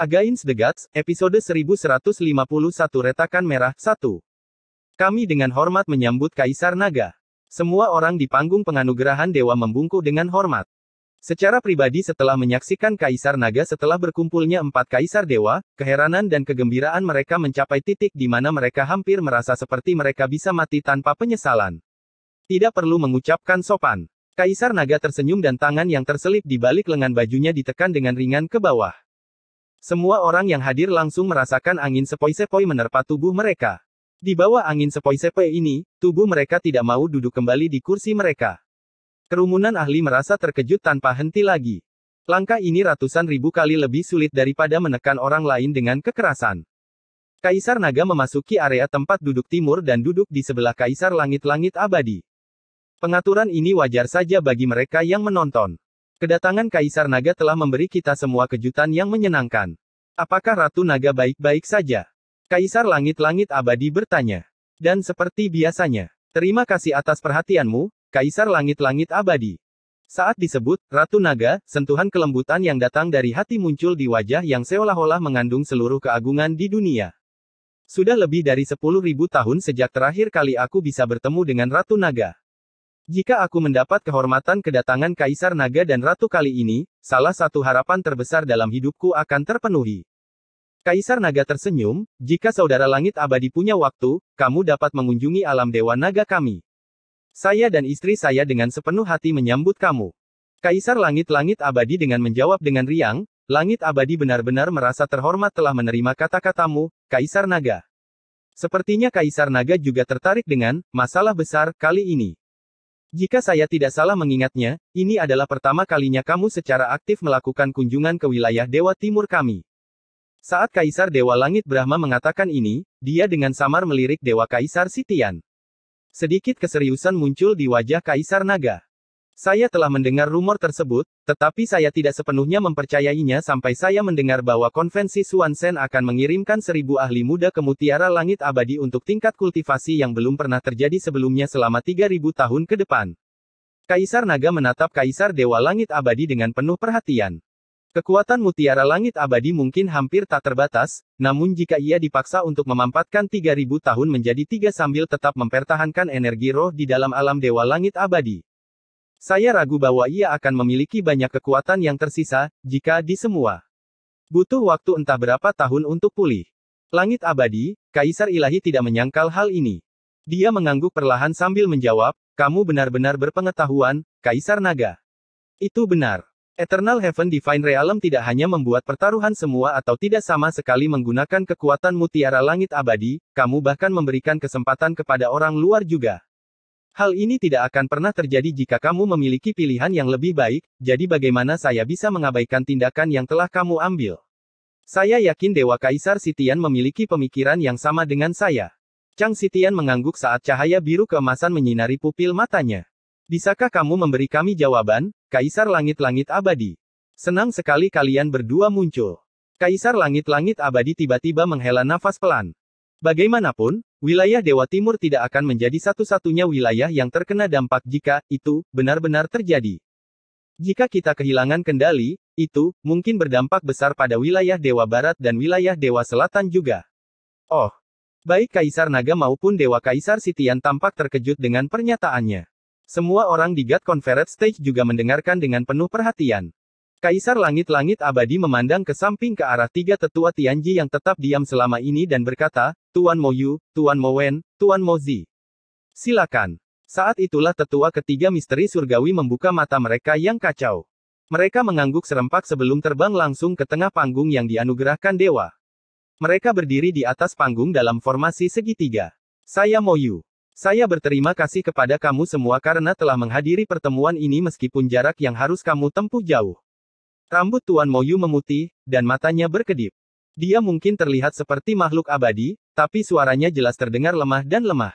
Against the Gods, episode 1151 Retakan Merah, 1. Kami dengan hormat menyambut Kaisar Naga. Semua orang di panggung penganugerahan dewa membungkuk dengan hormat. Secara pribadi setelah menyaksikan Kaisar Naga setelah berkumpulnya empat Kaisar Dewa, keheranan dan kegembiraan mereka mencapai titik di mana mereka hampir merasa seperti mereka bisa mati tanpa penyesalan. Tidak perlu mengucapkan sopan. Kaisar Naga tersenyum dan tangan yang terselip di balik lengan bajunya ditekan dengan ringan ke bawah. Semua orang yang hadir langsung merasakan angin sepoi-sepoi menerpa tubuh mereka. Di bawah angin sepoi-sepoi ini, tubuh mereka tidak mau duduk kembali di kursi mereka. Kerumunan ahli merasa terkejut tanpa henti lagi. Langkah ini ratusan ribu kali lebih sulit daripada menekan orang lain dengan kekerasan. Kaisar Naga memasuki area tempat duduk timur dan duduk di sebelah Kaisar Langit-Langit Abadi. Pengaturan ini wajar saja bagi mereka yang menonton. Kedatangan Kaisar Naga telah memberi kita semua kejutan yang menyenangkan. Apakah Ratu Naga baik-baik saja? Kaisar Langit-Langit Abadi bertanya. Dan seperti biasanya, terima kasih atas perhatianmu, Kaisar Langit-Langit Abadi. Saat disebut, Ratu Naga, sentuhan kelembutan yang datang dari hati muncul di wajah yang seolah-olah mengandung seluruh keagungan di dunia. Sudah lebih dari 10.000 tahun sejak terakhir kali aku bisa bertemu dengan Ratu Naga. Jika aku mendapat kehormatan kedatangan Kaisar Naga dan Ratu kali ini, salah satu harapan terbesar dalam hidupku akan terpenuhi. Kaisar Naga tersenyum, jika saudara langit abadi punya waktu, kamu dapat mengunjungi alam dewa naga kami. Saya dan istri saya dengan sepenuh hati menyambut kamu. Kaisar langit-langit abadi dengan menjawab dengan riang, langit abadi benar-benar merasa terhormat telah menerima kata-katamu, Kaisar Naga. Sepertinya Kaisar Naga juga tertarik dengan masalah besar kali ini. Jika saya tidak salah mengingatnya, ini adalah pertama kalinya kamu secara aktif melakukan kunjungan ke wilayah Dewa Timur kami. Saat Kaisar Dewa Langit Brahma mengatakan ini, dia dengan samar melirik Dewa Kaisar Sitian. Sedikit keseriusan muncul di wajah Kaisar Naga. Saya telah mendengar rumor tersebut, tetapi saya tidak sepenuhnya mempercayainya sampai saya mendengar bahwa konvensi Suansen akan mengirimkan seribu ahli muda ke mutiara langit abadi untuk tingkat kultivasi yang belum pernah terjadi sebelumnya selama 3000 tahun ke depan. Kaisar Naga menatap Kaisar Dewa Langit Abadi dengan penuh perhatian. Kekuatan mutiara langit abadi mungkin hampir tak terbatas, namun jika ia dipaksa untuk memampatkan 3000 tahun menjadi tiga sambil tetap mempertahankan energi roh di dalam alam dewa langit abadi, saya ragu bahwa ia akan memiliki banyak kekuatan yang tersisa, jika di semua. Butuh waktu entah berapa tahun untuk pulih. Langit abadi, Kaisar Ilahi tidak menyangkal hal ini. Dia mengangguk perlahan sambil menjawab, kamu benar-benar berpengetahuan, Kaisar Naga. Itu benar. Eternal Heaven Divine Realm tidak hanya membuat pertaruhan semua atau tidak sama sekali menggunakan kekuatan mutiara langit abadi, kamu bahkan memberikan kesempatan kepada orang luar juga. Hal ini tidak akan pernah terjadi jika kamu memiliki pilihan yang lebih baik, jadi bagaimana saya bisa mengabaikan tindakan yang telah kamu ambil? Saya yakin Dewa Kaisar Sitian memiliki pemikiran yang sama dengan saya. Chang Sitian mengangguk saat cahaya biru keemasan menyinari pupil matanya. Bisakah kamu memberi kami jawaban, Kaisar Langit-Langit Abadi? Senang sekali kalian berdua muncul. Kaisar Langit-Langit Abadi tiba-tiba menghela nafas pelan. Bagaimanapun, Wilayah Dewa Timur tidak akan menjadi satu-satunya wilayah yang terkena dampak jika itu benar-benar terjadi. Jika kita kehilangan kendali, itu mungkin berdampak besar pada wilayah Dewa Barat dan wilayah Dewa Selatan juga. Oh, baik Kaisar Naga maupun Dewa Kaisar Sitian tampak terkejut dengan pernyataannya. Semua orang di God Conference Stage juga mendengarkan dengan penuh perhatian. Kaisar langit-langit abadi memandang ke samping ke arah tiga tetua Tianji yang tetap diam selama ini dan berkata, Tuan Moyu, Tuan Mowen, Tuan Mozi. Silakan. Saat itulah tetua ketiga misteri surgawi membuka mata mereka yang kacau. Mereka mengangguk serempak sebelum terbang langsung ke tengah panggung yang dianugerahkan dewa. Mereka berdiri di atas panggung dalam formasi segitiga. Saya Moyu. Saya berterima kasih kepada kamu semua karena telah menghadiri pertemuan ini meskipun jarak yang harus kamu tempuh jauh. Rambut Tuan Moyu memutih, dan matanya berkedip. Dia mungkin terlihat seperti makhluk abadi, tapi suaranya jelas terdengar lemah dan lemah.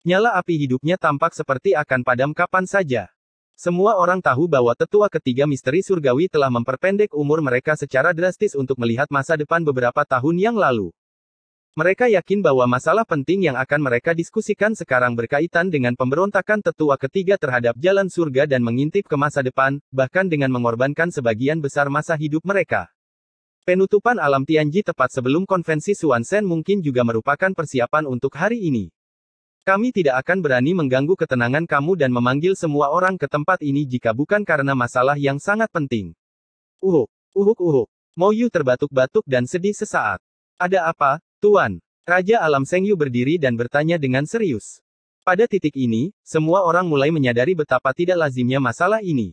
Nyala api hidupnya tampak seperti akan padam kapan saja. Semua orang tahu bahwa tetua ketiga misteri surgawi telah memperpendek umur mereka secara drastis untuk melihat masa depan beberapa tahun yang lalu. Mereka yakin bahwa masalah penting yang akan mereka diskusikan sekarang berkaitan dengan pemberontakan tetua ketiga terhadap jalan surga dan mengintip ke masa depan, bahkan dengan mengorbankan sebagian besar masa hidup mereka. Penutupan alam Tianji tepat sebelum konvensi Suansen mungkin juga merupakan persiapan untuk hari ini. Kami tidak akan berani mengganggu ketenangan kamu dan memanggil semua orang ke tempat ini jika bukan karena masalah yang sangat penting. Uhuk, uhuk, uhuk. Moyu terbatuk-batuk dan sedih sesaat. Ada apa, Tuan, Raja Alam Sengyu berdiri dan bertanya dengan serius. Pada titik ini, semua orang mulai menyadari betapa tidak lazimnya masalah ini.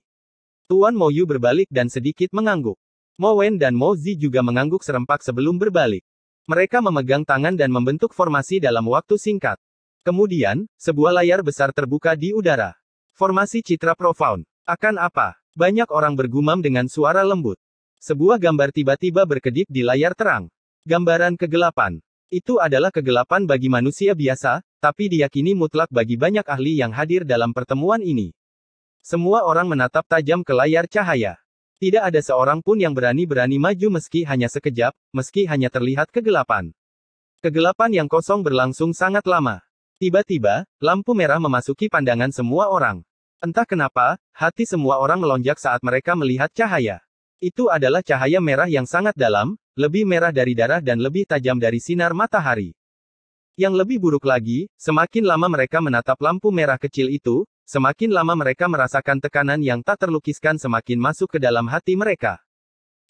Tuan Mo Yu berbalik dan sedikit mengangguk. Mo Wen dan Mo Zi juga mengangguk serempak sebelum berbalik. Mereka memegang tangan dan membentuk formasi dalam waktu singkat. Kemudian, sebuah layar besar terbuka di udara. Formasi citra profound. Akan apa? Banyak orang bergumam dengan suara lembut. Sebuah gambar tiba-tiba berkedip di layar terang. Gambaran kegelapan. Itu adalah kegelapan bagi manusia biasa, tapi diyakini mutlak bagi banyak ahli yang hadir dalam pertemuan ini. Semua orang menatap tajam ke layar cahaya. Tidak ada seorang pun yang berani-berani maju meski hanya sekejap, meski hanya terlihat kegelapan. Kegelapan yang kosong berlangsung sangat lama. Tiba-tiba, lampu merah memasuki pandangan semua orang. Entah kenapa, hati semua orang melonjak saat mereka melihat cahaya. Itu adalah cahaya merah yang sangat dalam, lebih merah dari darah dan lebih tajam dari sinar matahari. Yang lebih buruk lagi, semakin lama mereka menatap lampu merah kecil itu, semakin lama mereka merasakan tekanan yang tak terlukiskan semakin masuk ke dalam hati mereka.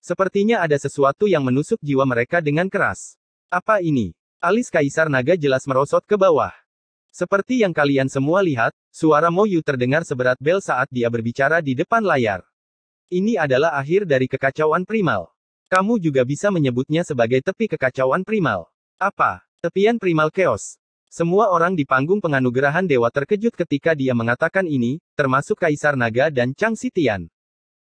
Sepertinya ada sesuatu yang menusuk jiwa mereka dengan keras. Apa ini? Alis Kaisar Naga jelas merosot ke bawah. Seperti yang kalian semua lihat, suara Moyu terdengar seberat bel saat dia berbicara di depan layar. Ini adalah akhir dari kekacauan primal. Kamu juga bisa menyebutnya sebagai tepi kekacauan primal. Apa? Tepian primal chaos. Semua orang di panggung penganugerahan dewa terkejut ketika dia mengatakan ini, termasuk Kaisar Naga dan Chang Sitian.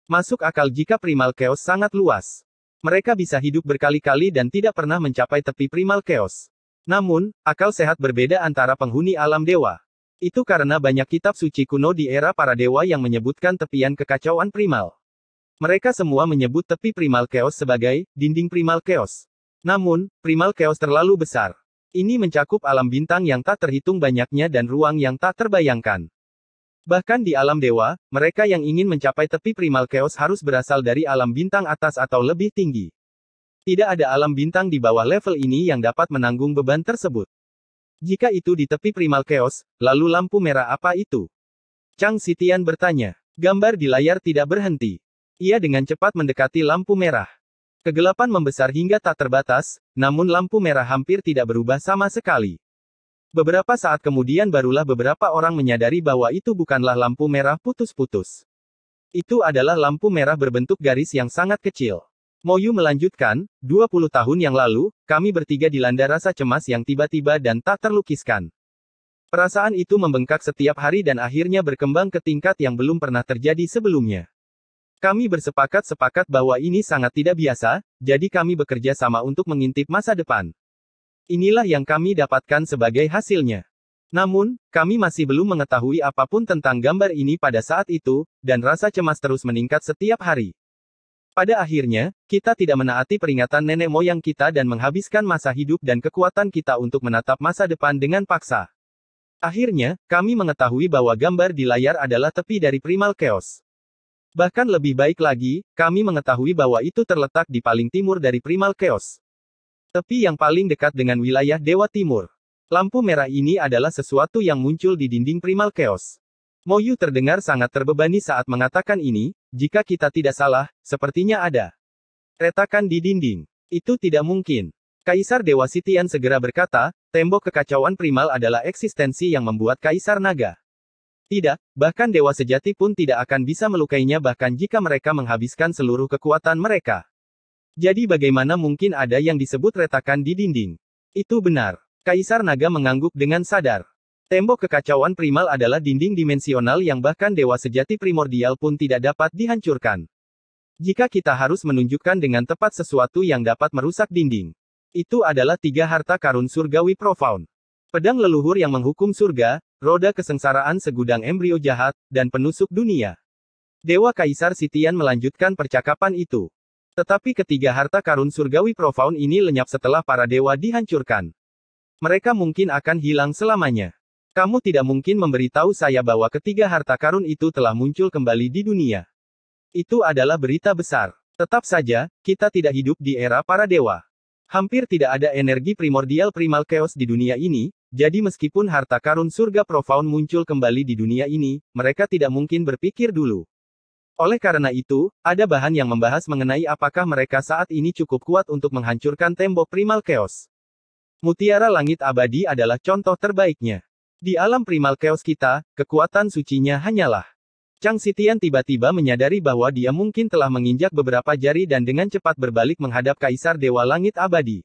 Masuk akal jika primal chaos sangat luas. Mereka bisa hidup berkali-kali dan tidak pernah mencapai tepi primal chaos. Namun, akal sehat berbeda antara penghuni alam dewa. Itu karena banyak kitab suci kuno di era para dewa yang menyebutkan tepian kekacauan primal. Mereka semua menyebut tepi primal chaos sebagai dinding primal chaos. Namun, primal chaos terlalu besar. Ini mencakup alam bintang yang tak terhitung banyaknya dan ruang yang tak terbayangkan. Bahkan di alam dewa, mereka yang ingin mencapai tepi primal chaos harus berasal dari alam bintang atas atau lebih tinggi. Tidak ada alam bintang di bawah level ini yang dapat menanggung beban tersebut. Jika itu di tepi primal chaos, lalu lampu merah apa itu? Chang Sitian bertanya. Gambar di layar tidak berhenti. Ia dengan cepat mendekati lampu merah. Kegelapan membesar hingga tak terbatas, namun lampu merah hampir tidak berubah sama sekali. Beberapa saat kemudian barulah beberapa orang menyadari bahwa itu bukanlah lampu merah putus-putus. Itu adalah lampu merah berbentuk garis yang sangat kecil. Moyu melanjutkan, 20 tahun yang lalu, kami bertiga dilanda rasa cemas yang tiba-tiba dan tak terlukiskan. Perasaan itu membengkak setiap hari dan akhirnya berkembang ke tingkat yang belum pernah terjadi sebelumnya. Kami bersepakat-sepakat bahwa ini sangat tidak biasa, jadi kami bekerja sama untuk mengintip masa depan. Inilah yang kami dapatkan sebagai hasilnya. Namun, kami masih belum mengetahui apapun tentang gambar ini pada saat itu, dan rasa cemas terus meningkat setiap hari. Pada akhirnya, kita tidak menaati peringatan nenek moyang kita dan menghabiskan masa hidup dan kekuatan kita untuk menatap masa depan dengan paksa. Akhirnya, kami mengetahui bahwa gambar di layar adalah tepi dari primal chaos. Bahkan lebih baik lagi, kami mengetahui bahwa itu terletak di paling timur dari Primal Chaos. Tepi yang paling dekat dengan wilayah Dewa Timur. Lampu merah ini adalah sesuatu yang muncul di dinding Primal Chaos. Moyu terdengar sangat terbebani saat mengatakan ini, jika kita tidak salah, sepertinya ada. Retakan di dinding. Itu tidak mungkin. Kaisar Dewa Sitian segera berkata, tembok kekacauan primal adalah eksistensi yang membuat Kaisar Naga. Tidak, bahkan dewa sejati pun tidak akan bisa melukainya bahkan jika mereka menghabiskan seluruh kekuatan mereka. Jadi bagaimana mungkin ada yang disebut retakan di dinding? Itu benar. Kaisar Naga mengangguk dengan sadar. Tembok kekacauan primal adalah dinding dimensional yang bahkan dewa sejati primordial pun tidak dapat dihancurkan. Jika kita harus menunjukkan dengan tepat sesuatu yang dapat merusak dinding, itu adalah tiga harta karun surgawi profound. Pedang leluhur yang menghukum surga, roda kesengsaraan segudang embrio jahat, dan penusuk dunia. Dewa Kaisar Sitian melanjutkan percakapan itu. Tetapi ketiga harta karun surgawi profound ini lenyap setelah para dewa dihancurkan. Mereka mungkin akan hilang selamanya. Kamu tidak mungkin memberitahu saya bahwa ketiga harta karun itu telah muncul kembali di dunia. Itu adalah berita besar. Tetap saja, kita tidak hidup di era para dewa. Hampir tidak ada energi primordial primal chaos di dunia ini, jadi meskipun harta karun surga profound muncul kembali di dunia ini, mereka tidak mungkin berpikir dulu. Oleh karena itu, ada bahan yang membahas mengenai apakah mereka saat ini cukup kuat untuk menghancurkan tembok primal chaos. Mutiara langit abadi adalah contoh terbaiknya. Di alam primal chaos kita, kekuatan sucinya hanyalah. Chang Sitian tiba-tiba menyadari bahwa dia mungkin telah menginjak beberapa jari dan dengan cepat berbalik menghadap Kaisar Dewa Langit Abadi.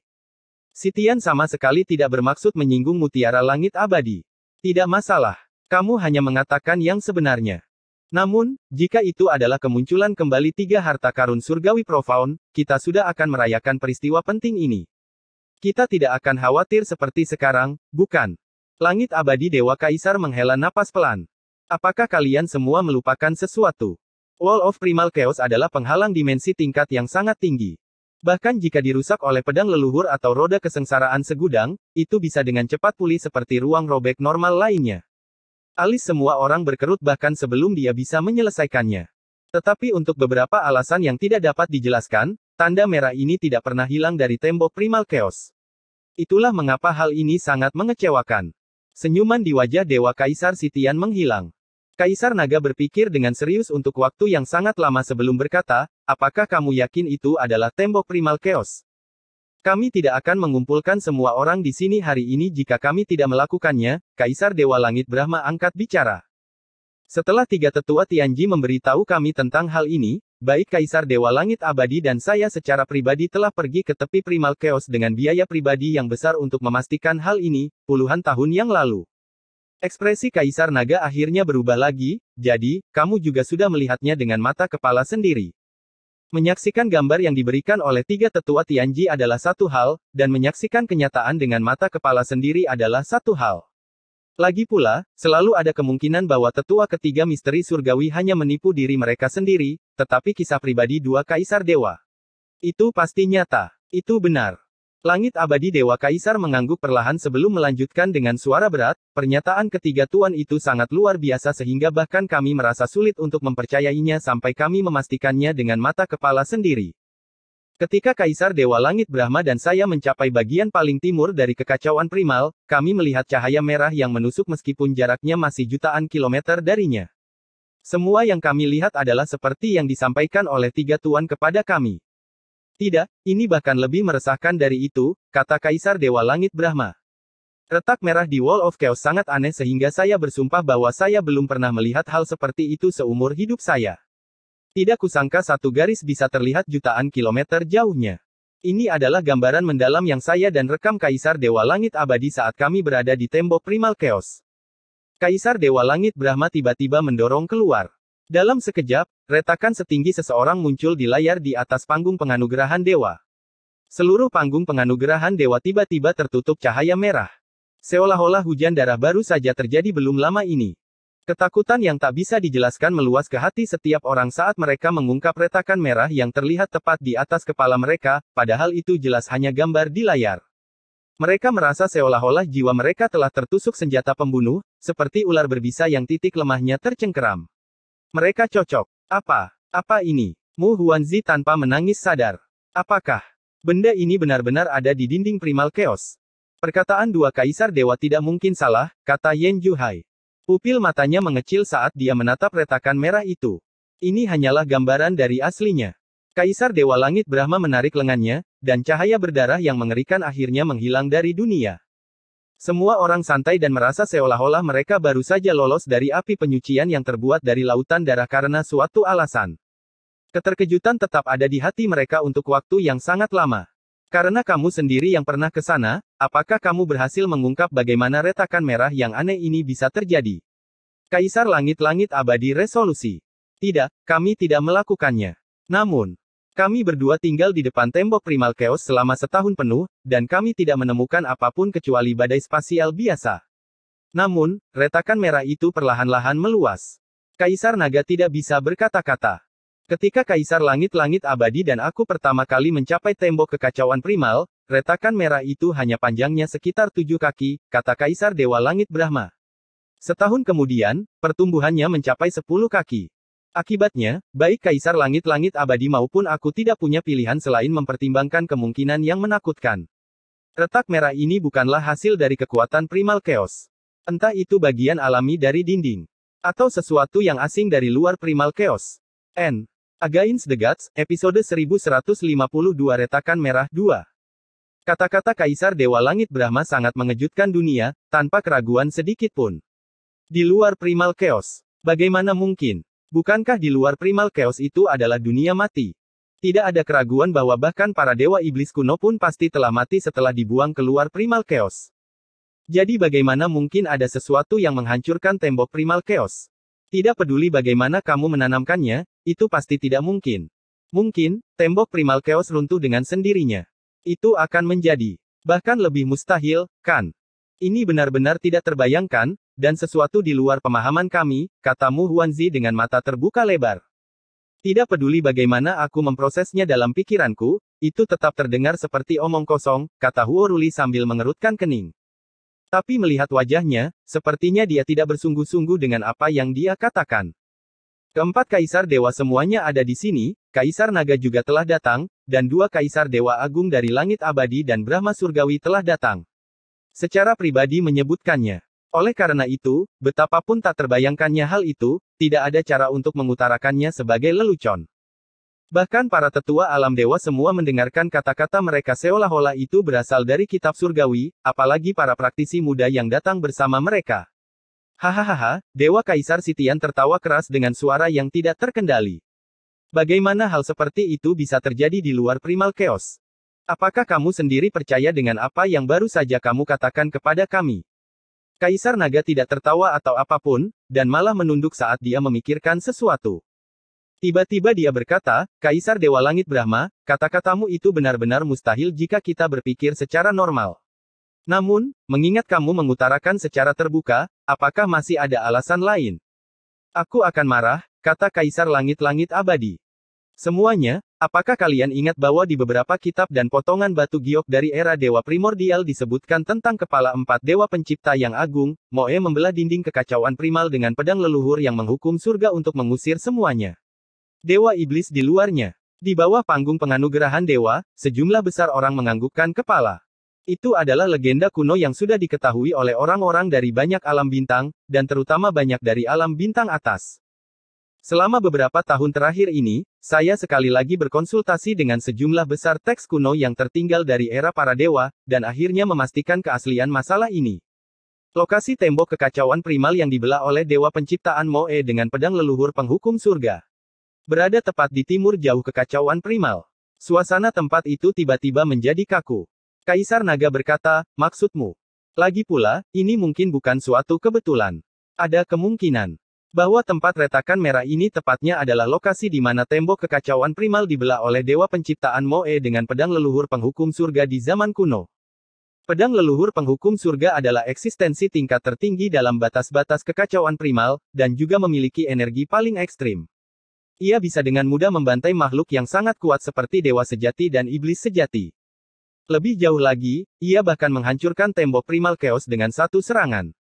Sitian sama sekali tidak bermaksud menyinggung mutiara langit abadi. Tidak masalah. Kamu hanya mengatakan yang sebenarnya. Namun, jika itu adalah kemunculan kembali tiga harta karun surgawi profound, kita sudah akan merayakan peristiwa penting ini. Kita tidak akan khawatir seperti sekarang, bukan? Langit abadi Dewa Kaisar menghela napas pelan. Apakah kalian semua melupakan sesuatu? Wall of Primal Chaos adalah penghalang dimensi tingkat yang sangat tinggi. Bahkan jika dirusak oleh pedang leluhur atau roda kesengsaraan segudang, itu bisa dengan cepat pulih seperti ruang robek normal lainnya. Alis semua orang berkerut bahkan sebelum dia bisa menyelesaikannya. Tetapi untuk beberapa alasan yang tidak dapat dijelaskan, tanda merah ini tidak pernah hilang dari tembok primal chaos. Itulah mengapa hal ini sangat mengecewakan. Senyuman di wajah Dewa Kaisar Sitian menghilang. Kaisar Naga berpikir dengan serius untuk waktu yang sangat lama sebelum berkata, apakah kamu yakin itu adalah tembok primal chaos? Kami tidak akan mengumpulkan semua orang di sini hari ini jika kami tidak melakukannya, Kaisar Dewa Langit Brahma angkat bicara. Setelah tiga tetua Tianji memberitahu kami tentang hal ini, baik Kaisar Dewa Langit Abadi dan saya secara pribadi telah pergi ke tepi primal chaos dengan biaya pribadi yang besar untuk memastikan hal ini, puluhan tahun yang lalu. Ekspresi Kaisar Naga akhirnya berubah lagi, jadi, kamu juga sudah melihatnya dengan mata kepala sendiri. Menyaksikan gambar yang diberikan oleh tiga tetua Tianji adalah satu hal, dan menyaksikan kenyataan dengan mata kepala sendiri adalah satu hal. Lagi pula, selalu ada kemungkinan bahwa tetua ketiga misteri surgawi hanya menipu diri mereka sendiri, tetapi kisah pribadi dua kaisar dewa. Itu pasti nyata. Itu benar. Langit abadi Dewa Kaisar mengangguk perlahan sebelum melanjutkan dengan suara berat, pernyataan ketiga tuan itu sangat luar biasa sehingga bahkan kami merasa sulit untuk mempercayainya sampai kami memastikannya dengan mata kepala sendiri. Ketika Kaisar Dewa Langit Brahma dan saya mencapai bagian paling timur dari kekacauan primal, kami melihat cahaya merah yang menusuk meskipun jaraknya masih jutaan kilometer darinya. Semua yang kami lihat adalah seperti yang disampaikan oleh tiga tuan kepada kami. Tidak, ini bahkan lebih meresahkan dari itu, kata Kaisar Dewa Langit Brahma. Retak merah di Wall of Chaos sangat aneh sehingga saya bersumpah bahwa saya belum pernah melihat hal seperti itu seumur hidup saya. Tidak kusangka satu garis bisa terlihat jutaan kilometer jauhnya. Ini adalah gambaran mendalam yang saya dan rekam Kaisar Dewa Langit Abadi saat kami berada di tembok Primal Chaos. Kaisar Dewa Langit Brahma tiba-tiba mendorong keluar. Dalam sekejap, retakan setinggi seseorang muncul di layar di atas panggung penganugerahan dewa. Seluruh panggung penganugerahan dewa tiba-tiba tertutup cahaya merah. Seolah-olah hujan darah baru saja terjadi belum lama ini. Ketakutan yang tak bisa dijelaskan meluas ke hati setiap orang saat mereka mengungkap retakan merah yang terlihat tepat di atas kepala mereka, padahal itu jelas hanya gambar di layar. Mereka merasa seolah-olah jiwa mereka telah tertusuk senjata pembunuh, seperti ular berbisa yang titik lemahnya tercengkeram. Mereka cocok. Apa? Apa ini? Mu Huanzi tanpa menangis sadar. Apakah benda ini benar-benar ada di dinding primal chaos? Perkataan dua kaisar dewa tidak mungkin salah, kata Yen Juhai. Pupil matanya mengecil saat dia menatap retakan merah itu. Ini hanyalah gambaran dari aslinya. Kaisar Dewa Langit Brahma menarik lengannya, dan cahaya berdarah yang mengerikan akhirnya menghilang dari dunia. Semua orang santai dan merasa seolah-olah mereka baru saja lolos dari api penyucian yang terbuat dari lautan darah karena suatu alasan. Keterkejutan tetap ada di hati mereka untuk waktu yang sangat lama. Karena kamu sendiri yang pernah ke sana, apakah kamu berhasil mengungkap bagaimana retakan merah yang aneh ini bisa terjadi? Kaisar Langit-Langit Abadi Resolusi. Tidak, kami tidak melakukannya. Namun, kami berdua tinggal di depan tembok primal chaos selama setahun penuh, dan kami tidak menemukan apapun kecuali badai spasial biasa. Namun, retakan merah itu perlahan-lahan meluas. Kaisar naga tidak bisa berkata-kata. Ketika Kaisar langit-langit abadi dan aku pertama kali mencapai tembok kekacauan primal, retakan merah itu hanya panjangnya sekitar tujuh kaki, kata Kaisar Dewa Langit Brahma. Setahun kemudian, pertumbuhannya mencapai sepuluh kaki. Akibatnya, baik Kaisar Langit-Langit Abadi maupun aku tidak punya pilihan selain mempertimbangkan kemungkinan yang menakutkan. Retak merah ini bukanlah hasil dari kekuatan primal chaos. Entah itu bagian alami dari dinding. Atau sesuatu yang asing dari luar primal chaos. N. Against the Gods, episode 1152 Retakan Merah 2. Kata-kata Kaisar Dewa Langit Brahma sangat mengejutkan dunia, tanpa keraguan sedikit pun. Di luar primal chaos. Bagaimana mungkin, Bukankah di luar primal chaos itu adalah dunia mati? Tidak ada keraguan bahwa bahkan para dewa iblis kuno pun pasti telah mati setelah dibuang keluar primal chaos. Jadi bagaimana mungkin ada sesuatu yang menghancurkan tembok primal chaos? Tidak peduli bagaimana kamu menanamkannya, itu pasti tidak mungkin. Mungkin, tembok primal chaos runtuh dengan sendirinya. Itu akan menjadi, bahkan lebih mustahil, kan? Ini benar-benar tidak terbayangkan, dan sesuatu di luar pemahaman kami, kata Mu Huanzi dengan mata terbuka lebar. Tidak peduli bagaimana aku memprosesnya dalam pikiranku, itu tetap terdengar seperti omong kosong, kata Huo Ruli sambil mengerutkan kening. Tapi melihat wajahnya, sepertinya dia tidak bersungguh-sungguh dengan apa yang dia katakan. Keempat kaisar dewa semuanya ada di sini, kaisar naga juga telah datang, dan dua kaisar dewa agung dari langit abadi dan Brahma surgawi telah datang. Secara pribadi menyebutkannya, oleh karena itu, betapapun tak terbayangkannya hal itu, tidak ada cara untuk mengutarakannya sebagai lelucon. Bahkan para tetua alam dewa semua mendengarkan kata-kata mereka seolah-olah itu berasal dari kitab surgawi, apalagi para praktisi muda yang datang bersama mereka. Hahaha, Dewa Kaisar Sitian tertawa keras dengan suara yang tidak terkendali. Bagaimana hal seperti itu bisa terjadi di luar primal chaos? Apakah kamu sendiri percaya dengan apa yang baru saja kamu katakan kepada kami? Kaisar Naga tidak tertawa atau apapun, dan malah menunduk saat dia memikirkan sesuatu. Tiba-tiba dia berkata, Kaisar Dewa Langit Brahma, kata-katamu itu benar-benar mustahil jika kita berpikir secara normal. Namun, mengingat kamu mengutarakan secara terbuka, apakah masih ada alasan lain? Aku akan marah, kata Kaisar Langit-Langit Abadi. Semuanya, apakah kalian ingat bahwa di beberapa kitab dan potongan batu giok dari era dewa primordial disebutkan tentang kepala empat dewa pencipta yang agung, Moe membelah dinding kekacauan primal dengan pedang leluhur yang menghukum surga untuk mengusir semuanya. Dewa iblis di luarnya. Di bawah panggung penganugerahan dewa, sejumlah besar orang menganggukkan kepala. Itu adalah legenda kuno yang sudah diketahui oleh orang-orang dari banyak alam bintang, dan terutama banyak dari alam bintang atas. Selama beberapa tahun terakhir ini, saya sekali lagi berkonsultasi dengan sejumlah besar teks kuno yang tertinggal dari era para dewa, dan akhirnya memastikan keaslian masalah ini. Lokasi tembok kekacauan primal yang dibelah oleh dewa penciptaan Moe dengan pedang leluhur penghukum surga. Berada tepat di timur jauh kekacauan primal. Suasana tempat itu tiba-tiba menjadi kaku. Kaisar Naga berkata, maksudmu. Lagi pula, ini mungkin bukan suatu kebetulan. Ada kemungkinan, bahwa tempat retakan merah ini tepatnya adalah lokasi di mana tembok kekacauan primal dibelah oleh Dewa Penciptaan Moe dengan pedang leluhur penghukum surga di zaman kuno. Pedang leluhur penghukum surga adalah eksistensi tingkat tertinggi dalam batas-batas kekacauan primal, dan juga memiliki energi paling ekstrim. Ia bisa dengan mudah membantai makhluk yang sangat kuat seperti dewa sejati dan iblis sejati. Lebih jauh lagi, ia bahkan menghancurkan tembok primal chaos dengan satu serangan.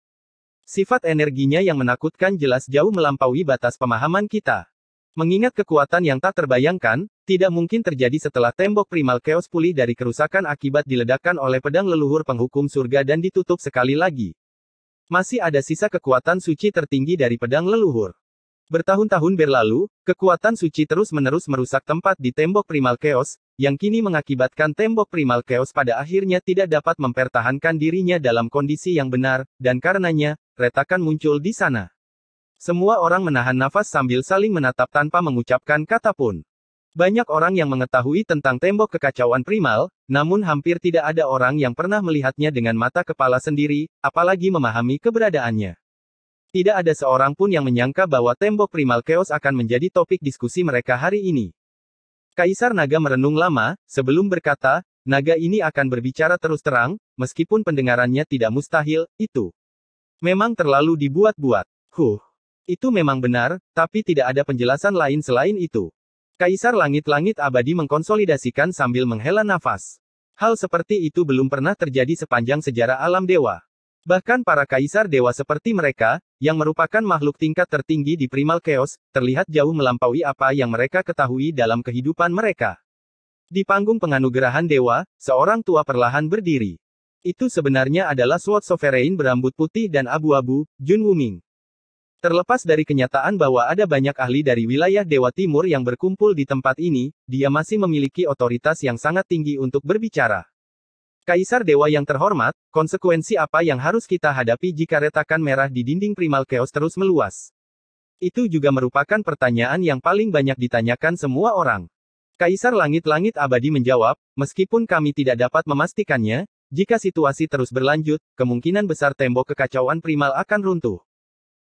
Sifat energinya yang menakutkan jelas jauh melampaui batas pemahaman kita. Mengingat kekuatan yang tak terbayangkan, tidak mungkin terjadi setelah tembok primal chaos pulih dari kerusakan akibat diledakkan oleh pedang leluhur penghukum surga dan ditutup sekali lagi. Masih ada sisa kekuatan suci tertinggi dari pedang leluhur. Bertahun-tahun berlalu, kekuatan suci terus-menerus merusak tempat di tembok primal chaos, yang kini mengakibatkan tembok primal chaos pada akhirnya tidak dapat mempertahankan dirinya dalam kondisi yang benar, dan karenanya, retakan muncul di sana. Semua orang menahan nafas sambil saling menatap tanpa mengucapkan kata pun. Banyak orang yang mengetahui tentang tembok kekacauan primal, namun hampir tidak ada orang yang pernah melihatnya dengan mata kepala sendiri, apalagi memahami keberadaannya. Tidak ada seorang pun yang menyangka bahwa tembok primal chaos akan menjadi topik diskusi mereka hari ini. Kaisar Naga merenung lama, sebelum berkata, naga ini akan berbicara terus terang, meskipun pendengarannya tidak mustahil, itu. Memang terlalu dibuat-buat. Huh. Itu memang benar, tapi tidak ada penjelasan lain selain itu. Kaisar Langit-Langit Abadi mengkonsolidasikan sambil menghela nafas. Hal seperti itu belum pernah terjadi sepanjang sejarah alam dewa. Bahkan para kaisar dewa seperti mereka, yang merupakan makhluk tingkat tertinggi di primal chaos, terlihat jauh melampaui apa yang mereka ketahui dalam kehidupan mereka. Di panggung penganugerahan dewa, seorang tua perlahan berdiri. Itu sebenarnya adalah Sword Sovereign berambut putih dan abu-abu, Jun Wuming. Terlepas dari kenyataan bahwa ada banyak ahli dari wilayah Dewa Timur yang berkumpul di tempat ini, dia masih memiliki otoritas yang sangat tinggi untuk berbicara. Kaisar Dewa yang terhormat, konsekuensi apa yang harus kita hadapi jika retakan merah di dinding primal chaos terus meluas? Itu juga merupakan pertanyaan yang paling banyak ditanyakan semua orang. Kaisar Langit-Langit Abadi menjawab, meskipun kami tidak dapat memastikannya, jika situasi terus berlanjut, kemungkinan besar tembok kekacauan primal akan runtuh.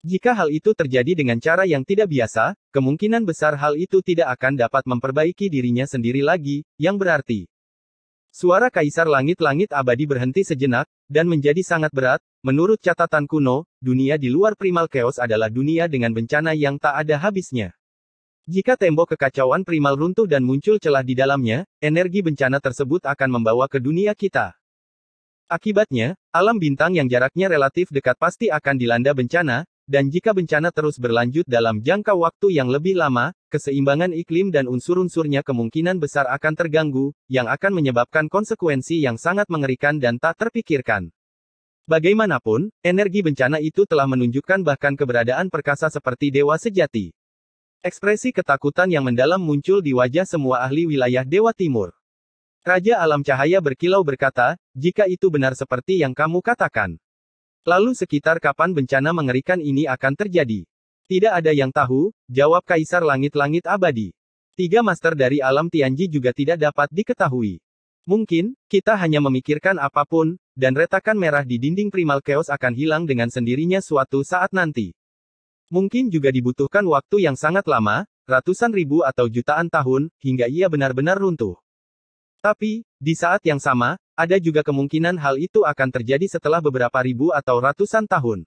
Jika hal itu terjadi dengan cara yang tidak biasa, kemungkinan besar hal itu tidak akan dapat memperbaiki dirinya sendiri lagi, yang berarti Suara Kaisar Langit-Langit Abadi berhenti sejenak, dan menjadi sangat berat, menurut catatan kuno, dunia di luar primal chaos adalah dunia dengan bencana yang tak ada habisnya. Jika tembok kekacauan primal runtuh dan muncul celah di dalamnya, energi bencana tersebut akan membawa ke dunia kita. Akibatnya, alam bintang yang jaraknya relatif dekat pasti akan dilanda bencana, dan jika bencana terus berlanjut dalam jangka waktu yang lebih lama, keseimbangan iklim dan unsur-unsurnya kemungkinan besar akan terganggu, yang akan menyebabkan konsekuensi yang sangat mengerikan dan tak terpikirkan. Bagaimanapun, energi bencana itu telah menunjukkan bahkan keberadaan perkasa seperti dewa sejati. Ekspresi ketakutan yang mendalam muncul di wajah semua ahli wilayah Dewa Timur. Raja Alam Cahaya berkilau berkata, jika itu benar seperti yang kamu katakan, Lalu sekitar kapan bencana mengerikan ini akan terjadi? Tidak ada yang tahu, jawab Kaisar Langit-Langit Abadi. Tiga master dari alam Tianji juga tidak dapat diketahui. Mungkin, kita hanya memikirkan apapun, dan retakan merah di dinding primal chaos akan hilang dengan sendirinya suatu saat nanti. Mungkin juga dibutuhkan waktu yang sangat lama, ratusan ribu atau jutaan tahun, hingga ia benar-benar runtuh. Tapi, di saat yang sama, ada juga kemungkinan hal itu akan terjadi setelah beberapa ribu atau ratusan tahun.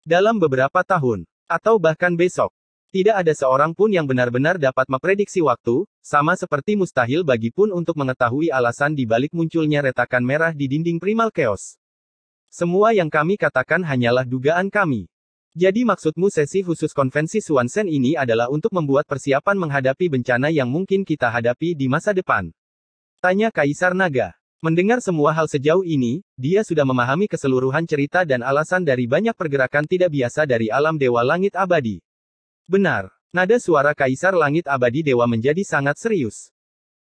Dalam beberapa tahun, atau bahkan besok, tidak ada seorang pun yang benar-benar dapat memprediksi waktu, sama seperti mustahil bagi pun untuk mengetahui alasan di balik munculnya retakan merah di dinding primal chaos. Semua yang kami katakan hanyalah dugaan kami. Jadi maksudmu sesi khusus konvensi Suansen ini adalah untuk membuat persiapan menghadapi bencana yang mungkin kita hadapi di masa depan. Tanya Kaisar Naga. Mendengar semua hal sejauh ini, dia sudah memahami keseluruhan cerita dan alasan dari banyak pergerakan tidak biasa dari alam Dewa Langit Abadi. Benar, nada suara Kaisar Langit Abadi Dewa menjadi sangat serius.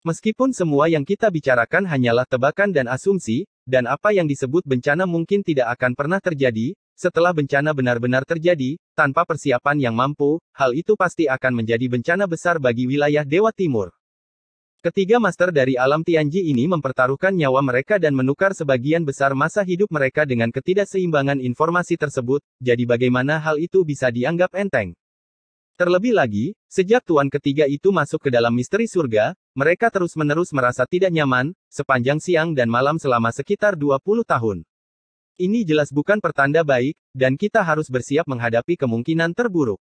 Meskipun semua yang kita bicarakan hanyalah tebakan dan asumsi, dan apa yang disebut bencana mungkin tidak akan pernah terjadi, setelah bencana benar-benar terjadi, tanpa persiapan yang mampu, hal itu pasti akan menjadi bencana besar bagi wilayah Dewa Timur. Ketiga master dari alam Tianji ini mempertaruhkan nyawa mereka dan menukar sebagian besar masa hidup mereka dengan ketidakseimbangan informasi tersebut, jadi bagaimana hal itu bisa dianggap enteng? Terlebih lagi, sejak tuan ketiga itu masuk ke dalam misteri surga, mereka terus-menerus merasa tidak nyaman, sepanjang siang dan malam selama sekitar 20 tahun. Ini jelas bukan pertanda baik, dan kita harus bersiap menghadapi kemungkinan terburuk.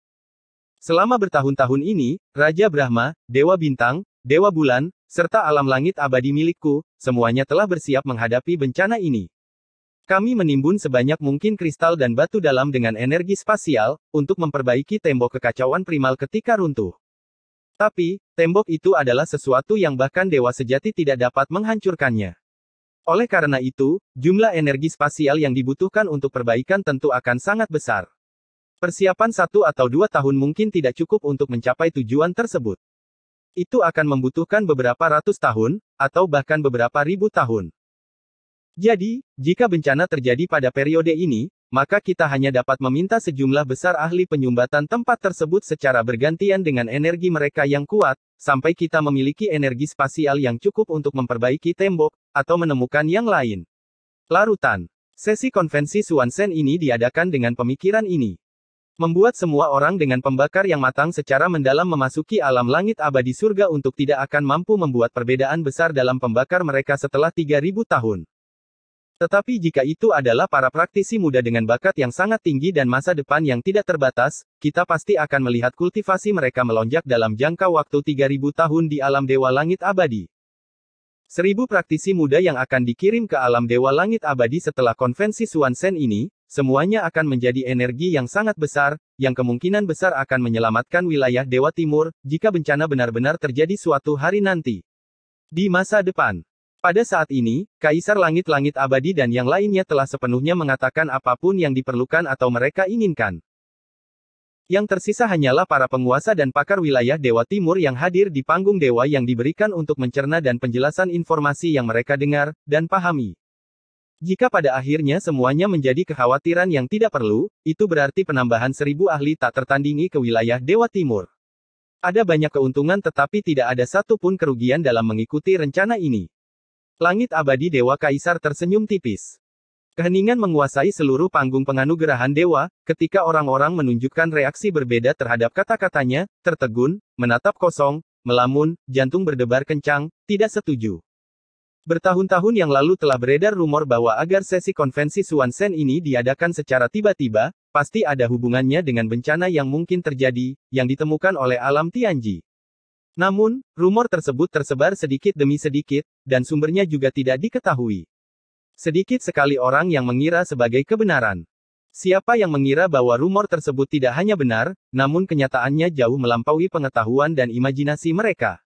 Selama bertahun-tahun ini, Raja Brahma, Dewa Bintang, dewa bulan, serta alam langit abadi milikku, semuanya telah bersiap menghadapi bencana ini. Kami menimbun sebanyak mungkin kristal dan batu dalam dengan energi spasial, untuk memperbaiki tembok kekacauan primal ketika runtuh. Tapi, tembok itu adalah sesuatu yang bahkan dewa sejati tidak dapat menghancurkannya. Oleh karena itu, jumlah energi spasial yang dibutuhkan untuk perbaikan tentu akan sangat besar. Persiapan satu atau dua tahun mungkin tidak cukup untuk mencapai tujuan tersebut. Itu akan membutuhkan beberapa ratus tahun, atau bahkan beberapa ribu tahun. Jadi, jika bencana terjadi pada periode ini, maka kita hanya dapat meminta sejumlah besar ahli penyumbatan tempat tersebut secara bergantian dengan energi mereka yang kuat, sampai kita memiliki energi spasial yang cukup untuk memperbaiki tembok, atau menemukan yang lain. Larutan Sesi konvensi Suansen ini diadakan dengan pemikiran ini. Membuat semua orang dengan pembakar yang matang secara mendalam memasuki alam langit abadi surga untuk tidak akan mampu membuat perbedaan besar dalam pembakar mereka setelah 3000 tahun. Tetapi jika itu adalah para praktisi muda dengan bakat yang sangat tinggi dan masa depan yang tidak terbatas, kita pasti akan melihat kultivasi mereka melonjak dalam jangka waktu 3000 tahun di alam dewa langit abadi. Seribu praktisi muda yang akan dikirim ke alam dewa langit abadi setelah konvensi Suansen ini, semuanya akan menjadi energi yang sangat besar, yang kemungkinan besar akan menyelamatkan wilayah Dewa Timur, jika bencana benar-benar terjadi suatu hari nanti. Di masa depan. Pada saat ini, Kaisar Langit-Langit Abadi dan yang lainnya telah sepenuhnya mengatakan apapun yang diperlukan atau mereka inginkan. Yang tersisa hanyalah para penguasa dan pakar wilayah Dewa Timur yang hadir di panggung Dewa yang diberikan untuk mencerna dan penjelasan informasi yang mereka dengar, dan pahami. Jika pada akhirnya semuanya menjadi kekhawatiran yang tidak perlu, itu berarti penambahan seribu ahli tak tertandingi ke wilayah Dewa Timur. Ada banyak keuntungan tetapi tidak ada satupun kerugian dalam mengikuti rencana ini. Langit abadi Dewa Kaisar tersenyum tipis. Keheningan menguasai seluruh panggung penganugerahan Dewa, ketika orang-orang menunjukkan reaksi berbeda terhadap kata-katanya, tertegun, menatap kosong, melamun, jantung berdebar kencang, tidak setuju. Bertahun-tahun yang lalu telah beredar rumor bahwa agar sesi konvensi Suansen ini diadakan secara tiba-tiba, pasti ada hubungannya dengan bencana yang mungkin terjadi, yang ditemukan oleh alam Tianji. Namun, rumor tersebut tersebar sedikit demi sedikit, dan sumbernya juga tidak diketahui. Sedikit sekali orang yang mengira sebagai kebenaran. Siapa yang mengira bahwa rumor tersebut tidak hanya benar, namun kenyataannya jauh melampaui pengetahuan dan imajinasi mereka.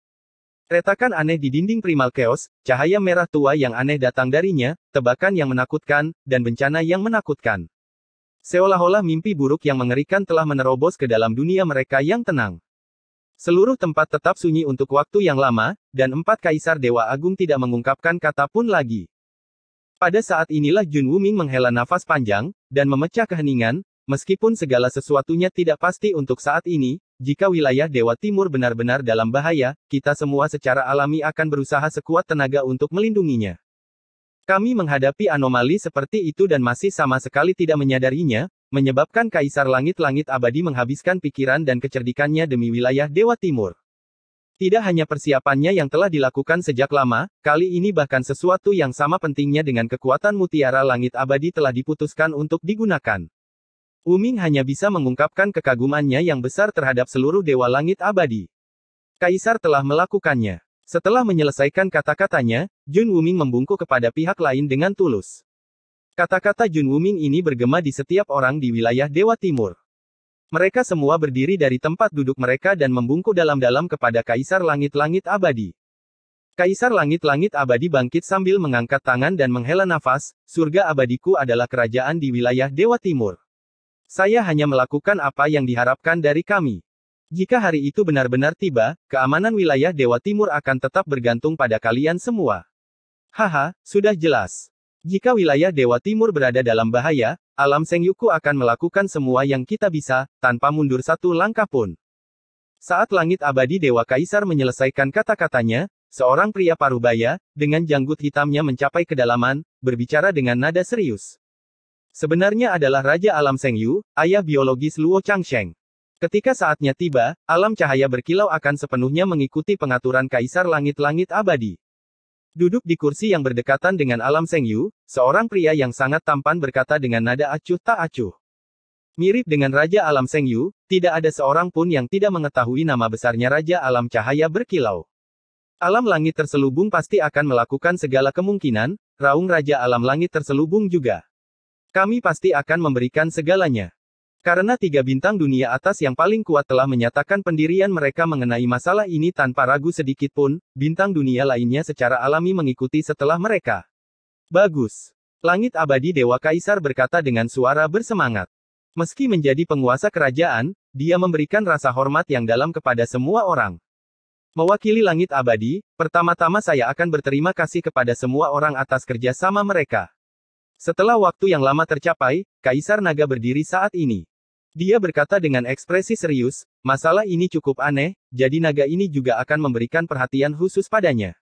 Retakan aneh di dinding primal chaos, cahaya merah tua yang aneh datang darinya, tebakan yang menakutkan, dan bencana yang menakutkan. Seolah-olah mimpi buruk yang mengerikan telah menerobos ke dalam dunia mereka yang tenang. Seluruh tempat tetap sunyi untuk waktu yang lama, dan empat kaisar Dewa Agung tidak mengungkapkan kata pun lagi. Pada saat inilah Jun Wuming menghela nafas panjang, dan memecah keheningan, Meskipun segala sesuatunya tidak pasti untuk saat ini, jika wilayah Dewa Timur benar-benar dalam bahaya, kita semua secara alami akan berusaha sekuat tenaga untuk melindunginya. Kami menghadapi anomali seperti itu dan masih sama sekali tidak menyadarinya, menyebabkan Kaisar Langit-Langit Abadi menghabiskan pikiran dan kecerdikannya demi wilayah Dewa Timur. Tidak hanya persiapannya yang telah dilakukan sejak lama, kali ini bahkan sesuatu yang sama pentingnya dengan kekuatan mutiara langit abadi telah diputuskan untuk digunakan. Uming hanya bisa mengungkapkan kekagumannya yang besar terhadap seluruh dewa langit abadi. Kaisar telah melakukannya. Setelah menyelesaikan kata-katanya, Jun Wuming membungkuk kepada pihak lain dengan tulus. Kata-kata Jun Wuming ini bergema di setiap orang di wilayah Dewa Timur. Mereka semua berdiri dari tempat duduk mereka dan membungkuk dalam-dalam kepada Kaisar Langit-Langit Abadi. Kaisar Langit-Langit Abadi bangkit sambil mengangkat tangan dan menghela nafas, surga abadiku adalah kerajaan di wilayah Dewa Timur. Saya hanya melakukan apa yang diharapkan dari kami. Jika hari itu benar-benar tiba, keamanan wilayah Dewa Timur akan tetap bergantung pada kalian semua. Haha, sudah jelas. Jika wilayah Dewa Timur berada dalam bahaya, alam Sengyuku akan melakukan semua yang kita bisa, tanpa mundur satu langkah pun. Saat langit abadi Dewa Kaisar menyelesaikan kata-katanya, seorang pria parubaya, dengan janggut hitamnya mencapai kedalaman, berbicara dengan nada serius. Sebenarnya adalah Raja Alam Seng Yu, ayah biologis Luo Changsheng. Ketika saatnya tiba, alam cahaya berkilau akan sepenuhnya mengikuti pengaturan Kaisar Langit-Langit Abadi. Duduk di kursi yang berdekatan dengan alam Seng Yu, seorang pria yang sangat tampan berkata dengan nada acuh tak acuh. Mirip dengan Raja Alam Seng Yu, tidak ada seorang pun yang tidak mengetahui nama besarnya Raja Alam Cahaya Berkilau. Alam langit terselubung pasti akan melakukan segala kemungkinan, raung Raja Alam Langit terselubung juga. Kami pasti akan memberikan segalanya. Karena tiga bintang dunia atas yang paling kuat telah menyatakan pendirian mereka mengenai masalah ini tanpa ragu sedikit pun, bintang dunia lainnya secara alami mengikuti setelah mereka. Bagus. Langit abadi Dewa Kaisar berkata dengan suara bersemangat. Meski menjadi penguasa kerajaan, dia memberikan rasa hormat yang dalam kepada semua orang. Mewakili langit abadi, pertama-tama saya akan berterima kasih kepada semua orang atas kerjasama mereka. Setelah waktu yang lama tercapai, Kaisar Naga berdiri saat ini. Dia berkata dengan ekspresi serius, masalah ini cukup aneh, jadi naga ini juga akan memberikan perhatian khusus padanya.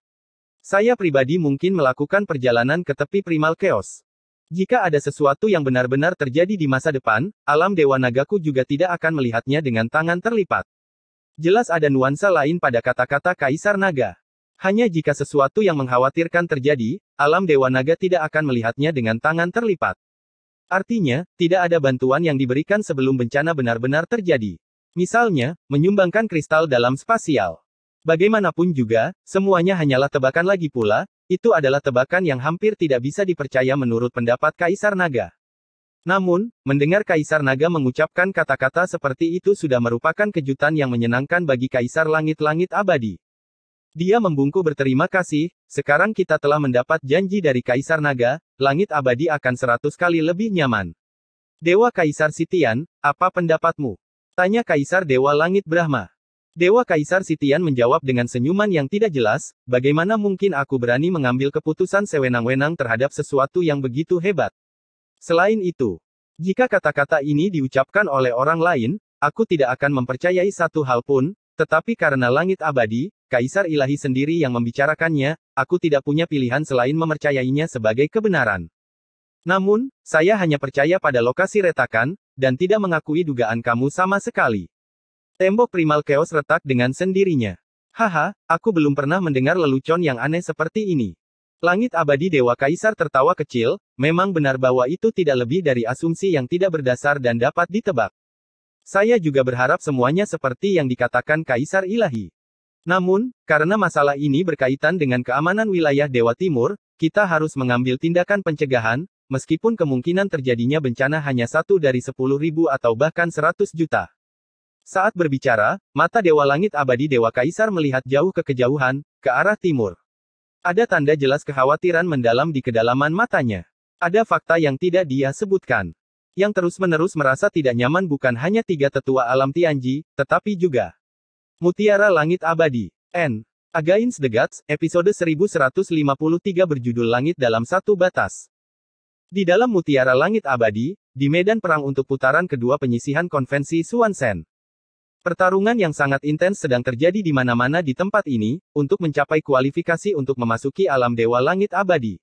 Saya pribadi mungkin melakukan perjalanan ke tepi primal chaos. Jika ada sesuatu yang benar-benar terjadi di masa depan, alam dewa nagaku juga tidak akan melihatnya dengan tangan terlipat. Jelas ada nuansa lain pada kata-kata Kaisar Naga. Hanya jika sesuatu yang mengkhawatirkan terjadi, alam Dewa Naga tidak akan melihatnya dengan tangan terlipat. Artinya, tidak ada bantuan yang diberikan sebelum bencana benar-benar terjadi. Misalnya, menyumbangkan kristal dalam spasial. Bagaimanapun juga, semuanya hanyalah tebakan lagi pula, itu adalah tebakan yang hampir tidak bisa dipercaya menurut pendapat Kaisar Naga. Namun, mendengar Kaisar Naga mengucapkan kata-kata seperti itu sudah merupakan kejutan yang menyenangkan bagi Kaisar Langit-Langit Abadi. Dia membungkuk berterima kasih, sekarang kita telah mendapat janji dari Kaisar Naga, langit abadi akan seratus kali lebih nyaman. Dewa Kaisar Sitian, apa pendapatmu? Tanya Kaisar Dewa Langit Brahma. Dewa Kaisar Sitian menjawab dengan senyuman yang tidak jelas, bagaimana mungkin aku berani mengambil keputusan sewenang-wenang terhadap sesuatu yang begitu hebat. Selain itu, jika kata-kata ini diucapkan oleh orang lain, aku tidak akan mempercayai satu hal pun, tetapi karena langit abadi, Kaisar ilahi sendiri yang membicarakannya, aku tidak punya pilihan selain memercayainya sebagai kebenaran. Namun, saya hanya percaya pada lokasi retakan, dan tidak mengakui dugaan kamu sama sekali. Tembok primal keos retak dengan sendirinya. Haha, aku belum pernah mendengar lelucon yang aneh seperti ini. Langit abadi Dewa Kaisar tertawa kecil, memang benar bahwa itu tidak lebih dari asumsi yang tidak berdasar dan dapat ditebak. Saya juga berharap semuanya seperti yang dikatakan Kaisar Ilahi. Namun, karena masalah ini berkaitan dengan keamanan wilayah Dewa Timur, kita harus mengambil tindakan pencegahan, meskipun kemungkinan terjadinya bencana hanya satu dari sepuluh ribu atau bahkan seratus juta. Saat berbicara, mata Dewa Langit Abadi Dewa Kaisar melihat jauh ke kejauhan, ke arah timur. Ada tanda jelas kekhawatiran mendalam di kedalaman matanya. Ada fakta yang tidak dia sebutkan. Yang terus-menerus merasa tidak nyaman bukan hanya tiga tetua alam Tianji, tetapi juga Mutiara Langit Abadi. N. Against the Gods, episode 1153 berjudul Langit dalam Satu Batas. Di dalam Mutiara Langit Abadi, di medan perang untuk putaran kedua penyisihan konvensi Suansen. Pertarungan yang sangat intens sedang terjadi di mana-mana di tempat ini, untuk mencapai kualifikasi untuk memasuki alam Dewa Langit Abadi.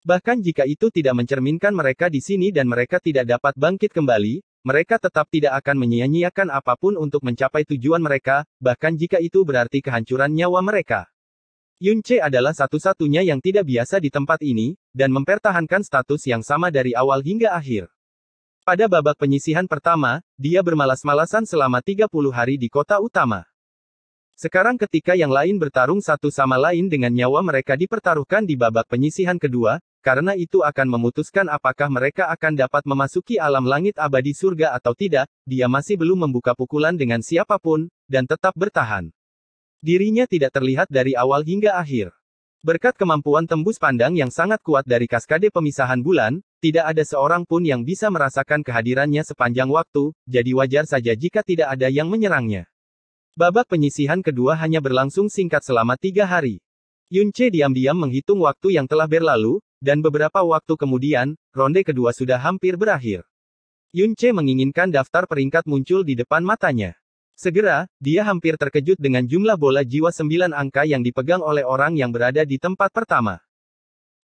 Bahkan jika itu tidak mencerminkan mereka di sini dan mereka tidak dapat bangkit kembali, mereka tetap tidak akan menyia-nyiakan apapun untuk mencapai tujuan mereka, bahkan jika itu berarti kehancuran nyawa mereka. Yunche adalah satu-satunya yang tidak biasa di tempat ini, dan mempertahankan status yang sama dari awal hingga akhir. Pada babak penyisihan pertama, dia bermalas-malasan selama 30 hari di kota utama. Sekarang ketika yang lain bertarung satu sama lain dengan nyawa mereka dipertaruhkan di babak penyisihan kedua, karena itu akan memutuskan apakah mereka akan dapat memasuki alam langit abadi surga atau tidak, dia masih belum membuka pukulan dengan siapapun, dan tetap bertahan. Dirinya tidak terlihat dari awal hingga akhir. Berkat kemampuan tembus pandang yang sangat kuat dari kaskade pemisahan bulan, tidak ada seorang pun yang bisa merasakan kehadirannya sepanjang waktu, jadi wajar saja jika tidak ada yang menyerangnya. Babak penyisihan kedua hanya berlangsung singkat selama tiga hari. Yunce diam-diam menghitung waktu yang telah berlalu, dan beberapa waktu kemudian, ronde kedua sudah hampir berakhir. Yunce menginginkan daftar peringkat muncul di depan matanya. Segera, dia hampir terkejut dengan jumlah bola jiwa sembilan angka yang dipegang oleh orang yang berada di tempat pertama.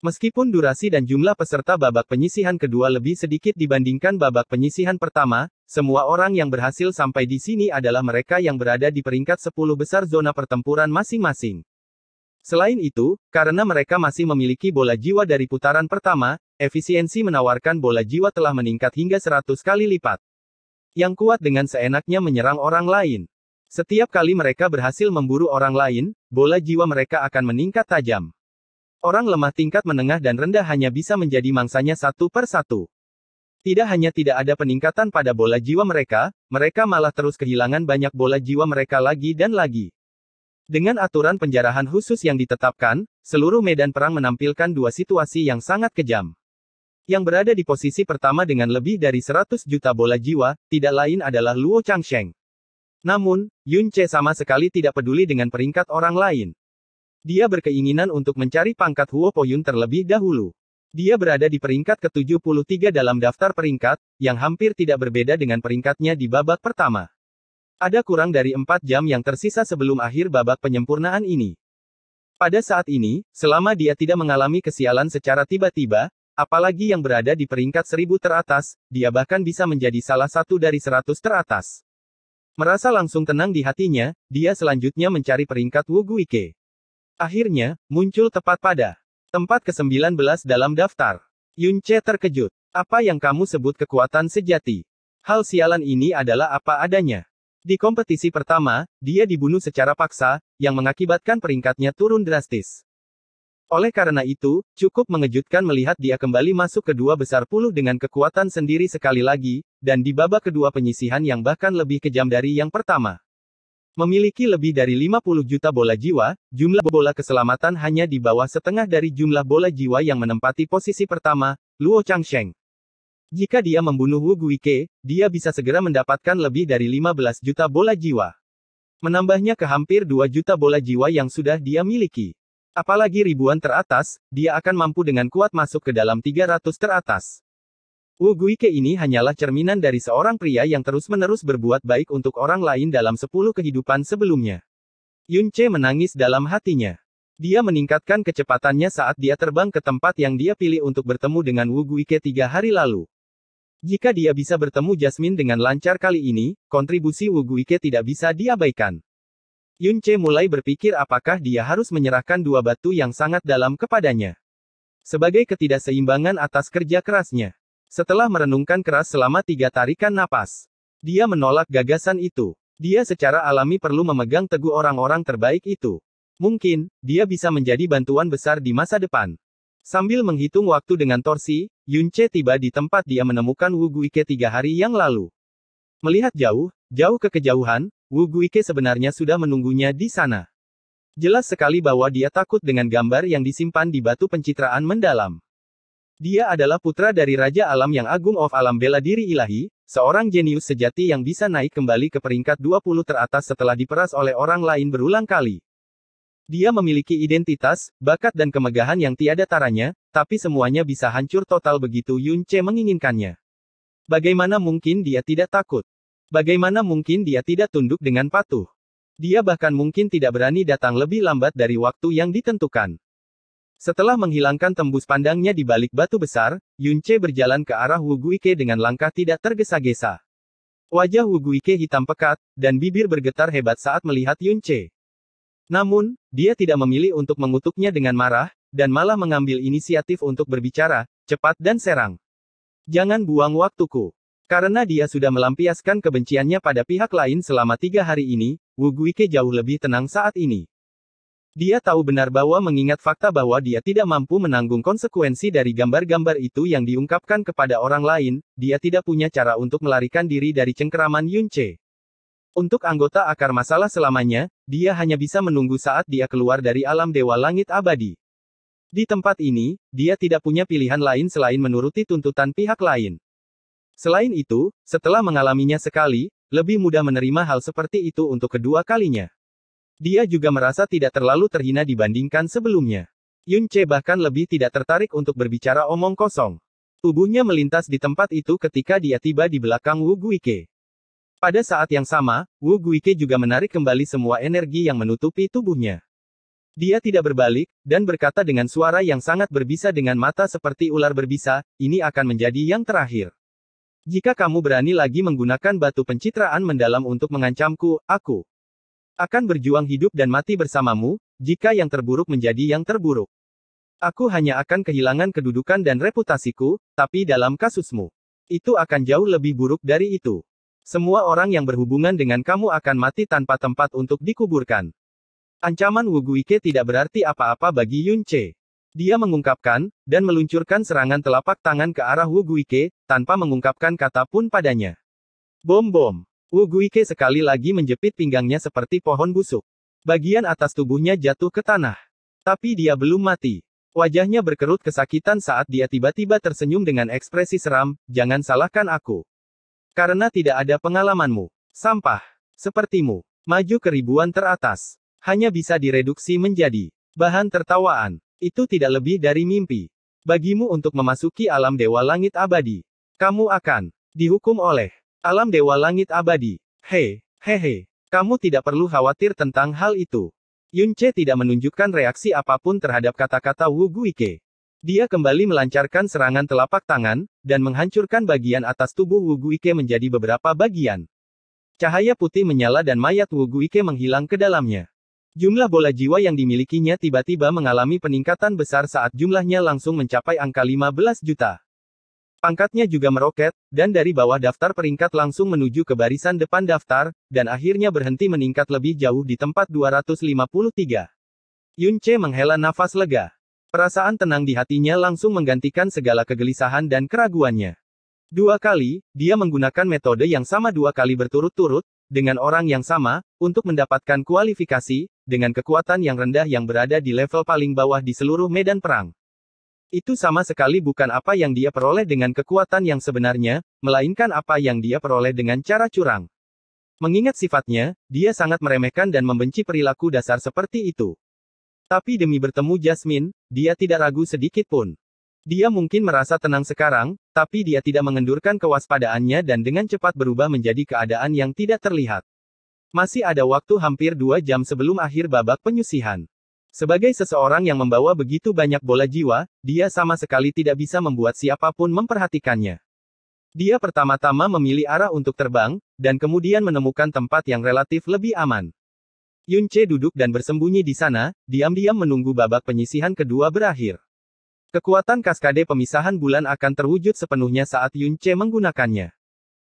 Meskipun durasi dan jumlah peserta babak penyisihan kedua lebih sedikit dibandingkan babak penyisihan pertama, semua orang yang berhasil sampai di sini adalah mereka yang berada di peringkat 10 besar zona pertempuran masing-masing. Selain itu, karena mereka masih memiliki bola jiwa dari putaran pertama, efisiensi menawarkan bola jiwa telah meningkat hingga 100 kali lipat. Yang kuat dengan seenaknya menyerang orang lain. Setiap kali mereka berhasil memburu orang lain, bola jiwa mereka akan meningkat tajam. Orang lemah tingkat menengah dan rendah hanya bisa menjadi mangsanya satu per satu. Tidak hanya tidak ada peningkatan pada bola jiwa mereka, mereka malah terus kehilangan banyak bola jiwa mereka lagi dan lagi. Dengan aturan penjarahan khusus yang ditetapkan, seluruh medan perang menampilkan dua situasi yang sangat kejam. Yang berada di posisi pertama dengan lebih dari 100 juta bola jiwa, tidak lain adalah Luo Changsheng. Namun, Yun Che sama sekali tidak peduli dengan peringkat orang lain. Dia berkeinginan untuk mencari pangkat Huo Poyun terlebih dahulu. Dia berada di peringkat ke-73 dalam daftar peringkat, yang hampir tidak berbeda dengan peringkatnya di babak pertama. Ada kurang dari 4 jam yang tersisa sebelum akhir babak penyempurnaan ini. Pada saat ini, selama dia tidak mengalami kesialan secara tiba-tiba, apalagi yang berada di peringkat 1000 teratas, dia bahkan bisa menjadi salah satu dari 100 teratas. Merasa langsung tenang di hatinya, dia selanjutnya mencari peringkat Wu Guike. Akhirnya, muncul tepat pada tempat ke-19 dalam daftar. Yunche terkejut. Apa yang kamu sebut kekuatan sejati? Hal sialan ini adalah apa adanya. Di kompetisi pertama, dia dibunuh secara paksa, yang mengakibatkan peringkatnya turun drastis. Oleh karena itu, cukup mengejutkan melihat dia kembali masuk ke dua besar puluh dengan kekuatan sendiri sekali lagi, dan di babak kedua penyisihan yang bahkan lebih kejam dari yang pertama. Memiliki lebih dari 50 juta bola jiwa, jumlah bola keselamatan hanya di bawah setengah dari jumlah bola jiwa yang menempati posisi pertama, Luo Changsheng. Jika dia membunuh Wu Guike, dia bisa segera mendapatkan lebih dari 15 juta bola jiwa. Menambahnya ke hampir 2 juta bola jiwa yang sudah dia miliki. Apalagi ribuan teratas, dia akan mampu dengan kuat masuk ke dalam 300 teratas. Wu Guike ini hanyalah cerminan dari seorang pria yang terus-menerus berbuat baik untuk orang lain dalam sepuluh kehidupan sebelumnya. Yun Che menangis dalam hatinya. Dia meningkatkan kecepatannya saat dia terbang ke tempat yang dia pilih untuk bertemu dengan Wu Guike tiga hari lalu. Jika dia bisa bertemu Jasmine dengan lancar kali ini, kontribusi Wu Guike tidak bisa diabaikan. Yun Che mulai berpikir apakah dia harus menyerahkan dua batu yang sangat dalam kepadanya. Sebagai ketidakseimbangan atas kerja kerasnya. Setelah merenungkan keras selama tiga tarikan napas, dia menolak gagasan itu. Dia secara alami perlu memegang teguh orang-orang terbaik itu. Mungkin, dia bisa menjadi bantuan besar di masa depan. Sambil menghitung waktu dengan torsi, Yun Yunche tiba di tempat dia menemukan Wu Guike tiga hari yang lalu. Melihat jauh, jauh ke kejauhan, Wu Guike sebenarnya sudah menunggunya di sana. Jelas sekali bahwa dia takut dengan gambar yang disimpan di batu pencitraan mendalam. Dia adalah putra dari Raja Alam yang Agung of Alam Bela Diri Ilahi, seorang jenius sejati yang bisa naik kembali ke peringkat 20 teratas setelah diperas oleh orang lain berulang kali. Dia memiliki identitas, bakat dan kemegahan yang tiada taranya, tapi semuanya bisa hancur total begitu Yun Che menginginkannya. Bagaimana mungkin dia tidak takut? Bagaimana mungkin dia tidak tunduk dengan patuh? Dia bahkan mungkin tidak berani datang lebih lambat dari waktu yang ditentukan. Setelah menghilangkan tembus pandangnya di balik batu besar, Yunce berjalan ke arah Wu Guike dengan langkah tidak tergesa-gesa. Wajah Wu Guike hitam pekat, dan bibir bergetar hebat saat melihat Yunce. Namun, dia tidak memilih untuk mengutuknya dengan marah, dan malah mengambil inisiatif untuk berbicara, cepat dan serang. Jangan buang waktuku. Karena dia sudah melampiaskan kebenciannya pada pihak lain selama tiga hari ini, Wu Guike jauh lebih tenang saat ini. Dia tahu benar bahwa mengingat fakta bahwa dia tidak mampu menanggung konsekuensi dari gambar-gambar itu yang diungkapkan kepada orang lain, dia tidak punya cara untuk melarikan diri dari cengkeraman Yunche. Untuk anggota akar masalah selamanya, dia hanya bisa menunggu saat dia keluar dari alam dewa langit abadi. Di tempat ini, dia tidak punya pilihan lain selain menuruti tuntutan pihak lain. Selain itu, setelah mengalaminya sekali, lebih mudah menerima hal seperti itu untuk kedua kalinya. Dia juga merasa tidak terlalu terhina dibandingkan sebelumnya. Yun Che bahkan lebih tidak tertarik untuk berbicara omong kosong. Tubuhnya melintas di tempat itu ketika dia tiba di belakang Wu Guike. Pada saat yang sama, Wu Guike juga menarik kembali semua energi yang menutupi tubuhnya. Dia tidak berbalik, dan berkata dengan suara yang sangat berbisa dengan mata seperti ular berbisa, ini akan menjadi yang terakhir. Jika kamu berani lagi menggunakan batu pencitraan mendalam untuk mengancamku, aku akan berjuang hidup dan mati bersamamu, jika yang terburuk menjadi yang terburuk. Aku hanya akan kehilangan kedudukan dan reputasiku, tapi dalam kasusmu, itu akan jauh lebih buruk dari itu. Semua orang yang berhubungan dengan kamu akan mati tanpa tempat untuk dikuburkan. Ancaman Wu Guike tidak berarti apa-apa bagi Yun Che. Dia mengungkapkan, dan meluncurkan serangan telapak tangan ke arah Wu Guike tanpa mengungkapkan kata pun padanya. Bom-bom. Guike sekali lagi menjepit pinggangnya seperti pohon busuk. Bagian atas tubuhnya jatuh ke tanah. Tapi dia belum mati. Wajahnya berkerut kesakitan saat dia tiba-tiba tersenyum dengan ekspresi seram, jangan salahkan aku. Karena tidak ada pengalamanmu. Sampah. Sepertimu. Maju ke ribuan teratas. Hanya bisa direduksi menjadi bahan tertawaan. Itu tidak lebih dari mimpi bagimu untuk memasuki alam dewa langit abadi. Kamu akan dihukum oleh Alam Dewa Langit Abadi. Hei, hehe, kamu tidak perlu khawatir tentang hal itu. Yunce tidak menunjukkan reaksi apapun terhadap kata-kata Wu Guike. Dia kembali melancarkan serangan telapak tangan, dan menghancurkan bagian atas tubuh Wu Guike menjadi beberapa bagian. Cahaya putih menyala dan mayat Wu Guike menghilang ke dalamnya. Jumlah bola jiwa yang dimilikinya tiba-tiba mengalami peningkatan besar saat jumlahnya langsung mencapai angka 15 juta. Pangkatnya juga meroket, dan dari bawah daftar peringkat langsung menuju ke barisan depan daftar, dan akhirnya berhenti meningkat lebih jauh di tempat 253. Yun Che menghela nafas lega. Perasaan tenang di hatinya langsung menggantikan segala kegelisahan dan keraguannya. Dua kali, dia menggunakan metode yang sama dua kali berturut-turut, dengan orang yang sama, untuk mendapatkan kualifikasi, dengan kekuatan yang rendah yang berada di level paling bawah di seluruh medan perang. Itu sama sekali bukan apa yang dia peroleh dengan kekuatan yang sebenarnya, melainkan apa yang dia peroleh dengan cara curang. Mengingat sifatnya, dia sangat meremehkan dan membenci perilaku dasar seperti itu. Tapi demi bertemu Jasmine, dia tidak ragu sedikit pun. Dia mungkin merasa tenang sekarang, tapi dia tidak mengendurkan kewaspadaannya dan dengan cepat berubah menjadi keadaan yang tidak terlihat. Masih ada waktu hampir dua jam sebelum akhir babak penyusihan. Sebagai seseorang yang membawa begitu banyak bola jiwa, dia sama sekali tidak bisa membuat siapapun memperhatikannya. Dia pertama-tama memilih arah untuk terbang, dan kemudian menemukan tempat yang relatif lebih aman. Yunche duduk dan bersembunyi di sana, diam-diam menunggu babak penyisihan kedua berakhir. Kekuatan kaskade pemisahan bulan akan terwujud sepenuhnya saat Yunche menggunakannya.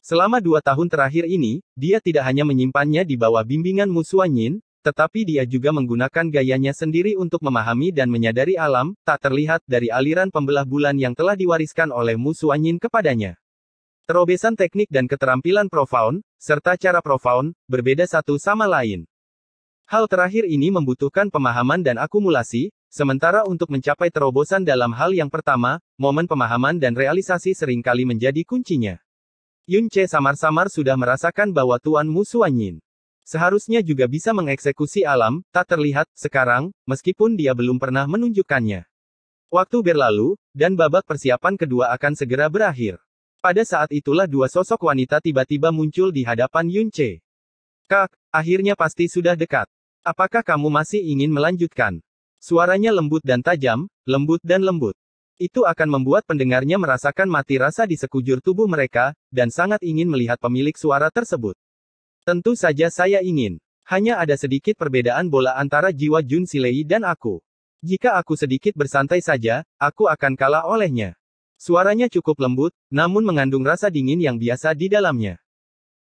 Selama dua tahun terakhir ini, dia tidak hanya menyimpannya di bawah bimbingan Yin. Tetapi dia juga menggunakan gayanya sendiri untuk memahami dan menyadari alam, tak terlihat dari aliran pembelah bulan yang telah diwariskan oleh musuh Anyin kepadanya. Terobosan teknik dan keterampilan profound, serta cara profound, berbeda satu sama lain. Hal terakhir ini membutuhkan pemahaman dan akumulasi, sementara untuk mencapai terobosan dalam hal yang pertama, momen pemahaman dan realisasi seringkali menjadi kuncinya. Yun Che samar-samar sudah merasakan bahwa Tuan Musuanyin Seharusnya juga bisa mengeksekusi alam, tak terlihat, sekarang, meskipun dia belum pernah menunjukkannya. Waktu berlalu, dan babak persiapan kedua akan segera berakhir. Pada saat itulah dua sosok wanita tiba-tiba muncul di hadapan Yunce. Kak, akhirnya pasti sudah dekat. Apakah kamu masih ingin melanjutkan? Suaranya lembut dan tajam, lembut dan lembut. Itu akan membuat pendengarnya merasakan mati rasa di sekujur tubuh mereka, dan sangat ingin melihat pemilik suara tersebut. Tentu saja saya ingin. Hanya ada sedikit perbedaan bola antara jiwa Jun Silei dan aku. Jika aku sedikit bersantai saja, aku akan kalah olehnya. Suaranya cukup lembut, namun mengandung rasa dingin yang biasa di dalamnya.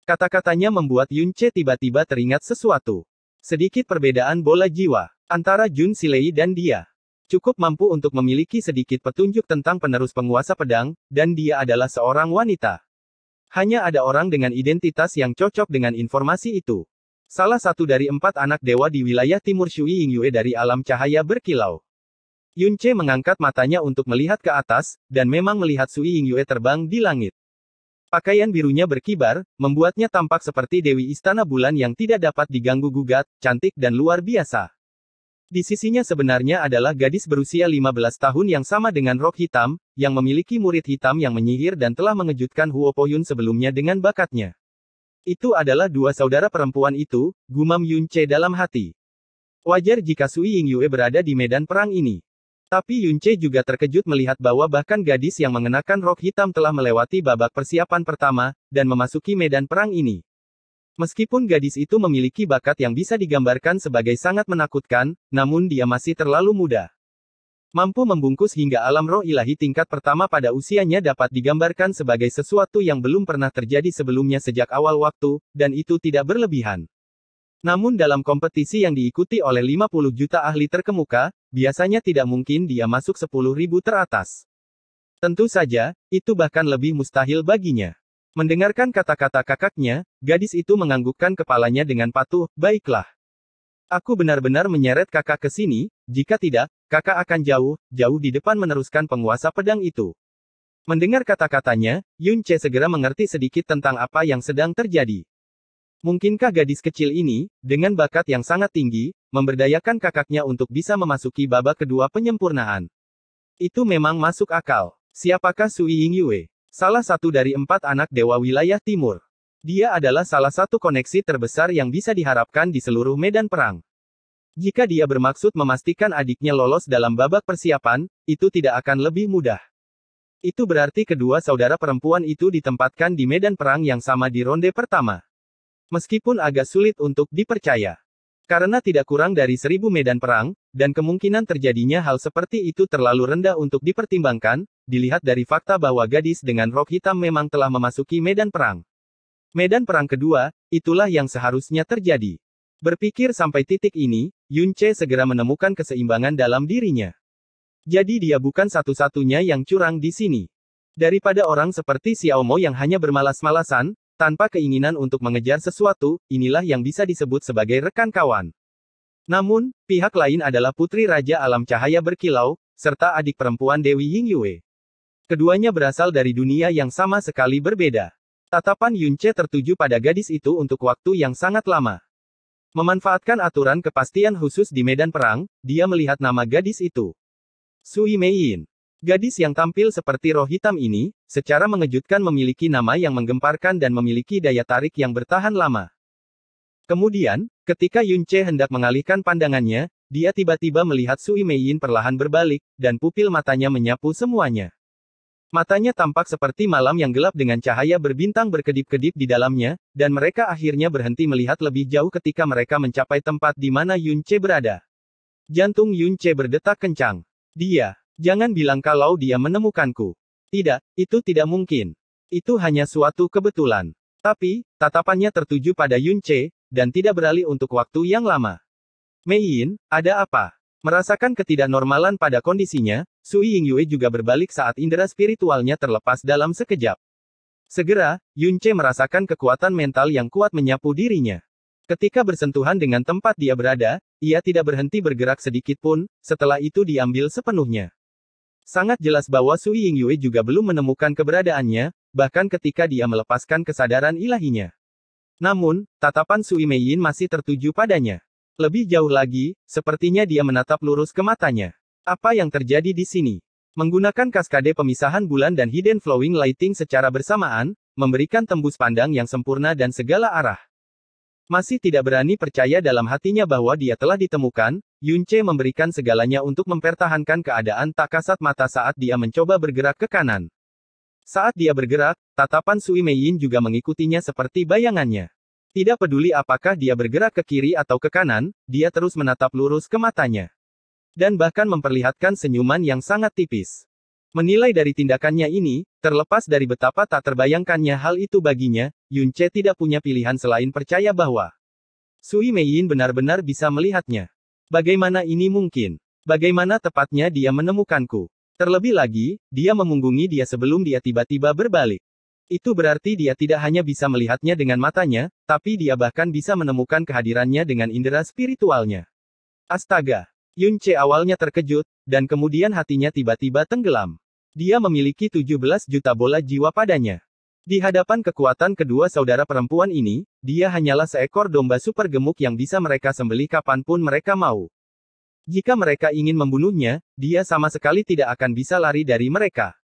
Kata-katanya membuat Yun Che tiba-tiba teringat sesuatu. Sedikit perbedaan bola jiwa antara Jun Silei dan dia. Cukup mampu untuk memiliki sedikit petunjuk tentang penerus penguasa pedang, dan dia adalah seorang wanita. Hanya ada orang dengan identitas yang cocok dengan informasi itu. Salah satu dari empat anak dewa di wilayah timur Shui Yue dari alam cahaya berkilau. Yun Che mengangkat matanya untuk melihat ke atas, dan memang melihat Sui Yue terbang di langit. Pakaian birunya berkibar, membuatnya tampak seperti Dewi Istana Bulan yang tidak dapat diganggu-gugat, cantik dan luar biasa. Di sisinya sebenarnya adalah gadis berusia 15 tahun yang sama dengan Rok Hitam, yang memiliki murid hitam yang menyihir dan telah mengejutkan Huo Poyun sebelumnya dengan bakatnya. Itu adalah dua saudara perempuan itu, gumam Yun Che dalam hati. Wajar jika Sui Ying Yue berada di medan perang ini. Tapi Yun Che juga terkejut melihat bahwa bahkan gadis yang mengenakan rok hitam telah melewati babak persiapan pertama, dan memasuki medan perang ini. Meskipun gadis itu memiliki bakat yang bisa digambarkan sebagai sangat menakutkan, namun dia masih terlalu muda. Mampu membungkus hingga alam roh ilahi tingkat pertama pada usianya dapat digambarkan sebagai sesuatu yang belum pernah terjadi sebelumnya sejak awal waktu, dan itu tidak berlebihan. Namun dalam kompetisi yang diikuti oleh 50 juta ahli terkemuka, biasanya tidak mungkin dia masuk 10 ribu teratas. Tentu saja, itu bahkan lebih mustahil baginya. Mendengarkan kata-kata kakaknya, gadis itu menganggukkan kepalanya dengan patuh, baiklah. Aku benar-benar menyeret kakak ke sini, jika tidak, kakak akan jauh, jauh di depan meneruskan penguasa pedang itu. Mendengar kata-katanya, Yun Che segera mengerti sedikit tentang apa yang sedang terjadi. Mungkinkah gadis kecil ini, dengan bakat yang sangat tinggi, memberdayakan kakaknya untuk bisa memasuki babak kedua penyempurnaan? Itu memang masuk akal. Siapakah Sui Ying Yue? Salah satu dari empat anak dewa wilayah timur. Dia adalah salah satu koneksi terbesar yang bisa diharapkan di seluruh medan perang. Jika dia bermaksud memastikan adiknya lolos dalam babak persiapan, itu tidak akan lebih mudah. Itu berarti kedua saudara perempuan itu ditempatkan di medan perang yang sama di ronde pertama. Meskipun agak sulit untuk dipercaya. Karena tidak kurang dari seribu medan perang, dan kemungkinan terjadinya hal seperti itu terlalu rendah untuk dipertimbangkan, dilihat dari fakta bahwa gadis dengan rok hitam memang telah memasuki medan perang. Medan perang kedua, itulah yang seharusnya terjadi. Berpikir sampai titik ini, Yun Che segera menemukan keseimbangan dalam dirinya. Jadi dia bukan satu-satunya yang curang di sini. Daripada orang seperti Xiao Mo yang hanya bermalas-malasan, tanpa keinginan untuk mengejar sesuatu, inilah yang bisa disebut sebagai rekan kawan. Namun, pihak lain adalah putri Raja Alam Cahaya Berkilau, serta adik perempuan Dewi Ying Yue. Keduanya berasal dari dunia yang sama sekali berbeda. Tatapan Yunce tertuju pada gadis itu untuk waktu yang sangat lama. Memanfaatkan aturan kepastian khusus di medan perang, dia melihat nama gadis itu. Sui Meiyin. Gadis yang tampil seperti roh hitam ini, secara mengejutkan memiliki nama yang menggemparkan dan memiliki daya tarik yang bertahan lama. Kemudian, Ketika Yun Che hendak mengalihkan pandangannya, dia tiba-tiba melihat Sui Yin perlahan berbalik, dan pupil matanya menyapu semuanya. Matanya tampak seperti malam yang gelap dengan cahaya berbintang berkedip-kedip di dalamnya, dan mereka akhirnya berhenti melihat lebih jauh ketika mereka mencapai tempat di mana Yun Che berada. Jantung Yun Che berdetak kencang. Dia, jangan bilang kalau dia menemukanku. Tidak, itu tidak mungkin. Itu hanya suatu kebetulan. Tapi, tatapannya tertuju pada Yun Che, dan tidak beralih untuk waktu yang lama. Mei Yin, ada apa? Merasakan ketidaknormalan pada kondisinya, Sui Ying Yue juga berbalik saat indera spiritualnya terlepas dalam sekejap. Segera, Yun Che merasakan kekuatan mental yang kuat menyapu dirinya. Ketika bersentuhan dengan tempat dia berada, ia tidak berhenti bergerak sedikit pun, setelah itu diambil sepenuhnya. Sangat jelas bahwa Sui Ying Yue juga belum menemukan keberadaannya, bahkan ketika dia melepaskan kesadaran ilahinya. Namun, tatapan Sui Meiyin masih tertuju padanya. Lebih jauh lagi, sepertinya dia menatap lurus ke matanya. Apa yang terjadi di sini? Menggunakan kaskade pemisahan bulan dan hidden flowing lighting secara bersamaan, memberikan tembus pandang yang sempurna dan segala arah. Masih tidak berani percaya dalam hatinya bahwa dia telah ditemukan, Yunce memberikan segalanya untuk mempertahankan keadaan tak kasat mata saat dia mencoba bergerak ke kanan. Saat dia bergerak, tatapan Sui Yin juga mengikutinya seperti bayangannya. Tidak peduli apakah dia bergerak ke kiri atau ke kanan, dia terus menatap lurus ke matanya. Dan bahkan memperlihatkan senyuman yang sangat tipis. Menilai dari tindakannya ini, terlepas dari betapa tak terbayangkannya hal itu baginya, Yun Che tidak punya pilihan selain percaya bahwa Sui Yin benar-benar bisa melihatnya. Bagaimana ini mungkin? Bagaimana tepatnya dia menemukanku? Terlebih lagi, dia memunggungi dia sebelum dia tiba-tiba berbalik. Itu berarti dia tidak hanya bisa melihatnya dengan matanya, tapi dia bahkan bisa menemukan kehadirannya dengan indera spiritualnya. Astaga! Yun Che awalnya terkejut, dan kemudian hatinya tiba-tiba tenggelam. Dia memiliki 17 juta bola jiwa padanya. Di hadapan kekuatan kedua saudara perempuan ini, dia hanyalah seekor domba super gemuk yang bisa mereka sembelih kapanpun mereka mau. Jika mereka ingin membunuhnya, dia sama sekali tidak akan bisa lari dari mereka.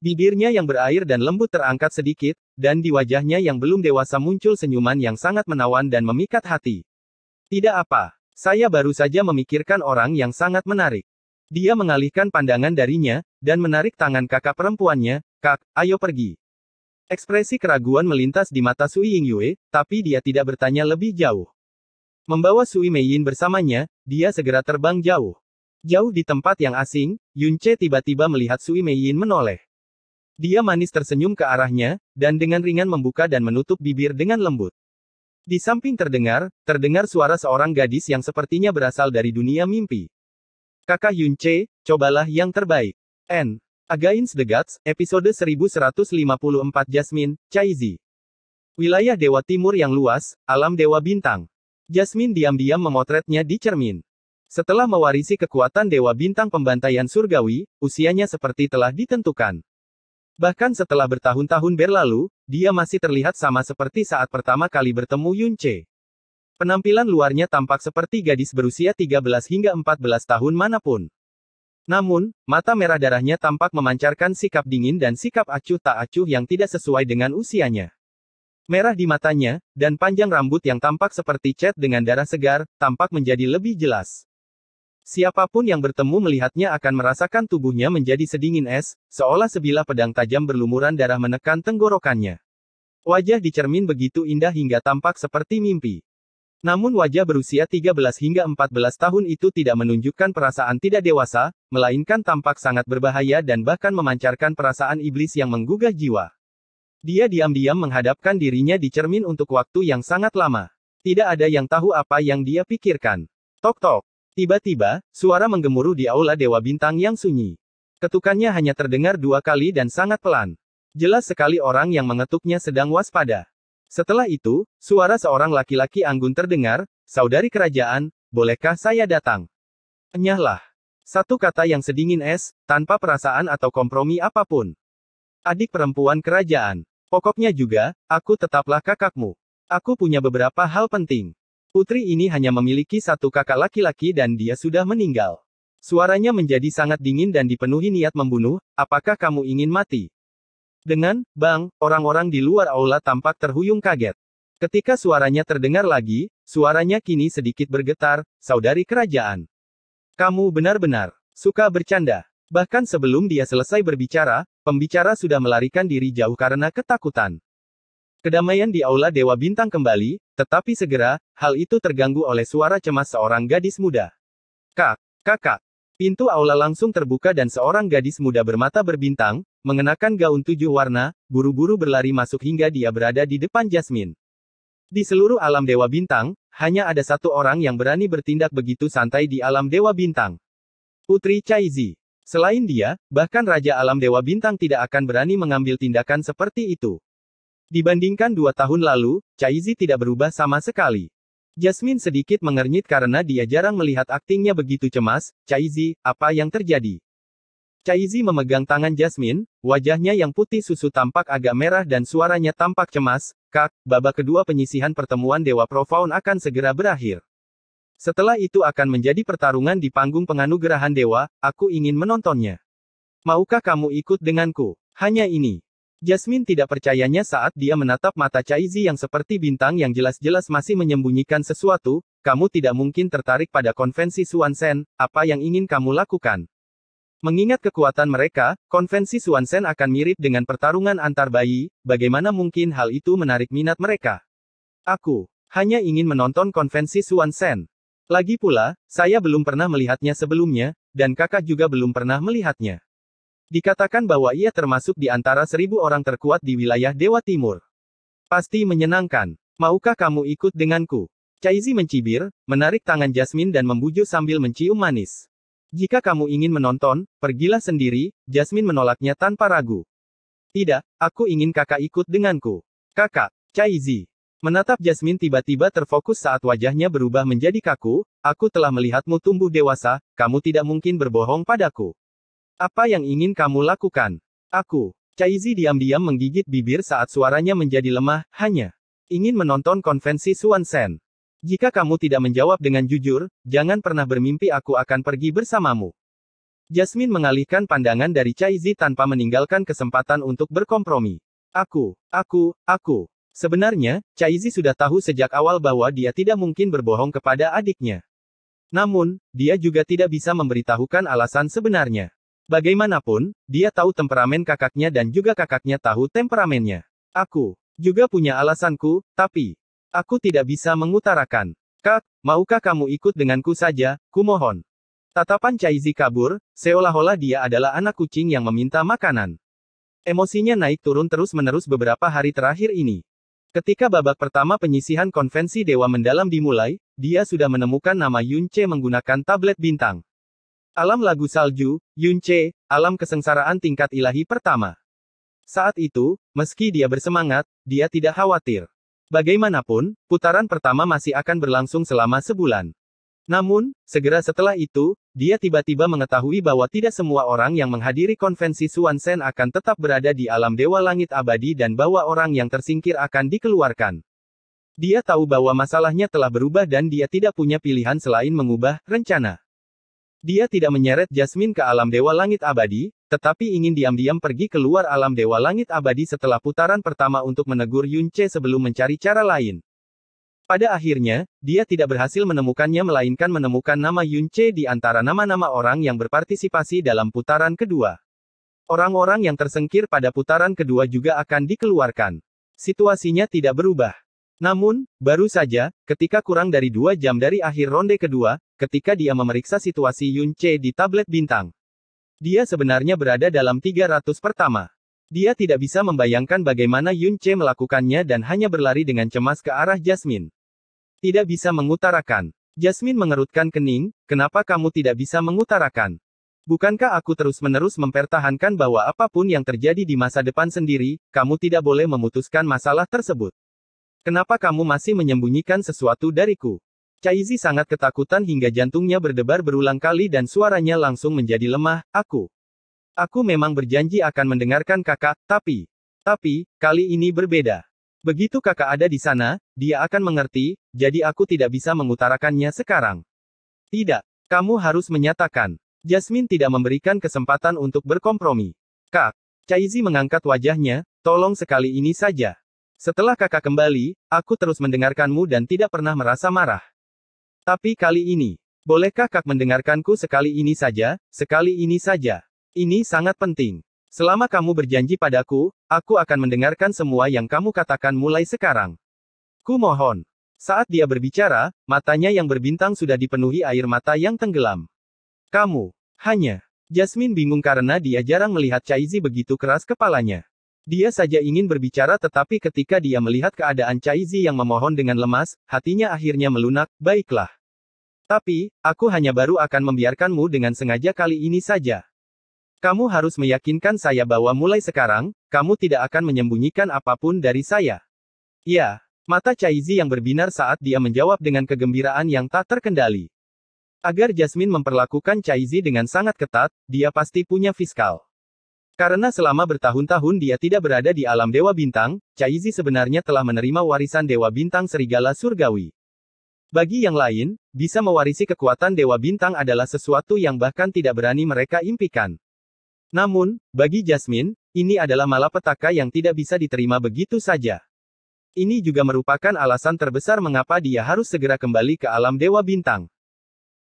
Bibirnya yang berair dan lembut terangkat sedikit, dan di wajahnya yang belum dewasa muncul senyuman yang sangat menawan dan memikat hati. Tidak apa, saya baru saja memikirkan orang yang sangat menarik. Dia mengalihkan pandangan darinya, dan menarik tangan kakak perempuannya, Kak, ayo pergi. Ekspresi keraguan melintas di mata Sui Ying Yue, tapi dia tidak bertanya lebih jauh. Membawa Sui Yin bersamanya, dia segera terbang jauh. Jauh di tempat yang asing, Yunce tiba-tiba melihat Sui Yin menoleh. Dia manis tersenyum ke arahnya, dan dengan ringan membuka dan menutup bibir dengan lembut. Di samping terdengar, terdengar suara seorang gadis yang sepertinya berasal dari dunia mimpi. Kakak Yunce, cobalah yang terbaik. N. Against the Gods, episode 1154 Jasmine, Chaizi. Wilayah Dewa Timur yang luas, alam Dewa Bintang. Jasmine diam-diam memotretnya di cermin. Setelah mewarisi kekuatan Dewa Bintang Pembantaian Surgawi, usianya seperti telah ditentukan. Bahkan setelah bertahun-tahun berlalu, dia masih terlihat sama seperti saat pertama kali bertemu Yun Che. Penampilan luarnya tampak seperti gadis berusia 13 hingga 14 tahun manapun. Namun, mata merah darahnya tampak memancarkan sikap dingin dan sikap acuh tak acuh yang tidak sesuai dengan usianya. Merah di matanya, dan panjang rambut yang tampak seperti cat dengan darah segar, tampak menjadi lebih jelas. Siapapun yang bertemu melihatnya akan merasakan tubuhnya menjadi sedingin es, seolah sebilah pedang tajam berlumuran darah menekan tenggorokannya. Wajah di cermin begitu indah hingga tampak seperti mimpi. Namun wajah berusia 13 hingga 14 tahun itu tidak menunjukkan perasaan tidak dewasa, melainkan tampak sangat berbahaya dan bahkan memancarkan perasaan iblis yang menggugah jiwa. Dia diam-diam menghadapkan dirinya di cermin untuk waktu yang sangat lama. Tidak ada yang tahu apa yang dia pikirkan. Tok-tok. Tiba-tiba, suara menggemuruh di aula Dewa Bintang yang sunyi. Ketukannya hanya terdengar dua kali dan sangat pelan. Jelas sekali orang yang mengetuknya sedang waspada. Setelah itu, suara seorang laki-laki anggun terdengar, Saudari kerajaan, bolehkah saya datang? Enyahlah. Satu kata yang sedingin es, tanpa perasaan atau kompromi apapun. Adik perempuan kerajaan. Pokoknya juga, aku tetaplah kakakmu. Aku punya beberapa hal penting. Putri ini hanya memiliki satu kakak laki-laki dan dia sudah meninggal. Suaranya menjadi sangat dingin dan dipenuhi niat membunuh, apakah kamu ingin mati? Dengan, bang, orang-orang di luar aula tampak terhuyung kaget. Ketika suaranya terdengar lagi, suaranya kini sedikit bergetar, saudari kerajaan. Kamu benar-benar suka bercanda. Bahkan sebelum dia selesai berbicara, Pembicara sudah melarikan diri jauh karena ketakutan. Kedamaian di aula Dewa Bintang kembali, tetapi segera, hal itu terganggu oleh suara cemas seorang gadis muda. Kak, kakak. Pintu aula langsung terbuka dan seorang gadis muda bermata berbintang, mengenakan gaun tujuh warna, buru-buru berlari masuk hingga dia berada di depan Jasmine. Di seluruh alam Dewa Bintang, hanya ada satu orang yang berani bertindak begitu santai di alam Dewa Bintang. Putri Chaizi. Selain dia, bahkan Raja Alam Dewa Bintang tidak akan berani mengambil tindakan seperti itu. Dibandingkan dua tahun lalu, Chaizi tidak berubah sama sekali. Jasmine sedikit mengernyit karena dia jarang melihat aktingnya begitu cemas, Chaizi, apa yang terjadi? Chaizi memegang tangan Jasmine, wajahnya yang putih susu tampak agak merah dan suaranya tampak cemas, Kak, babak kedua penyisihan pertemuan Dewa Profound akan segera berakhir. Setelah itu akan menjadi pertarungan di panggung penganugerahan dewa, aku ingin menontonnya. Maukah kamu ikut denganku? Hanya ini. Jasmine tidak percayanya saat dia menatap mata Chaizi yang seperti bintang yang jelas-jelas masih menyembunyikan sesuatu, kamu tidak mungkin tertarik pada konvensi Suansen, apa yang ingin kamu lakukan? Mengingat kekuatan mereka, konvensi Suansen akan mirip dengan pertarungan antar bayi, bagaimana mungkin hal itu menarik minat mereka? Aku hanya ingin menonton konvensi Suansen. Lagi pula, saya belum pernah melihatnya sebelumnya, dan kakak juga belum pernah melihatnya. Dikatakan bahwa ia termasuk di antara seribu orang terkuat di wilayah Dewa Timur. Pasti menyenangkan. Maukah kamu ikut denganku? Caizi mencibir, menarik tangan Jasmine dan membujuk sambil mencium manis. Jika kamu ingin menonton, pergilah sendiri, Jasmine menolaknya tanpa ragu. Tidak, aku ingin kakak ikut denganku. Kakak, Caizi, Menatap Jasmine tiba-tiba terfokus saat wajahnya berubah menjadi kaku, aku telah melihatmu tumbuh dewasa, kamu tidak mungkin berbohong padaku. Apa yang ingin kamu lakukan? Aku. Caizi diam-diam menggigit bibir saat suaranya menjadi lemah, hanya ingin menonton konvensi Suan Sen. Jika kamu tidak menjawab dengan jujur, jangan pernah bermimpi aku akan pergi bersamamu. Jasmine mengalihkan pandangan dari Caizi tanpa meninggalkan kesempatan untuk berkompromi. Aku, aku, aku, Sebenarnya, Caizi sudah tahu sejak awal bahwa dia tidak mungkin berbohong kepada adiknya. Namun, dia juga tidak bisa memberitahukan alasan sebenarnya. Bagaimanapun, dia tahu temperamen kakaknya dan juga kakaknya tahu temperamennya. Aku juga punya alasanku, tapi aku tidak bisa mengutarakan. Kak, maukah kamu ikut denganku saja? Kumohon. Tatapan Caizi kabur, seolah-olah dia adalah anak kucing yang meminta makanan. Emosinya naik turun terus-menerus beberapa hari terakhir ini. Ketika babak pertama penyisihan konvensi Dewa Mendalam dimulai, dia sudah menemukan nama Yunce menggunakan tablet bintang. Alam lagu salju, Yunce, alam kesengsaraan tingkat ilahi pertama. Saat itu, meski dia bersemangat, dia tidak khawatir. Bagaimanapun, putaran pertama masih akan berlangsung selama sebulan. Namun, segera setelah itu, dia tiba-tiba mengetahui bahwa tidak semua orang yang menghadiri konvensi Suan Suansen akan tetap berada di alam dewa langit abadi dan bahwa orang yang tersingkir akan dikeluarkan. Dia tahu bahwa masalahnya telah berubah dan dia tidak punya pilihan selain mengubah rencana. Dia tidak menyeret Jasmine ke alam dewa langit abadi, tetapi ingin diam-diam pergi keluar alam dewa langit abadi setelah putaran pertama untuk menegur Yun sebelum mencari cara lain. Pada akhirnya, dia tidak berhasil menemukannya melainkan menemukan nama Yun Che di antara nama-nama orang yang berpartisipasi dalam putaran kedua. Orang-orang yang tersengkir pada putaran kedua juga akan dikeluarkan. Situasinya tidak berubah. Namun, baru saja, ketika kurang dari dua jam dari akhir ronde kedua, ketika dia memeriksa situasi Yun Che di tablet bintang. Dia sebenarnya berada dalam 300 pertama. Dia tidak bisa membayangkan bagaimana Yun Che melakukannya dan hanya berlari dengan cemas ke arah Jasmine. Tidak bisa mengutarakan. Jasmine mengerutkan kening, kenapa kamu tidak bisa mengutarakan? Bukankah aku terus-menerus mempertahankan bahwa apapun yang terjadi di masa depan sendiri, kamu tidak boleh memutuskan masalah tersebut? Kenapa kamu masih menyembunyikan sesuatu dariku? Caizi sangat ketakutan hingga jantungnya berdebar berulang kali dan suaranya langsung menjadi lemah, aku. Aku memang berjanji akan mendengarkan kakak, tapi... Tapi, kali ini berbeda. Begitu kakak ada di sana, dia akan mengerti, jadi aku tidak bisa mengutarakannya sekarang. Tidak, kamu harus menyatakan. Jasmine tidak memberikan kesempatan untuk berkompromi. Kak, Caizi mengangkat wajahnya, tolong sekali ini saja. Setelah kakak kembali, aku terus mendengarkanmu dan tidak pernah merasa marah. Tapi kali ini, bolehkah kak mendengarkanku sekali ini saja, sekali ini saja? Ini sangat penting. Selama kamu berjanji padaku, aku akan mendengarkan semua yang kamu katakan mulai sekarang. Ku mohon. Saat dia berbicara, matanya yang berbintang sudah dipenuhi air mata yang tenggelam. Kamu. Hanya. Jasmine bingung karena dia jarang melihat Chaizi begitu keras kepalanya. Dia saja ingin berbicara tetapi ketika dia melihat keadaan Chaizi yang memohon dengan lemas, hatinya akhirnya melunak, baiklah. Tapi, aku hanya baru akan membiarkanmu dengan sengaja kali ini saja. Kamu harus meyakinkan saya bahwa mulai sekarang, kamu tidak akan menyembunyikan apapun dari saya. Ya, mata Chaizi yang berbinar saat dia menjawab dengan kegembiraan yang tak terkendali. Agar Jasmine memperlakukan Chaizi dengan sangat ketat, dia pasti punya fiskal. Karena selama bertahun-tahun dia tidak berada di alam Dewa Bintang, Chaizi sebenarnya telah menerima warisan Dewa Bintang Serigala Surgawi. Bagi yang lain, bisa mewarisi kekuatan Dewa Bintang adalah sesuatu yang bahkan tidak berani mereka impikan. Namun, bagi Jasmine, ini adalah malapetaka yang tidak bisa diterima begitu saja. Ini juga merupakan alasan terbesar mengapa dia harus segera kembali ke alam Dewa Bintang.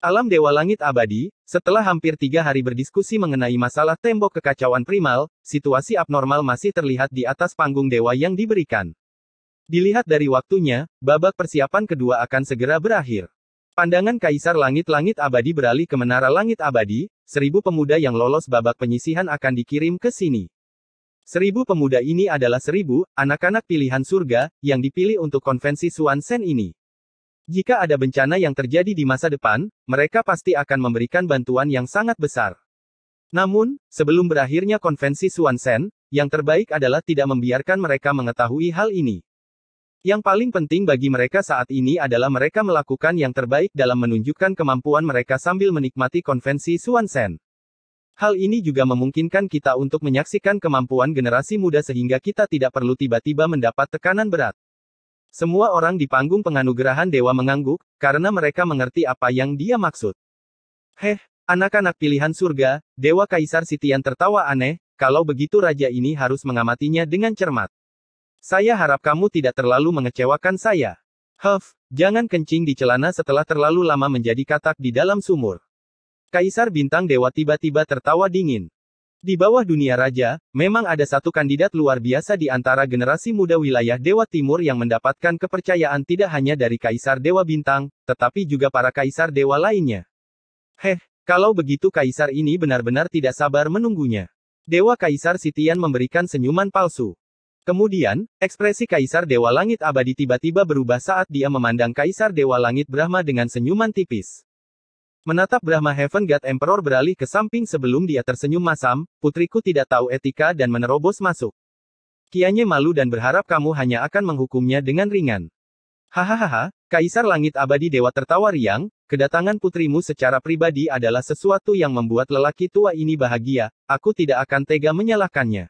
Alam Dewa Langit Abadi, setelah hampir tiga hari berdiskusi mengenai masalah tembok kekacauan primal, situasi abnormal masih terlihat di atas panggung dewa yang diberikan. Dilihat dari waktunya, babak persiapan kedua akan segera berakhir. Pandangan Kaisar Langit-Langit Abadi beralih ke Menara Langit Abadi, seribu pemuda yang lolos babak penyisihan akan dikirim ke sini. Seribu pemuda ini adalah seribu, anak-anak pilihan surga, yang dipilih untuk konvensi Suansen ini. Jika ada bencana yang terjadi di masa depan, mereka pasti akan memberikan bantuan yang sangat besar. Namun, sebelum berakhirnya konvensi Suansen, yang terbaik adalah tidak membiarkan mereka mengetahui hal ini. Yang paling penting bagi mereka saat ini adalah mereka melakukan yang terbaik dalam menunjukkan kemampuan mereka sambil menikmati konvensi Suansen. Hal ini juga memungkinkan kita untuk menyaksikan kemampuan generasi muda sehingga kita tidak perlu tiba-tiba mendapat tekanan berat. Semua orang di panggung penganugerahan dewa mengangguk, karena mereka mengerti apa yang dia maksud. Heh, anak-anak pilihan surga, Dewa Kaisar Sitian tertawa aneh, kalau begitu raja ini harus mengamatinya dengan cermat. Saya harap kamu tidak terlalu mengecewakan saya. Huff, jangan kencing di celana setelah terlalu lama menjadi katak di dalam sumur. Kaisar Bintang Dewa tiba-tiba tertawa dingin. Di bawah dunia raja, memang ada satu kandidat luar biasa di antara generasi muda wilayah Dewa Timur yang mendapatkan kepercayaan tidak hanya dari Kaisar Dewa Bintang, tetapi juga para Kaisar Dewa lainnya. Heh, kalau begitu Kaisar ini benar-benar tidak sabar menunggunya. Dewa Kaisar Sitian memberikan senyuman palsu. Kemudian, ekspresi Kaisar Dewa Langit Abadi tiba-tiba berubah saat dia memandang Kaisar Dewa Langit Brahma dengan senyuman tipis. Menatap Brahma Heaven God Emperor beralih ke samping sebelum dia tersenyum masam, putriku tidak tahu etika dan menerobos masuk. Kianye malu dan berharap kamu hanya akan menghukumnya dengan ringan. Hahaha, Kaisar Langit Abadi Dewa tertawa riang, kedatangan putrimu secara pribadi adalah sesuatu yang membuat lelaki tua ini bahagia, aku tidak akan tega menyalahkannya.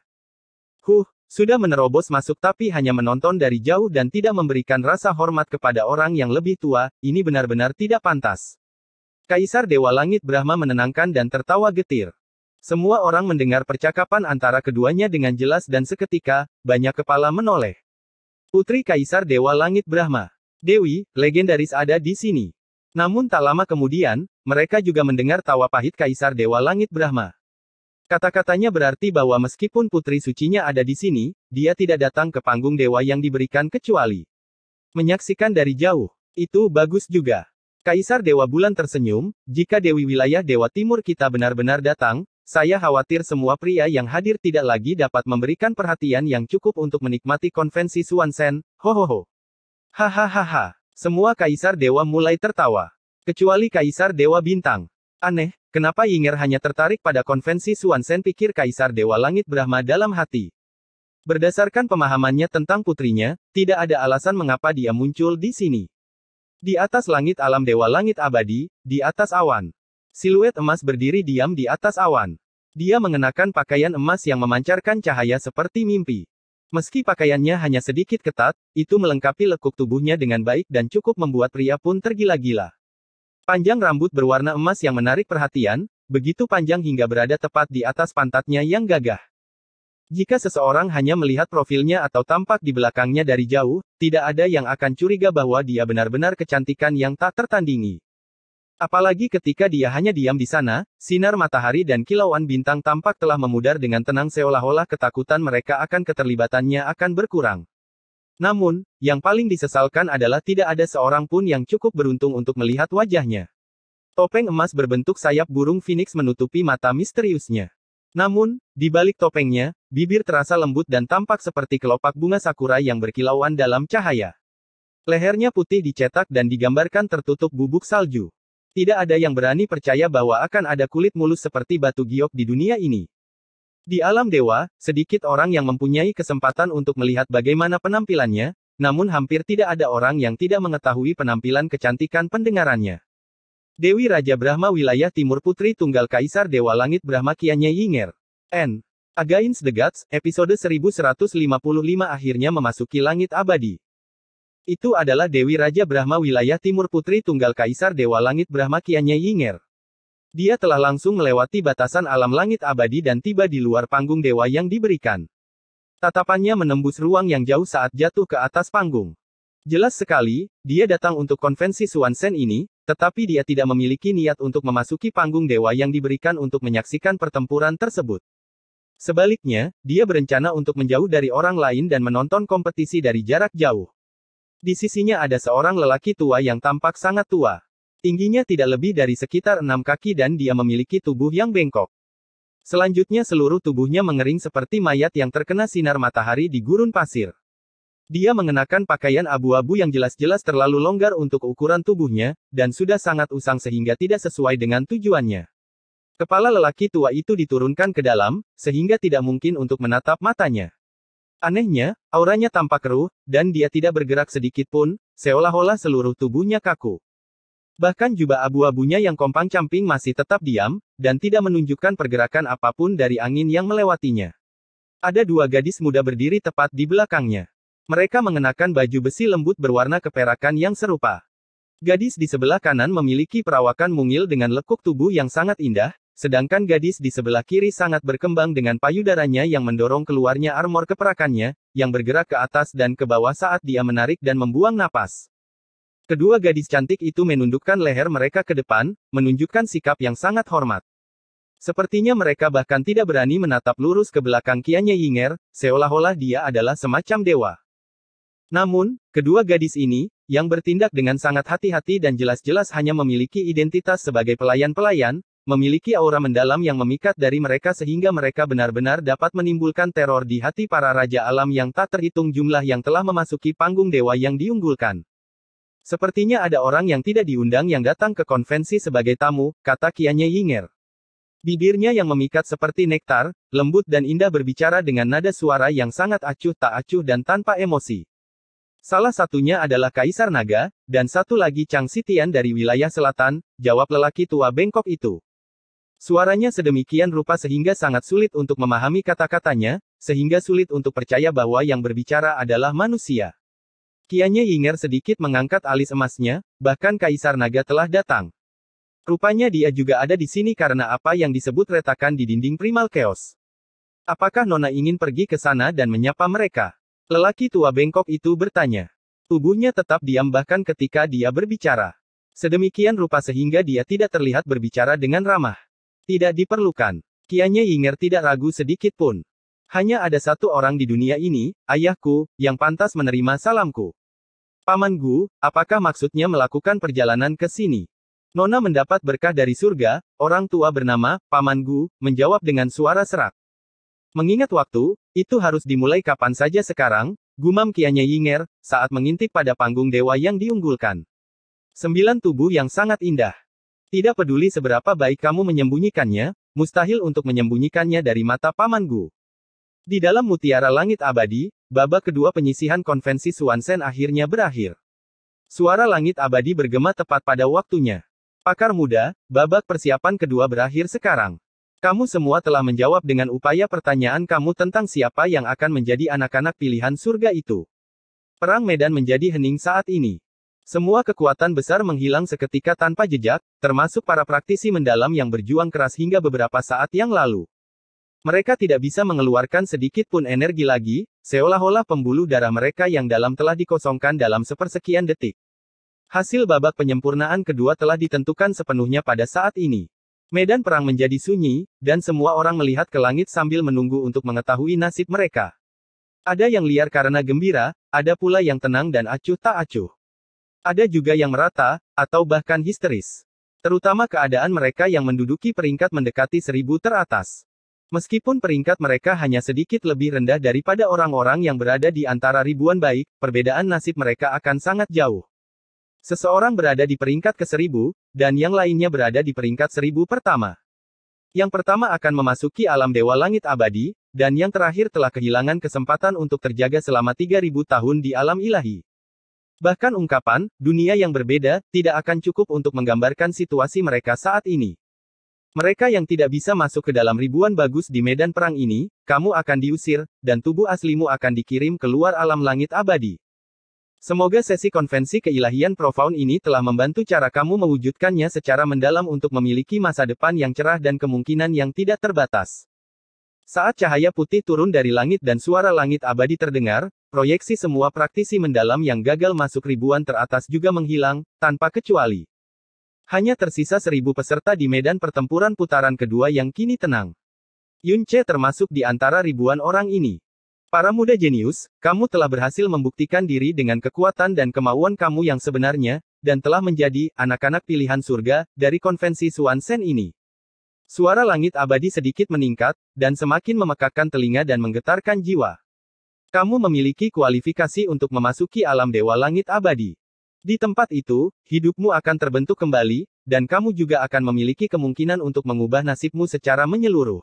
Huh, sudah menerobos masuk tapi hanya menonton dari jauh dan tidak memberikan rasa hormat kepada orang yang lebih tua, ini benar-benar tidak pantas. Kaisar Dewa Langit Brahma menenangkan dan tertawa getir. Semua orang mendengar percakapan antara keduanya dengan jelas dan seketika, banyak kepala menoleh. Putri Kaisar Dewa Langit Brahma. Dewi, legendaris ada di sini. Namun tak lama kemudian, mereka juga mendengar tawa pahit Kaisar Dewa Langit Brahma. Kata-katanya berarti bahwa meskipun putri sucinya ada di sini, dia tidak datang ke panggung dewa yang diberikan kecuali menyaksikan dari jauh. Itu bagus juga. Kaisar Dewa Bulan tersenyum, jika Dewi Wilayah Dewa Timur kita benar-benar datang, saya khawatir semua pria yang hadir tidak lagi dapat memberikan perhatian yang cukup untuk menikmati konvensi Suansen, hohoho. Hahaha, semua Kaisar Dewa mulai tertawa. Kecuali Kaisar Dewa Bintang. Aneh, kenapa Yinger hanya tertarik pada konvensi Suan Sen pikir Kaisar Dewa Langit Brahma dalam hati. Berdasarkan pemahamannya tentang putrinya, tidak ada alasan mengapa dia muncul di sini. Di atas langit alam Dewa Langit Abadi, di atas awan. Siluet emas berdiri diam di atas awan. Dia mengenakan pakaian emas yang memancarkan cahaya seperti mimpi. Meski pakaiannya hanya sedikit ketat, itu melengkapi lekuk tubuhnya dengan baik dan cukup membuat pria pun tergila-gila. Panjang rambut berwarna emas yang menarik perhatian, begitu panjang hingga berada tepat di atas pantatnya yang gagah. Jika seseorang hanya melihat profilnya atau tampak di belakangnya dari jauh, tidak ada yang akan curiga bahwa dia benar-benar kecantikan yang tak tertandingi. Apalagi ketika dia hanya diam di sana, sinar matahari dan kilauan bintang tampak telah memudar dengan tenang seolah-olah ketakutan mereka akan keterlibatannya akan berkurang. Namun, yang paling disesalkan adalah tidak ada seorang pun yang cukup beruntung untuk melihat wajahnya. Topeng emas berbentuk sayap burung phoenix menutupi mata misteriusnya. Namun, di balik topengnya, bibir terasa lembut dan tampak seperti kelopak bunga sakura yang berkilauan dalam cahaya. Lehernya putih dicetak dan digambarkan tertutup bubuk salju. Tidak ada yang berani percaya bahwa akan ada kulit mulus seperti batu giok di dunia ini. Di alam dewa, sedikit orang yang mempunyai kesempatan untuk melihat bagaimana penampilannya, namun hampir tidak ada orang yang tidak mengetahui penampilan kecantikan pendengarannya. Dewi Raja Brahma wilayah timur putri tunggal Kaisar Dewa Langit Brahma Kianye Yinger. N. Agains the Gods, episode 1155 akhirnya memasuki langit abadi. Itu adalah Dewi Raja Brahma wilayah timur putri tunggal Kaisar Dewa Langit Brahma Kianye Yinger. Dia telah langsung melewati batasan alam langit abadi dan tiba di luar panggung dewa yang diberikan. Tatapannya menembus ruang yang jauh saat jatuh ke atas panggung. Jelas sekali, dia datang untuk konvensi Suansen ini, tetapi dia tidak memiliki niat untuk memasuki panggung dewa yang diberikan untuk menyaksikan pertempuran tersebut. Sebaliknya, dia berencana untuk menjauh dari orang lain dan menonton kompetisi dari jarak jauh. Di sisinya ada seorang lelaki tua yang tampak sangat tua. Tingginya tidak lebih dari sekitar enam kaki dan dia memiliki tubuh yang bengkok. Selanjutnya seluruh tubuhnya mengering seperti mayat yang terkena sinar matahari di gurun pasir. Dia mengenakan pakaian abu-abu yang jelas-jelas terlalu longgar untuk ukuran tubuhnya, dan sudah sangat usang sehingga tidak sesuai dengan tujuannya. Kepala lelaki tua itu diturunkan ke dalam, sehingga tidak mungkin untuk menatap matanya. Anehnya, auranya tampak keruh, dan dia tidak bergerak sedikit pun, seolah-olah seluruh tubuhnya kaku. Bahkan jubah abu-abunya yang kompang camping masih tetap diam, dan tidak menunjukkan pergerakan apapun dari angin yang melewatinya. Ada dua gadis muda berdiri tepat di belakangnya. Mereka mengenakan baju besi lembut berwarna keperakan yang serupa. Gadis di sebelah kanan memiliki perawakan mungil dengan lekuk tubuh yang sangat indah, sedangkan gadis di sebelah kiri sangat berkembang dengan payudaranya yang mendorong keluarnya armor keperakannya, yang bergerak ke atas dan ke bawah saat dia menarik dan membuang napas. Kedua gadis cantik itu menundukkan leher mereka ke depan, menunjukkan sikap yang sangat hormat. Sepertinya mereka bahkan tidak berani menatap lurus ke belakang Kianya Yinger, seolah-olah dia adalah semacam dewa. Namun, kedua gadis ini, yang bertindak dengan sangat hati-hati dan jelas-jelas hanya memiliki identitas sebagai pelayan-pelayan, memiliki aura mendalam yang memikat dari mereka sehingga mereka benar-benar dapat menimbulkan teror di hati para raja alam yang tak terhitung jumlah yang telah memasuki panggung dewa yang diunggulkan. Sepertinya ada orang yang tidak diundang yang datang ke konvensi sebagai tamu, kata Kianye Yinger. Bibirnya yang memikat seperti nektar, lembut dan indah berbicara dengan nada suara yang sangat acuh tak acuh dan tanpa emosi. Salah satunya adalah Kaisar Naga, dan satu lagi Chang Sitian dari wilayah selatan, jawab lelaki tua bengkok itu. Suaranya sedemikian rupa sehingga sangat sulit untuk memahami kata-katanya, sehingga sulit untuk percaya bahwa yang berbicara adalah manusia. Kianye Yinger sedikit mengangkat alis emasnya, bahkan Kaisar Naga telah datang. Rupanya dia juga ada di sini karena apa yang disebut retakan di dinding primal chaos. Apakah Nona ingin pergi ke sana dan menyapa mereka? Lelaki tua bengkok itu bertanya. Tubuhnya tetap diam bahkan ketika dia berbicara. Sedemikian rupa sehingga dia tidak terlihat berbicara dengan ramah. Tidak diperlukan. Kianye Yinger tidak ragu sedikit pun. Hanya ada satu orang di dunia ini, ayahku, yang pantas menerima salamku. Paman Gu, apakah maksudnya melakukan perjalanan ke sini? Nona mendapat berkah dari surga, orang tua bernama, Paman Gu, menjawab dengan suara serak. Mengingat waktu, itu harus dimulai kapan saja sekarang, gumam kianya Yinger, saat mengintip pada panggung dewa yang diunggulkan. Sembilan tubuh yang sangat indah. Tidak peduli seberapa baik kamu menyembunyikannya, mustahil untuk menyembunyikannya dari mata Paman Gu. Di dalam Mutiara Langit Abadi, babak kedua penyisihan konvensi Suansen akhirnya berakhir. Suara langit abadi bergema tepat pada waktunya. Pakar muda, babak persiapan kedua berakhir sekarang. Kamu semua telah menjawab dengan upaya pertanyaan kamu tentang siapa yang akan menjadi anak-anak pilihan surga itu. Perang medan menjadi hening saat ini. Semua kekuatan besar menghilang seketika tanpa jejak, termasuk para praktisi mendalam yang berjuang keras hingga beberapa saat yang lalu. Mereka tidak bisa mengeluarkan sedikit pun energi lagi, seolah-olah pembuluh darah mereka yang dalam telah dikosongkan dalam sepersekian detik. Hasil babak penyempurnaan kedua telah ditentukan sepenuhnya pada saat ini. Medan perang menjadi sunyi, dan semua orang melihat ke langit sambil menunggu untuk mengetahui nasib mereka. Ada yang liar karena gembira, ada pula yang tenang dan acuh tak acuh. Ada juga yang merata, atau bahkan histeris. Terutama keadaan mereka yang menduduki peringkat mendekati seribu teratas. Meskipun peringkat mereka hanya sedikit lebih rendah daripada orang-orang yang berada di antara ribuan baik, perbedaan nasib mereka akan sangat jauh. Seseorang berada di peringkat ke seribu, dan yang lainnya berada di peringkat seribu pertama. Yang pertama akan memasuki alam dewa langit abadi, dan yang terakhir telah kehilangan kesempatan untuk terjaga selama 3000 tahun di alam ilahi. Bahkan ungkapan, dunia yang berbeda, tidak akan cukup untuk menggambarkan situasi mereka saat ini. Mereka yang tidak bisa masuk ke dalam ribuan bagus di medan perang ini, kamu akan diusir, dan tubuh aslimu akan dikirim keluar alam langit abadi. Semoga sesi konvensi keilahian profound ini telah membantu cara kamu mewujudkannya secara mendalam untuk memiliki masa depan yang cerah dan kemungkinan yang tidak terbatas. Saat cahaya putih turun dari langit dan suara langit abadi terdengar, proyeksi semua praktisi mendalam yang gagal masuk ribuan teratas juga menghilang, tanpa kecuali. Hanya tersisa seribu peserta di medan pertempuran putaran kedua yang kini tenang. Yun Che termasuk di antara ribuan orang ini. Para muda jenius, kamu telah berhasil membuktikan diri dengan kekuatan dan kemauan kamu yang sebenarnya, dan telah menjadi anak-anak pilihan surga dari konvensi Suansen ini. Suara langit abadi sedikit meningkat, dan semakin memekakkan telinga dan menggetarkan jiwa. Kamu memiliki kualifikasi untuk memasuki alam dewa langit abadi. Di tempat itu, hidupmu akan terbentuk kembali, dan kamu juga akan memiliki kemungkinan untuk mengubah nasibmu secara menyeluruh.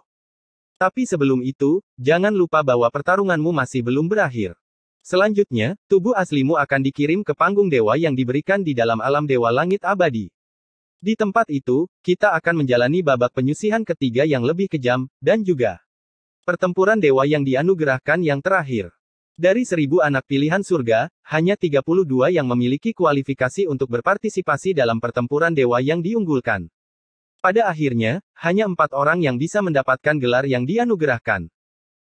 Tapi sebelum itu, jangan lupa bahwa pertarunganmu masih belum berakhir. Selanjutnya, tubuh aslimu akan dikirim ke panggung dewa yang diberikan di dalam alam dewa langit abadi. Di tempat itu, kita akan menjalani babak penyusihan ketiga yang lebih kejam, dan juga pertempuran dewa yang dianugerahkan yang terakhir. Dari seribu anak pilihan surga, hanya 32 yang memiliki kualifikasi untuk berpartisipasi dalam pertempuran dewa yang diunggulkan. Pada akhirnya, hanya empat orang yang bisa mendapatkan gelar yang dianugerahkan.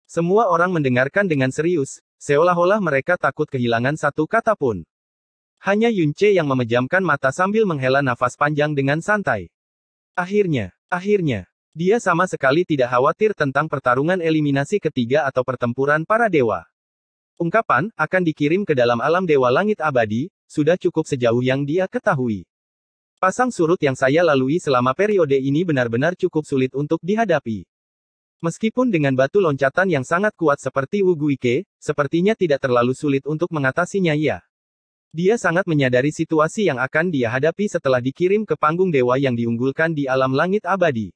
Semua orang mendengarkan dengan serius, seolah-olah mereka takut kehilangan satu kata pun. Hanya Yunce yang memejamkan mata sambil menghela nafas panjang dengan santai. Akhirnya, akhirnya, dia sama sekali tidak khawatir tentang pertarungan eliminasi ketiga atau pertempuran para dewa. Ungkapan, akan dikirim ke dalam alam dewa langit abadi, sudah cukup sejauh yang dia ketahui. Pasang surut yang saya lalui selama periode ini benar-benar cukup sulit untuk dihadapi. Meskipun dengan batu loncatan yang sangat kuat seperti Wuguike, sepertinya tidak terlalu sulit untuk mengatasinya ya. Dia sangat menyadari situasi yang akan dia hadapi setelah dikirim ke panggung dewa yang diunggulkan di alam langit abadi.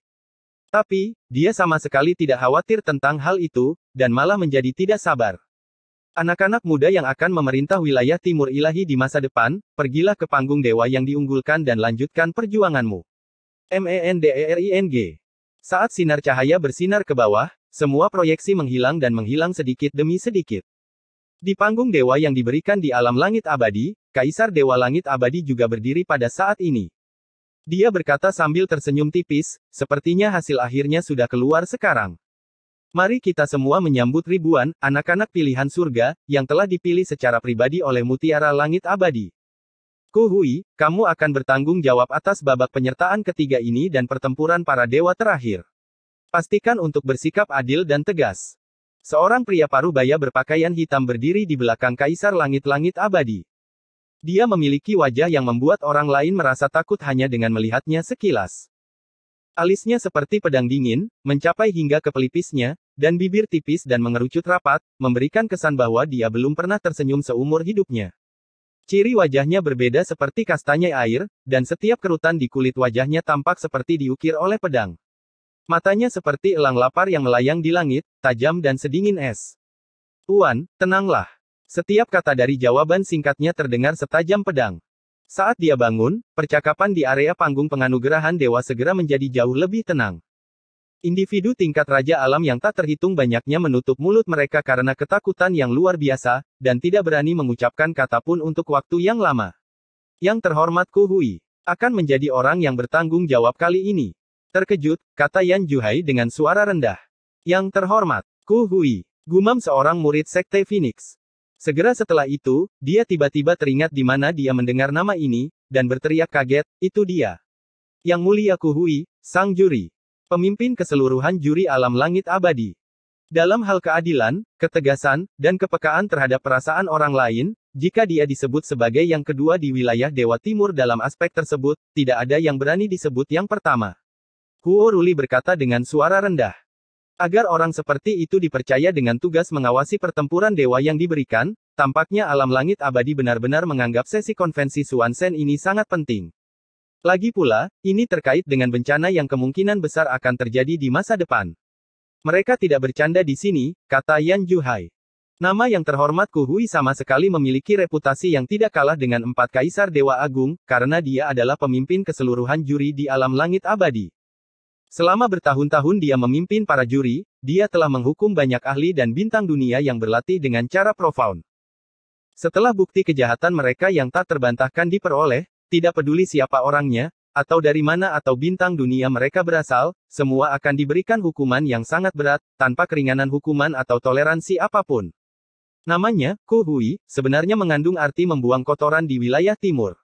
Tapi, dia sama sekali tidak khawatir tentang hal itu, dan malah menjadi tidak sabar. Anak-anak muda yang akan memerintah wilayah timur ilahi di masa depan, pergilah ke panggung dewa yang diunggulkan dan lanjutkan perjuanganmu. MENDERING Saat sinar cahaya bersinar ke bawah, semua proyeksi menghilang dan menghilang sedikit demi sedikit. Di panggung dewa yang diberikan di alam langit abadi, Kaisar Dewa Langit Abadi juga berdiri pada saat ini. Dia berkata sambil tersenyum tipis, sepertinya hasil akhirnya sudah keluar sekarang. Mari kita semua menyambut ribuan anak-anak pilihan surga yang telah dipilih secara pribadi oleh Mutiara Langit Abadi. Kuhui, kamu akan bertanggung jawab atas babak penyertaan ketiga ini dan pertempuran para dewa terakhir. Pastikan untuk bersikap adil dan tegas. Seorang pria paruh baya berpakaian hitam berdiri di belakang Kaisar Langit-Langit Abadi. Dia memiliki wajah yang membuat orang lain merasa takut hanya dengan melihatnya sekilas. Alisnya seperti pedang dingin, mencapai hingga ke pelipisnya, dan bibir tipis dan mengerucut rapat, memberikan kesan bahwa dia belum pernah tersenyum seumur hidupnya. Ciri wajahnya berbeda seperti kastanya air, dan setiap kerutan di kulit wajahnya tampak seperti diukir oleh pedang. Matanya seperti elang lapar yang melayang di langit, tajam dan sedingin es. Tuan, tenanglah. Setiap kata dari jawaban singkatnya terdengar setajam pedang. Saat dia bangun, percakapan di area panggung penganugerahan dewa segera menjadi jauh lebih tenang. Individu tingkat Raja Alam yang tak terhitung banyaknya menutup mulut mereka karena ketakutan yang luar biasa, dan tidak berani mengucapkan kata pun untuk waktu yang lama. Yang terhormat Ku Hui akan menjadi orang yang bertanggung jawab kali ini. Terkejut, kata Yan Juhai dengan suara rendah. Yang terhormat, Ku Hui, gumam seorang murid Sekte Phoenix. Segera setelah itu, dia tiba-tiba teringat di mana dia mendengar nama ini, dan berteriak kaget, itu dia. Yang mulia Kuhui, sang juri. Pemimpin keseluruhan juri alam langit abadi. Dalam hal keadilan, ketegasan, dan kepekaan terhadap perasaan orang lain, jika dia disebut sebagai yang kedua di wilayah Dewa Timur dalam aspek tersebut, tidak ada yang berani disebut yang pertama. Huo Ruli berkata dengan suara rendah. Agar orang seperti itu dipercaya dengan tugas mengawasi pertempuran dewa yang diberikan, tampaknya alam langit abadi benar-benar menganggap sesi konvensi Suansen ini sangat penting. Lagi pula, ini terkait dengan bencana yang kemungkinan besar akan terjadi di masa depan. Mereka tidak bercanda di sini, kata Yan Juhai. Nama yang terhormat Hui sama sekali memiliki reputasi yang tidak kalah dengan empat kaisar Dewa Agung, karena dia adalah pemimpin keseluruhan juri di alam langit abadi. Selama bertahun-tahun dia memimpin para juri, dia telah menghukum banyak ahli dan bintang dunia yang berlatih dengan cara profound. Setelah bukti kejahatan mereka yang tak terbantahkan diperoleh, tidak peduli siapa orangnya, atau dari mana atau bintang dunia mereka berasal, semua akan diberikan hukuman yang sangat berat, tanpa keringanan hukuman atau toleransi apapun. Namanya, Kuhui, sebenarnya mengandung arti membuang kotoran di wilayah timur.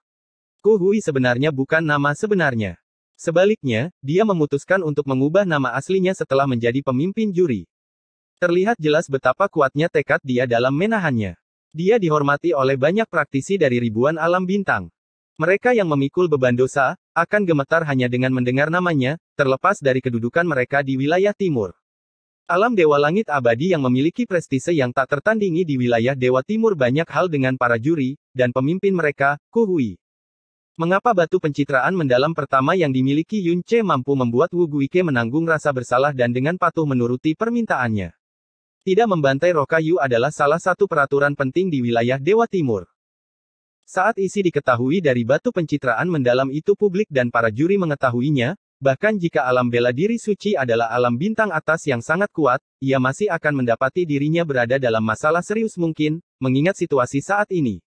Kuhui sebenarnya bukan nama sebenarnya. Sebaliknya, dia memutuskan untuk mengubah nama aslinya setelah menjadi pemimpin juri. Terlihat jelas betapa kuatnya tekad dia dalam menahannya. Dia dihormati oleh banyak praktisi dari ribuan alam bintang. Mereka yang memikul beban dosa, akan gemetar hanya dengan mendengar namanya, terlepas dari kedudukan mereka di wilayah timur. Alam Dewa Langit Abadi yang memiliki prestise yang tak tertandingi di wilayah Dewa Timur banyak hal dengan para juri, dan pemimpin mereka, Kuhui. Mengapa batu pencitraan mendalam pertama yang dimiliki Yun Che mampu membuat Wu Guike menanggung rasa bersalah dan dengan patuh menuruti permintaannya? Tidak membantai Rokayu adalah salah satu peraturan penting di wilayah Dewa Timur. Saat isi diketahui dari batu pencitraan mendalam itu publik dan para juri mengetahuinya, bahkan jika alam bela diri suci adalah alam bintang atas yang sangat kuat, ia masih akan mendapati dirinya berada dalam masalah serius mungkin, mengingat situasi saat ini.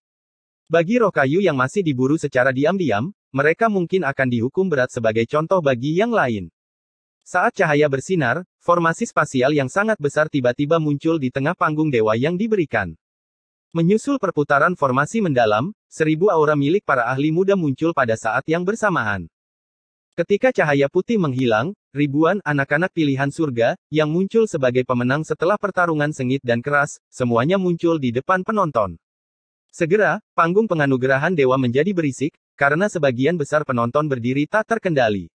Bagi roh kayu yang masih diburu secara diam-diam, mereka mungkin akan dihukum berat sebagai contoh bagi yang lain. Saat cahaya bersinar, formasi spasial yang sangat besar tiba-tiba muncul di tengah panggung dewa yang diberikan. Menyusul perputaran formasi mendalam, seribu aura milik para ahli muda muncul pada saat yang bersamaan. Ketika cahaya putih menghilang, ribuan anak-anak pilihan surga, yang muncul sebagai pemenang setelah pertarungan sengit dan keras, semuanya muncul di depan penonton. Segera, panggung penganugerahan dewa menjadi berisik, karena sebagian besar penonton berdiri tak terkendali.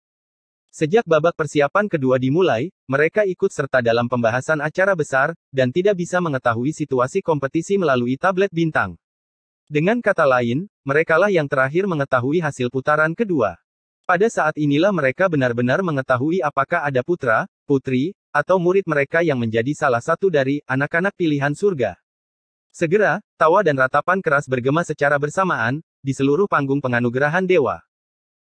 Sejak babak persiapan kedua dimulai, mereka ikut serta dalam pembahasan acara besar, dan tidak bisa mengetahui situasi kompetisi melalui tablet bintang. Dengan kata lain, merekalah yang terakhir mengetahui hasil putaran kedua. Pada saat inilah mereka benar-benar mengetahui apakah ada putra, putri, atau murid mereka yang menjadi salah satu dari anak-anak pilihan surga. Segera, tawa dan ratapan keras bergema secara bersamaan, di seluruh panggung penganugerahan dewa.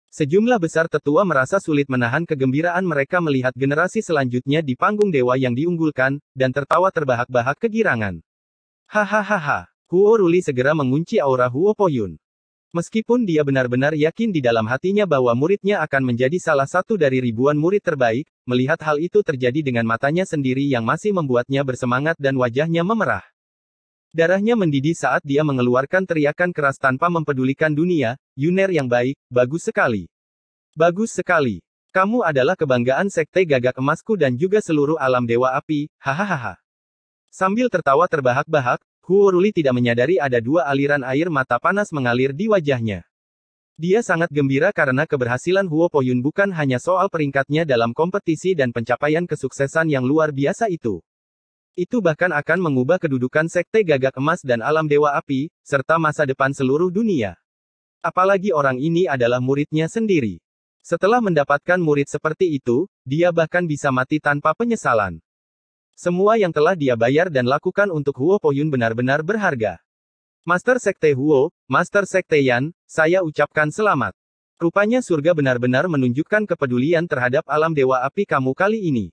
Sejumlah besar tetua merasa sulit menahan kegembiraan mereka melihat generasi selanjutnya di panggung dewa yang diunggulkan, dan tertawa terbahak-bahak kegirangan. Hahaha, Huo Ruli segera mengunci aura Huo Poyun. Meskipun dia benar-benar yakin di dalam hatinya bahwa muridnya akan menjadi salah satu dari ribuan murid terbaik, melihat hal itu terjadi dengan matanya sendiri yang masih membuatnya bersemangat dan wajahnya memerah. Darahnya mendidih saat dia mengeluarkan teriakan keras tanpa mempedulikan dunia, Yuner yang baik, bagus sekali. Bagus sekali. Kamu adalah kebanggaan sekte gagak emasku dan juga seluruh alam dewa api, hahaha. Sambil tertawa terbahak-bahak, Huoruli tidak menyadari ada dua aliran air mata panas mengalir di wajahnya. Dia sangat gembira karena keberhasilan Huo Poyun bukan hanya soal peringkatnya dalam kompetisi dan pencapaian kesuksesan yang luar biasa itu. Itu bahkan akan mengubah kedudukan sekte gagak emas dan alam dewa api, serta masa depan seluruh dunia. Apalagi orang ini adalah muridnya sendiri. Setelah mendapatkan murid seperti itu, dia bahkan bisa mati tanpa penyesalan. Semua yang telah dia bayar dan lakukan untuk Huo Poyun benar-benar berharga. Master Sekte Huo, Master Sekte Yan, saya ucapkan selamat. Rupanya surga benar-benar menunjukkan kepedulian terhadap alam dewa api kamu kali ini.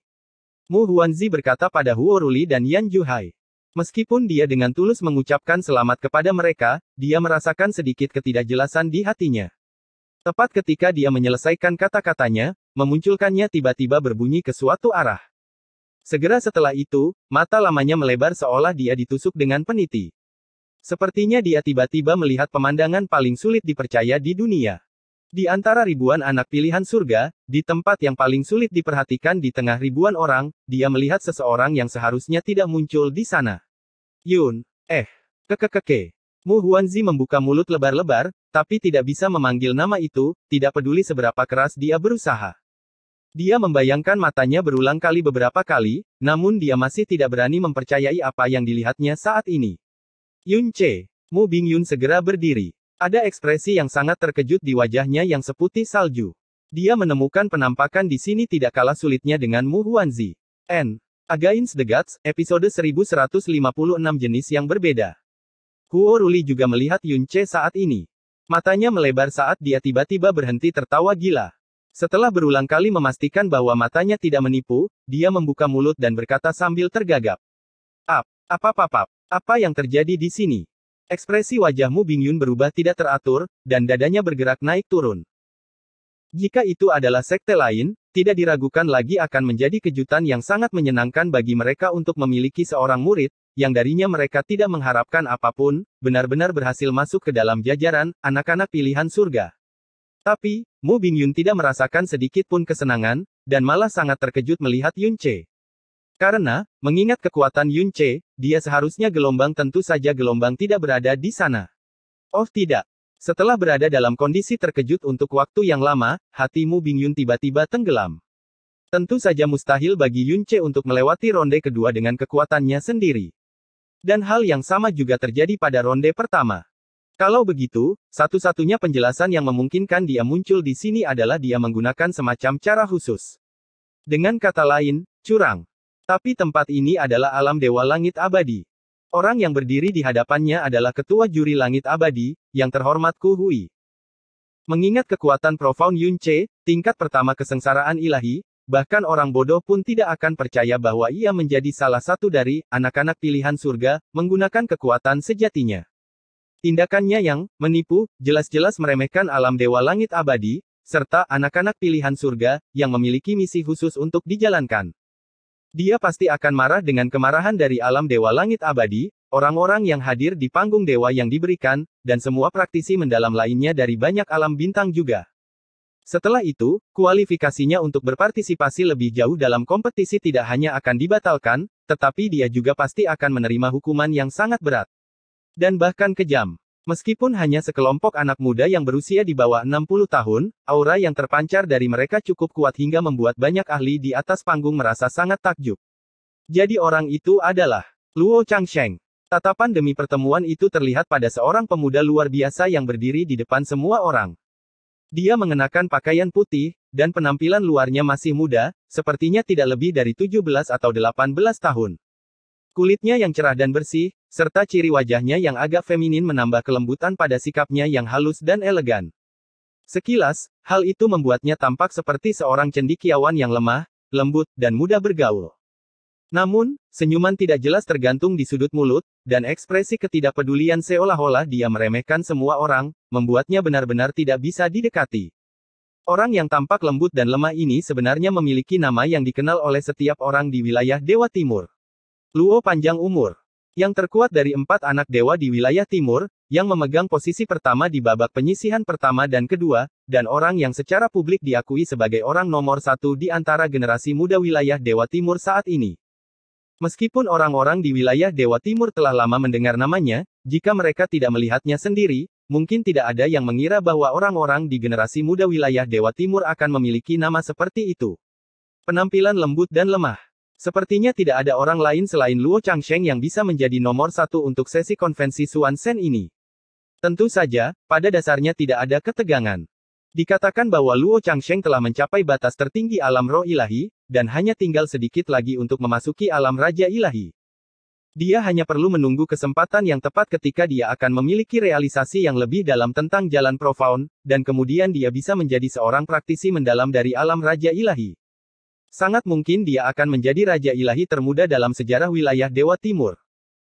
Mu Huanzi berkata pada Huo Ruli dan Yan Juhai. Meskipun dia dengan tulus mengucapkan selamat kepada mereka, dia merasakan sedikit ketidakjelasan di hatinya. Tepat ketika dia menyelesaikan kata-katanya, memunculkannya tiba-tiba berbunyi ke suatu arah. Segera setelah itu, mata lamanya melebar seolah dia ditusuk dengan peniti. Sepertinya dia tiba-tiba melihat pemandangan paling sulit dipercaya di dunia. Di antara ribuan anak pilihan surga, di tempat yang paling sulit diperhatikan di tengah ribuan orang, dia melihat seseorang yang seharusnya tidak muncul di sana. Yun, eh, kekekeke. Mu Huanzi membuka mulut lebar-lebar, tapi tidak bisa memanggil nama itu, tidak peduli seberapa keras dia berusaha. Dia membayangkan matanya berulang kali beberapa kali, namun dia masih tidak berani mempercayai apa yang dilihatnya saat ini. Yun Che, Mu Bing Yun segera berdiri. Ada ekspresi yang sangat terkejut di wajahnya yang seputih salju. Dia menemukan penampakan di sini tidak kalah sulitnya dengan Mu Huanzi. N. Agains the Gods, episode 1156 jenis yang berbeda. Huo Ruli juga melihat Yun Che saat ini. Matanya melebar saat dia tiba-tiba berhenti tertawa gila. Setelah berulang kali memastikan bahwa matanya tidak menipu, dia membuka mulut dan berkata sambil tergagap. Ap, apa apa apa yang terjadi di sini? Ekspresi wajahmu Bingyun berubah tidak teratur, dan dadanya bergerak naik turun. Jika itu adalah sekte lain, tidak diragukan lagi akan menjadi kejutan yang sangat menyenangkan bagi mereka untuk memiliki seorang murid, yang darinya mereka tidak mengharapkan apapun, benar-benar berhasil masuk ke dalam jajaran anak-anak pilihan surga. Tapi, Mu Bingyun tidak merasakan sedikit pun kesenangan, dan malah sangat terkejut melihat Yun Che. Karena, mengingat kekuatan Yun Che, dia seharusnya gelombang tentu saja gelombang tidak berada di sana. Oh tidak. Setelah berada dalam kondisi terkejut untuk waktu yang lama, hatimu Bing Yun tiba-tiba tenggelam. Tentu saja mustahil bagi Yun Che untuk melewati ronde kedua dengan kekuatannya sendiri. Dan hal yang sama juga terjadi pada ronde pertama. Kalau begitu, satu-satunya penjelasan yang memungkinkan dia muncul di sini adalah dia menggunakan semacam cara khusus. Dengan kata lain, curang. Tapi tempat ini adalah alam dewa langit abadi. Orang yang berdiri di hadapannya adalah ketua juri langit abadi, yang terhormat Ku Hui. Mengingat kekuatan Profound Yun Che, tingkat pertama kesengsaraan ilahi, bahkan orang bodoh pun tidak akan percaya bahwa ia menjadi salah satu dari anak-anak pilihan surga, menggunakan kekuatan sejatinya. Tindakannya yang menipu, jelas-jelas meremehkan alam dewa langit abadi, serta anak-anak pilihan surga, yang memiliki misi khusus untuk dijalankan. Dia pasti akan marah dengan kemarahan dari alam dewa langit abadi, orang-orang yang hadir di panggung dewa yang diberikan, dan semua praktisi mendalam lainnya dari banyak alam bintang juga. Setelah itu, kualifikasinya untuk berpartisipasi lebih jauh dalam kompetisi tidak hanya akan dibatalkan, tetapi dia juga pasti akan menerima hukuman yang sangat berat. Dan bahkan kejam. Meskipun hanya sekelompok anak muda yang berusia di bawah 60 tahun, aura yang terpancar dari mereka cukup kuat hingga membuat banyak ahli di atas panggung merasa sangat takjub. Jadi orang itu adalah Luo Changsheng. Tatapan demi pertemuan itu terlihat pada seorang pemuda luar biasa yang berdiri di depan semua orang. Dia mengenakan pakaian putih, dan penampilan luarnya masih muda, sepertinya tidak lebih dari 17 atau 18 tahun. Kulitnya yang cerah dan bersih, serta ciri wajahnya yang agak feminin menambah kelembutan pada sikapnya yang halus dan elegan. Sekilas, hal itu membuatnya tampak seperti seorang cendikiawan yang lemah, lembut, dan mudah bergaul. Namun, senyuman tidak jelas tergantung di sudut mulut, dan ekspresi ketidakpedulian seolah-olah dia meremehkan semua orang, membuatnya benar-benar tidak bisa didekati. Orang yang tampak lembut dan lemah ini sebenarnya memiliki nama yang dikenal oleh setiap orang di wilayah Dewa Timur. Luo panjang umur. Yang terkuat dari empat anak dewa di wilayah timur, yang memegang posisi pertama di babak penyisihan pertama dan kedua, dan orang yang secara publik diakui sebagai orang nomor satu di antara generasi muda wilayah Dewa Timur saat ini. Meskipun orang-orang di wilayah Dewa Timur telah lama mendengar namanya, jika mereka tidak melihatnya sendiri, mungkin tidak ada yang mengira bahwa orang-orang di generasi muda wilayah Dewa Timur akan memiliki nama seperti itu. Penampilan lembut dan lemah. Sepertinya tidak ada orang lain selain Luo Changsheng yang bisa menjadi nomor satu untuk sesi konvensi Suan Sen ini. Tentu saja, pada dasarnya tidak ada ketegangan. Dikatakan bahwa Luo Changsheng telah mencapai batas tertinggi alam roh ilahi, dan hanya tinggal sedikit lagi untuk memasuki alam raja ilahi. Dia hanya perlu menunggu kesempatan yang tepat ketika dia akan memiliki realisasi yang lebih dalam tentang jalan profound, dan kemudian dia bisa menjadi seorang praktisi mendalam dari alam raja ilahi. Sangat mungkin dia akan menjadi raja ilahi termuda dalam sejarah wilayah Dewa Timur.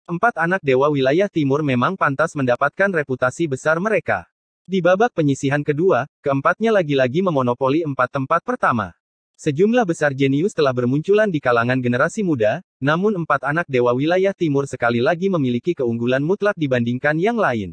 Empat anak dewa wilayah timur memang pantas mendapatkan reputasi besar mereka. Di babak penyisihan kedua, keempatnya lagi-lagi memonopoli empat tempat pertama. Sejumlah besar jenius telah bermunculan di kalangan generasi muda, namun empat anak dewa wilayah timur sekali lagi memiliki keunggulan mutlak dibandingkan yang lain.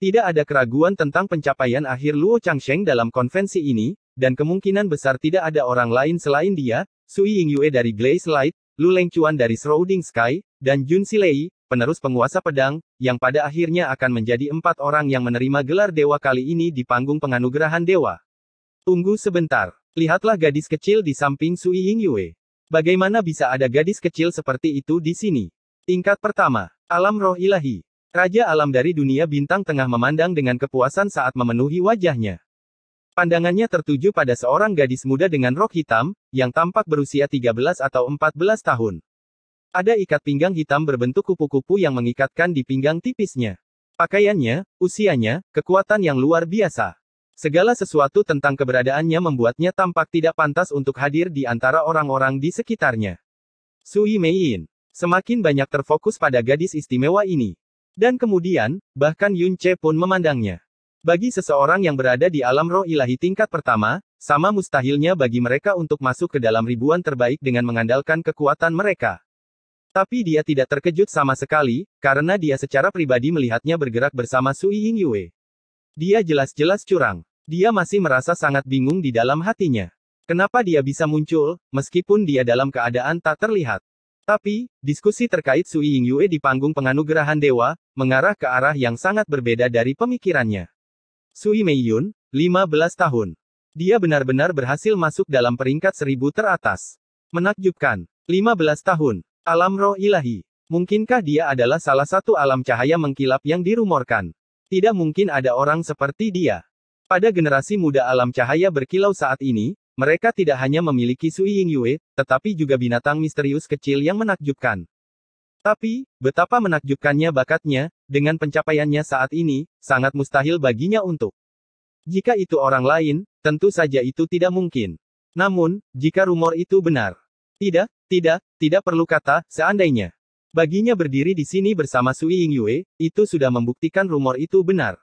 Tidak ada keraguan tentang pencapaian akhir Luo Changsheng dalam konvensi ini, dan kemungkinan besar tidak ada orang lain selain dia, Sui Ying Yue dari Glaze Light, Lu Lengchuan dari Shrouding Sky, dan Jun Silei, penerus penguasa pedang, yang pada akhirnya akan menjadi empat orang yang menerima gelar dewa kali ini di panggung penganugerahan dewa. Tunggu sebentar. Lihatlah gadis kecil di samping Sui Ying Yue. Bagaimana bisa ada gadis kecil seperti itu di sini? Tingkat pertama, alam roh ilahi. Raja alam dari dunia bintang tengah memandang dengan kepuasan saat memenuhi wajahnya. Pandangannya tertuju pada seorang gadis muda dengan rok hitam, yang tampak berusia 13 atau 14 tahun. Ada ikat pinggang hitam berbentuk kupu-kupu yang mengikatkan di pinggang tipisnya. Pakaiannya, usianya, kekuatan yang luar biasa. Segala sesuatu tentang keberadaannya membuatnya tampak tidak pantas untuk hadir di antara orang-orang di sekitarnya. Sui Yin semakin banyak terfokus pada gadis istimewa ini. Dan kemudian, bahkan Yun Che pun memandangnya. Bagi seseorang yang berada di alam roh ilahi tingkat pertama, sama mustahilnya bagi mereka untuk masuk ke dalam ribuan terbaik dengan mengandalkan kekuatan mereka. Tapi dia tidak terkejut sama sekali, karena dia secara pribadi melihatnya bergerak bersama Sui Ying Yue. Dia jelas-jelas curang. Dia masih merasa sangat bingung di dalam hatinya. Kenapa dia bisa muncul, meskipun dia dalam keadaan tak terlihat. Tapi, diskusi terkait Sui Ying Yue di panggung penganugerahan dewa, mengarah ke arah yang sangat berbeda dari pemikirannya. Sui Mei Yun, 15 tahun. Dia benar-benar berhasil masuk dalam peringkat seribu teratas. Menakjubkan. 15 tahun. Alam roh ilahi. Mungkinkah dia adalah salah satu alam cahaya mengkilap yang dirumorkan? Tidak mungkin ada orang seperti dia. Pada generasi muda alam cahaya berkilau saat ini, mereka tidak hanya memiliki Sui Ying Yue, tetapi juga binatang misterius kecil yang menakjubkan. Tapi, betapa menakjubkannya bakatnya, dengan pencapaiannya saat ini, sangat mustahil baginya untuk. Jika itu orang lain, tentu saja itu tidak mungkin. Namun, jika rumor itu benar. Tidak, tidak, tidak perlu kata, seandainya. Baginya berdiri di sini bersama Sui Ying Yue, itu sudah membuktikan rumor itu benar.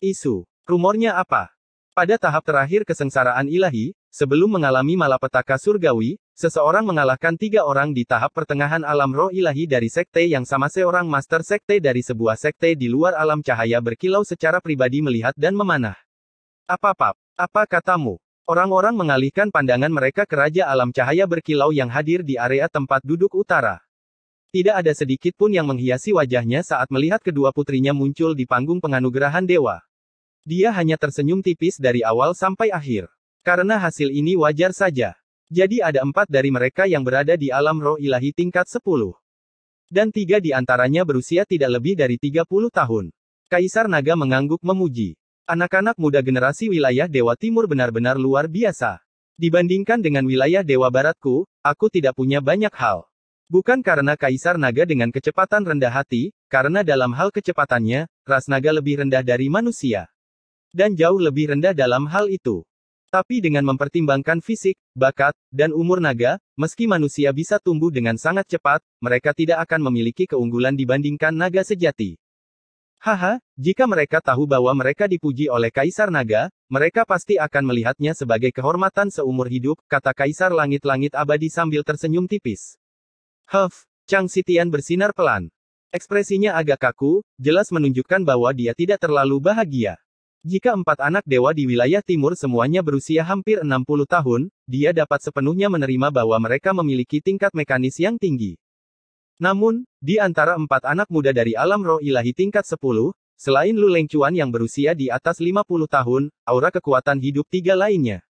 Isu. Rumornya apa? Pada tahap terakhir kesengsaraan ilahi, sebelum mengalami malapetaka surgawi, seseorang mengalahkan tiga orang di tahap pertengahan alam roh ilahi dari sekte yang sama seorang master sekte dari sebuah sekte di luar alam cahaya berkilau secara pribadi melihat dan memanah. Apa pap? Apa katamu? Orang-orang mengalihkan pandangan mereka ke Raja Alam Cahaya berkilau yang hadir di area tempat duduk utara. Tidak ada sedikit pun yang menghiasi wajahnya saat melihat kedua putrinya muncul di panggung penganugerahan dewa. Dia hanya tersenyum tipis dari awal sampai akhir. Karena hasil ini wajar saja. Jadi ada empat dari mereka yang berada di alam roh ilahi tingkat 10. Dan tiga di antaranya berusia tidak lebih dari 30 tahun. Kaisar Naga mengangguk memuji. Anak-anak muda generasi wilayah Dewa Timur benar-benar luar biasa. Dibandingkan dengan wilayah Dewa Baratku, aku tidak punya banyak hal. Bukan karena Kaisar Naga dengan kecepatan rendah hati, karena dalam hal kecepatannya, ras naga lebih rendah dari manusia dan jauh lebih rendah dalam hal itu. Tapi dengan mempertimbangkan fisik, bakat, dan umur naga, meski manusia bisa tumbuh dengan sangat cepat, mereka tidak akan memiliki keunggulan dibandingkan naga sejati. Haha, jika mereka tahu bahwa mereka dipuji oleh Kaisar Naga, mereka pasti akan melihatnya sebagai kehormatan seumur hidup, kata Kaisar Langit-Langit Abadi sambil tersenyum tipis. Huff, Chang Sitian bersinar pelan. Ekspresinya agak kaku, jelas menunjukkan bahwa dia tidak terlalu bahagia. Jika empat anak dewa di wilayah timur semuanya berusia hampir 60 tahun, dia dapat sepenuhnya menerima bahwa mereka memiliki tingkat mekanis yang tinggi. Namun, di antara empat anak muda dari alam roh ilahi tingkat 10, selain Lu Lengchuan yang berusia di atas 50 tahun, aura kekuatan hidup tiga lainnya.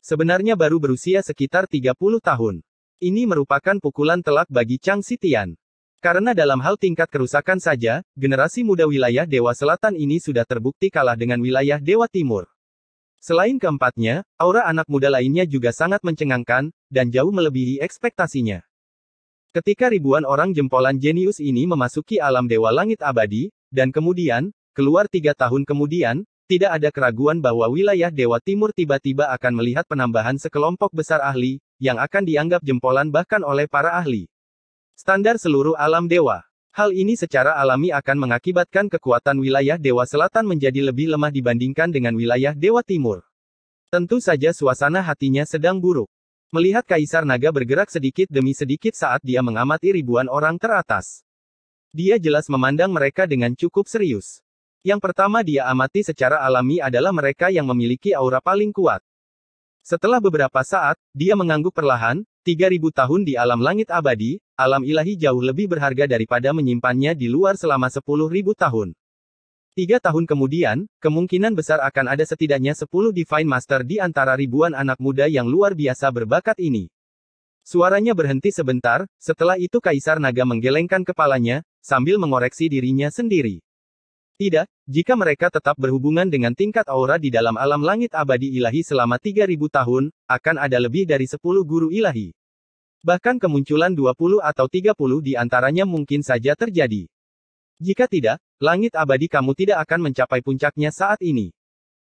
Sebenarnya baru berusia sekitar 30 tahun. Ini merupakan pukulan telak bagi Chang Sitian. Karena dalam hal tingkat kerusakan saja, generasi muda wilayah Dewa Selatan ini sudah terbukti kalah dengan wilayah Dewa Timur. Selain keempatnya, aura anak muda lainnya juga sangat mencengangkan, dan jauh melebihi ekspektasinya. Ketika ribuan orang jempolan jenius ini memasuki alam Dewa Langit Abadi, dan kemudian, keluar tiga tahun kemudian, tidak ada keraguan bahwa wilayah Dewa Timur tiba-tiba akan melihat penambahan sekelompok besar ahli, yang akan dianggap jempolan bahkan oleh para ahli. Standar seluruh alam dewa. Hal ini secara alami akan mengakibatkan kekuatan wilayah dewa selatan menjadi lebih lemah dibandingkan dengan wilayah dewa timur. Tentu saja suasana hatinya sedang buruk. Melihat Kaisar Naga bergerak sedikit demi sedikit saat dia mengamati ribuan orang teratas. Dia jelas memandang mereka dengan cukup serius. Yang pertama dia amati secara alami adalah mereka yang memiliki aura paling kuat. Setelah beberapa saat, dia mengangguk perlahan, 3000 tahun di alam langit abadi, alam ilahi jauh lebih berharga daripada menyimpannya di luar selama 10.000 tahun. Tiga tahun kemudian, kemungkinan besar akan ada setidaknya 10 Divine Master di antara ribuan anak muda yang luar biasa berbakat ini. Suaranya berhenti sebentar, setelah itu Kaisar Naga menggelengkan kepalanya, sambil mengoreksi dirinya sendiri. Tidak, jika mereka tetap berhubungan dengan tingkat aura di dalam alam langit abadi ilahi selama 3000 tahun, akan ada lebih dari 10 guru ilahi. Bahkan kemunculan 20 atau 30 di antaranya mungkin saja terjadi. Jika tidak, langit abadi kamu tidak akan mencapai puncaknya saat ini.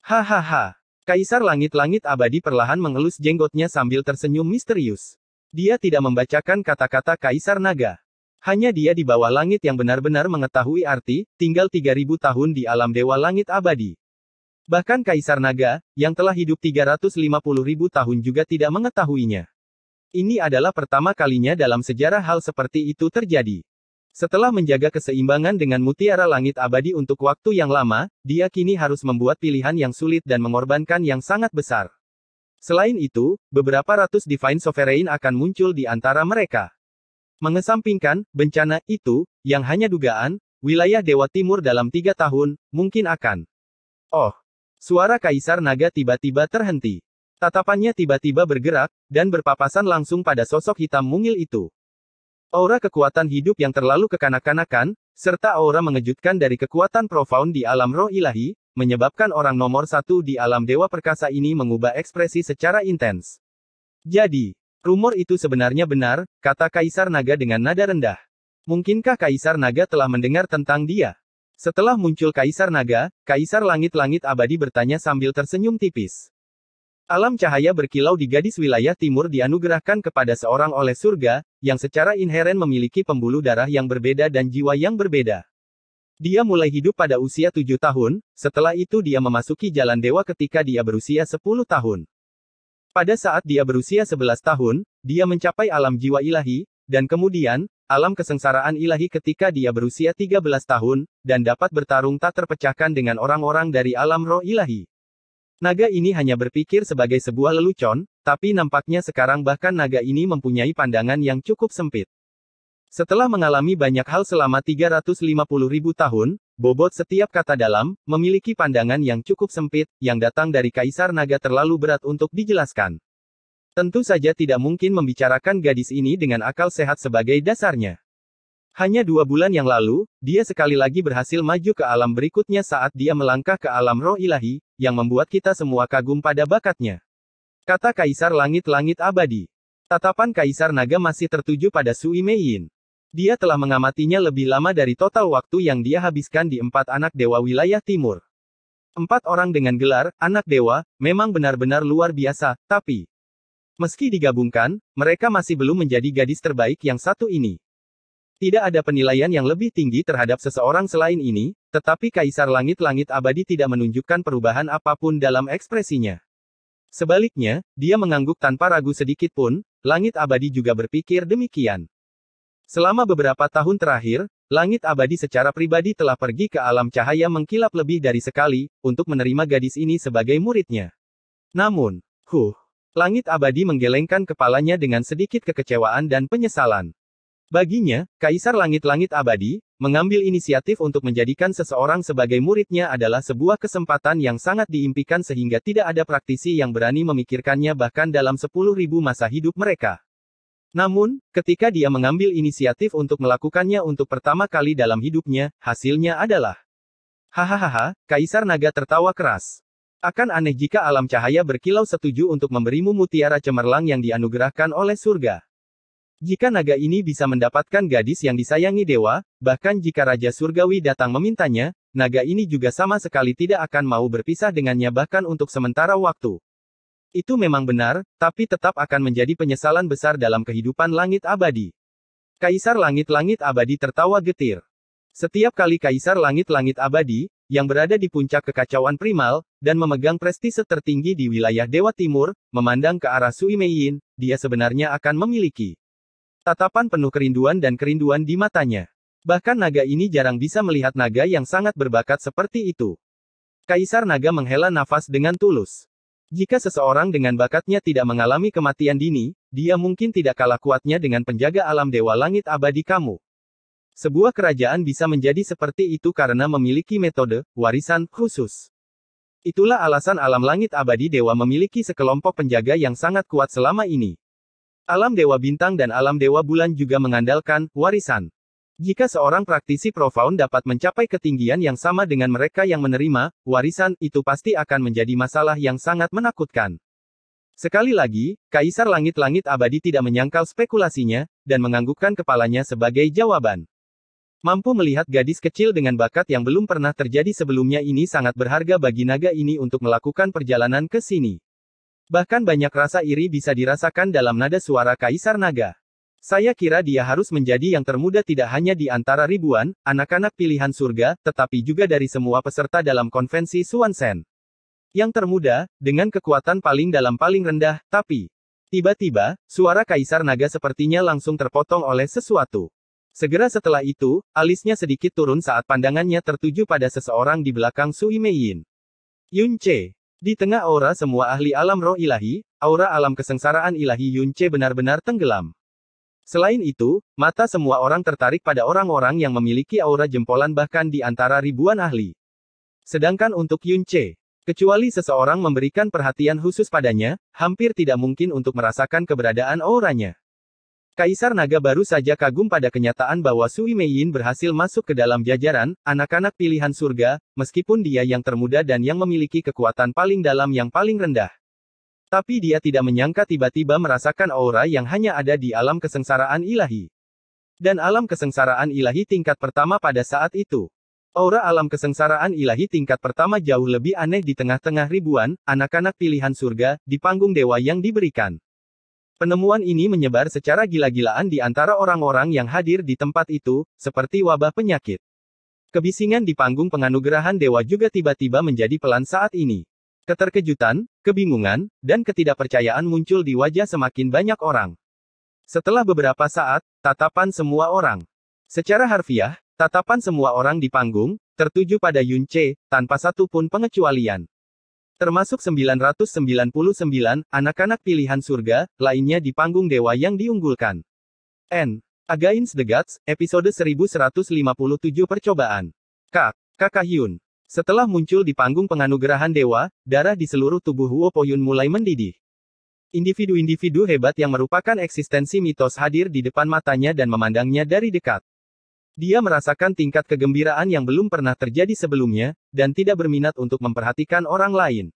Hahaha. Kaisar langit-langit abadi perlahan mengelus jenggotnya sambil tersenyum misterius. Dia tidak membacakan kata-kata Kaisar Naga. Hanya dia di bawah langit yang benar-benar mengetahui arti, tinggal 3000 tahun di alam dewa langit abadi. Bahkan Kaisar Naga, yang telah hidup 350 tahun juga tidak mengetahuinya. Ini adalah pertama kalinya dalam sejarah hal seperti itu terjadi. Setelah menjaga keseimbangan dengan mutiara langit abadi untuk waktu yang lama, dia kini harus membuat pilihan yang sulit dan mengorbankan yang sangat besar. Selain itu, beberapa ratus Divine Sovereign akan muncul di antara mereka. Mengesampingkan bencana itu, yang hanya dugaan, wilayah Dewa Timur dalam tiga tahun mungkin akan. Oh, suara Kaisar Naga tiba-tiba terhenti. Tatapannya tiba-tiba bergerak dan berpapasan langsung pada sosok hitam mungil itu. Aura kekuatan hidup yang terlalu kekanak-kanakan, serta aura mengejutkan dari kekuatan profound di alam roh ilahi, menyebabkan orang nomor satu di alam dewa perkasa ini mengubah ekspresi secara intens. Jadi, Rumor itu sebenarnya benar, kata Kaisar Naga dengan nada rendah. Mungkinkah Kaisar Naga telah mendengar tentang dia? Setelah muncul Kaisar Naga, Kaisar Langit-Langit Abadi bertanya sambil tersenyum tipis. Alam cahaya berkilau di gadis wilayah timur dianugerahkan kepada seorang oleh surga, yang secara inheren memiliki pembuluh darah yang berbeda dan jiwa yang berbeda. Dia mulai hidup pada usia tujuh tahun, setelah itu dia memasuki jalan dewa ketika dia berusia sepuluh tahun. Pada saat dia berusia 11 tahun, dia mencapai alam jiwa ilahi, dan kemudian, alam kesengsaraan ilahi ketika dia berusia 13 tahun, dan dapat bertarung tak terpecahkan dengan orang-orang dari alam roh ilahi. Naga ini hanya berpikir sebagai sebuah lelucon, tapi nampaknya sekarang bahkan naga ini mempunyai pandangan yang cukup sempit. Setelah mengalami banyak hal selama 350 ribu tahun, Bobot setiap kata dalam, memiliki pandangan yang cukup sempit, yang datang dari Kaisar Naga terlalu berat untuk dijelaskan. Tentu saja tidak mungkin membicarakan gadis ini dengan akal sehat sebagai dasarnya. Hanya dua bulan yang lalu, dia sekali lagi berhasil maju ke alam berikutnya saat dia melangkah ke alam roh ilahi, yang membuat kita semua kagum pada bakatnya. Kata Kaisar Langit-Langit Abadi. Tatapan Kaisar Naga masih tertuju pada Sui Meiyin. Dia telah mengamatinya lebih lama dari total waktu yang dia habiskan di empat anak dewa wilayah timur. Empat orang dengan gelar, anak dewa, memang benar-benar luar biasa, tapi... Meski digabungkan, mereka masih belum menjadi gadis terbaik yang satu ini. Tidak ada penilaian yang lebih tinggi terhadap seseorang selain ini, tetapi Kaisar Langit-Langit Abadi tidak menunjukkan perubahan apapun dalam ekspresinya. Sebaliknya, dia mengangguk tanpa ragu sedikit pun, Langit Abadi juga berpikir demikian. Selama beberapa tahun terakhir, Langit Abadi secara pribadi telah pergi ke alam cahaya mengkilap lebih dari sekali, untuk menerima gadis ini sebagai muridnya. Namun, huh, Langit Abadi menggelengkan kepalanya dengan sedikit kekecewaan dan penyesalan. Baginya, Kaisar Langit-Langit Abadi, mengambil inisiatif untuk menjadikan seseorang sebagai muridnya adalah sebuah kesempatan yang sangat diimpikan sehingga tidak ada praktisi yang berani memikirkannya bahkan dalam 10.000 masa hidup mereka. Namun, ketika dia mengambil inisiatif untuk melakukannya untuk pertama kali dalam hidupnya, hasilnya adalah Hahaha, Kaisar Naga tertawa keras. Akan aneh jika alam cahaya berkilau setuju untuk memberimu mutiara cemerlang yang dianugerahkan oleh surga. Jika naga ini bisa mendapatkan gadis yang disayangi dewa, bahkan jika Raja Surgawi datang memintanya, naga ini juga sama sekali tidak akan mau berpisah dengannya bahkan untuk sementara waktu. Itu memang benar, tapi tetap akan menjadi penyesalan besar dalam kehidupan langit abadi. Kaisar langit-langit abadi tertawa getir. Setiap kali kaisar langit-langit abadi, yang berada di puncak kekacauan primal, dan memegang prestise tertinggi di wilayah Dewa Timur, memandang ke arah Sui Yin, dia sebenarnya akan memiliki tatapan penuh kerinduan dan kerinduan di matanya. Bahkan naga ini jarang bisa melihat naga yang sangat berbakat seperti itu. Kaisar naga menghela nafas dengan tulus. Jika seseorang dengan bakatnya tidak mengalami kematian dini, dia mungkin tidak kalah kuatnya dengan penjaga alam dewa langit abadi kamu. Sebuah kerajaan bisa menjadi seperti itu karena memiliki metode, warisan, khusus. Itulah alasan alam langit abadi dewa memiliki sekelompok penjaga yang sangat kuat selama ini. Alam dewa bintang dan alam dewa bulan juga mengandalkan warisan. Jika seorang praktisi profound dapat mencapai ketinggian yang sama dengan mereka yang menerima warisan, itu pasti akan menjadi masalah yang sangat menakutkan. Sekali lagi, Kaisar Langit-Langit Abadi tidak menyangkal spekulasinya, dan menganggukkan kepalanya sebagai jawaban. Mampu melihat gadis kecil dengan bakat yang belum pernah terjadi sebelumnya ini sangat berharga bagi naga ini untuk melakukan perjalanan ke sini. Bahkan banyak rasa iri bisa dirasakan dalam nada suara Kaisar Naga. Saya kira dia harus menjadi yang termuda tidak hanya di antara ribuan anak-anak pilihan surga, tetapi juga dari semua peserta dalam konvensi Suansen. Yang termuda, dengan kekuatan paling dalam paling rendah, tapi tiba-tiba, suara Kaisar Naga sepertinya langsung terpotong oleh sesuatu. Segera setelah itu, alisnya sedikit turun saat pandangannya tertuju pada seseorang di belakang Sui Yin. Yun Che. Di tengah aura semua ahli alam roh ilahi, aura alam kesengsaraan ilahi Yun Che benar-benar tenggelam. Selain itu, mata semua orang tertarik pada orang-orang yang memiliki aura jempolan bahkan di antara ribuan ahli. Sedangkan untuk Yun Che, kecuali seseorang memberikan perhatian khusus padanya, hampir tidak mungkin untuk merasakan keberadaan auranya. Kaisar Naga baru saja kagum pada kenyataan bahwa Sui Meiyin berhasil masuk ke dalam jajaran, anak-anak pilihan surga, meskipun dia yang termuda dan yang memiliki kekuatan paling dalam yang paling rendah. Tapi dia tidak menyangka tiba-tiba merasakan aura yang hanya ada di alam kesengsaraan ilahi. Dan alam kesengsaraan ilahi tingkat pertama pada saat itu. Aura alam kesengsaraan ilahi tingkat pertama jauh lebih aneh di tengah-tengah ribuan anak-anak pilihan surga di panggung dewa yang diberikan. Penemuan ini menyebar secara gila-gilaan di antara orang-orang yang hadir di tempat itu, seperti wabah penyakit. Kebisingan di panggung penganugerahan dewa juga tiba-tiba menjadi pelan saat ini. Keterkejutan, kebingungan, dan ketidakpercayaan muncul di wajah semakin banyak orang. Setelah beberapa saat, tatapan semua orang. Secara harfiah, tatapan semua orang di panggung, tertuju pada Yun Che, tanpa satu pun pengecualian. Termasuk 999 anak-anak pilihan surga, lainnya di panggung dewa yang diunggulkan. N. Against the Gods, episode 1157 Percobaan. K. Kakak Yun. Setelah muncul di panggung penganugerahan dewa, darah di seluruh tubuh Huo Poyun mulai mendidih. Individu-individu hebat yang merupakan eksistensi mitos hadir di depan matanya dan memandangnya dari dekat. Dia merasakan tingkat kegembiraan yang belum pernah terjadi sebelumnya, dan tidak berminat untuk memperhatikan orang lain.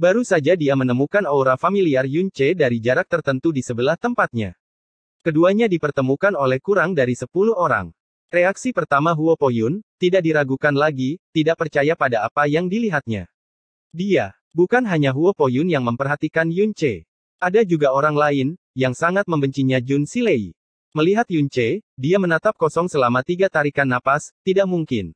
Baru saja dia menemukan aura familiar Yun Che dari jarak tertentu di sebelah tempatnya. Keduanya dipertemukan oleh kurang dari 10 orang. Reaksi pertama Huo Poyun, tidak diragukan lagi, tidak percaya pada apa yang dilihatnya. Dia, bukan hanya Huo Poyun yang memperhatikan Yun Che. Ada juga orang lain, yang sangat membencinya Jun Silei. Melihat Yun Che, dia menatap kosong selama tiga tarikan napas, tidak mungkin.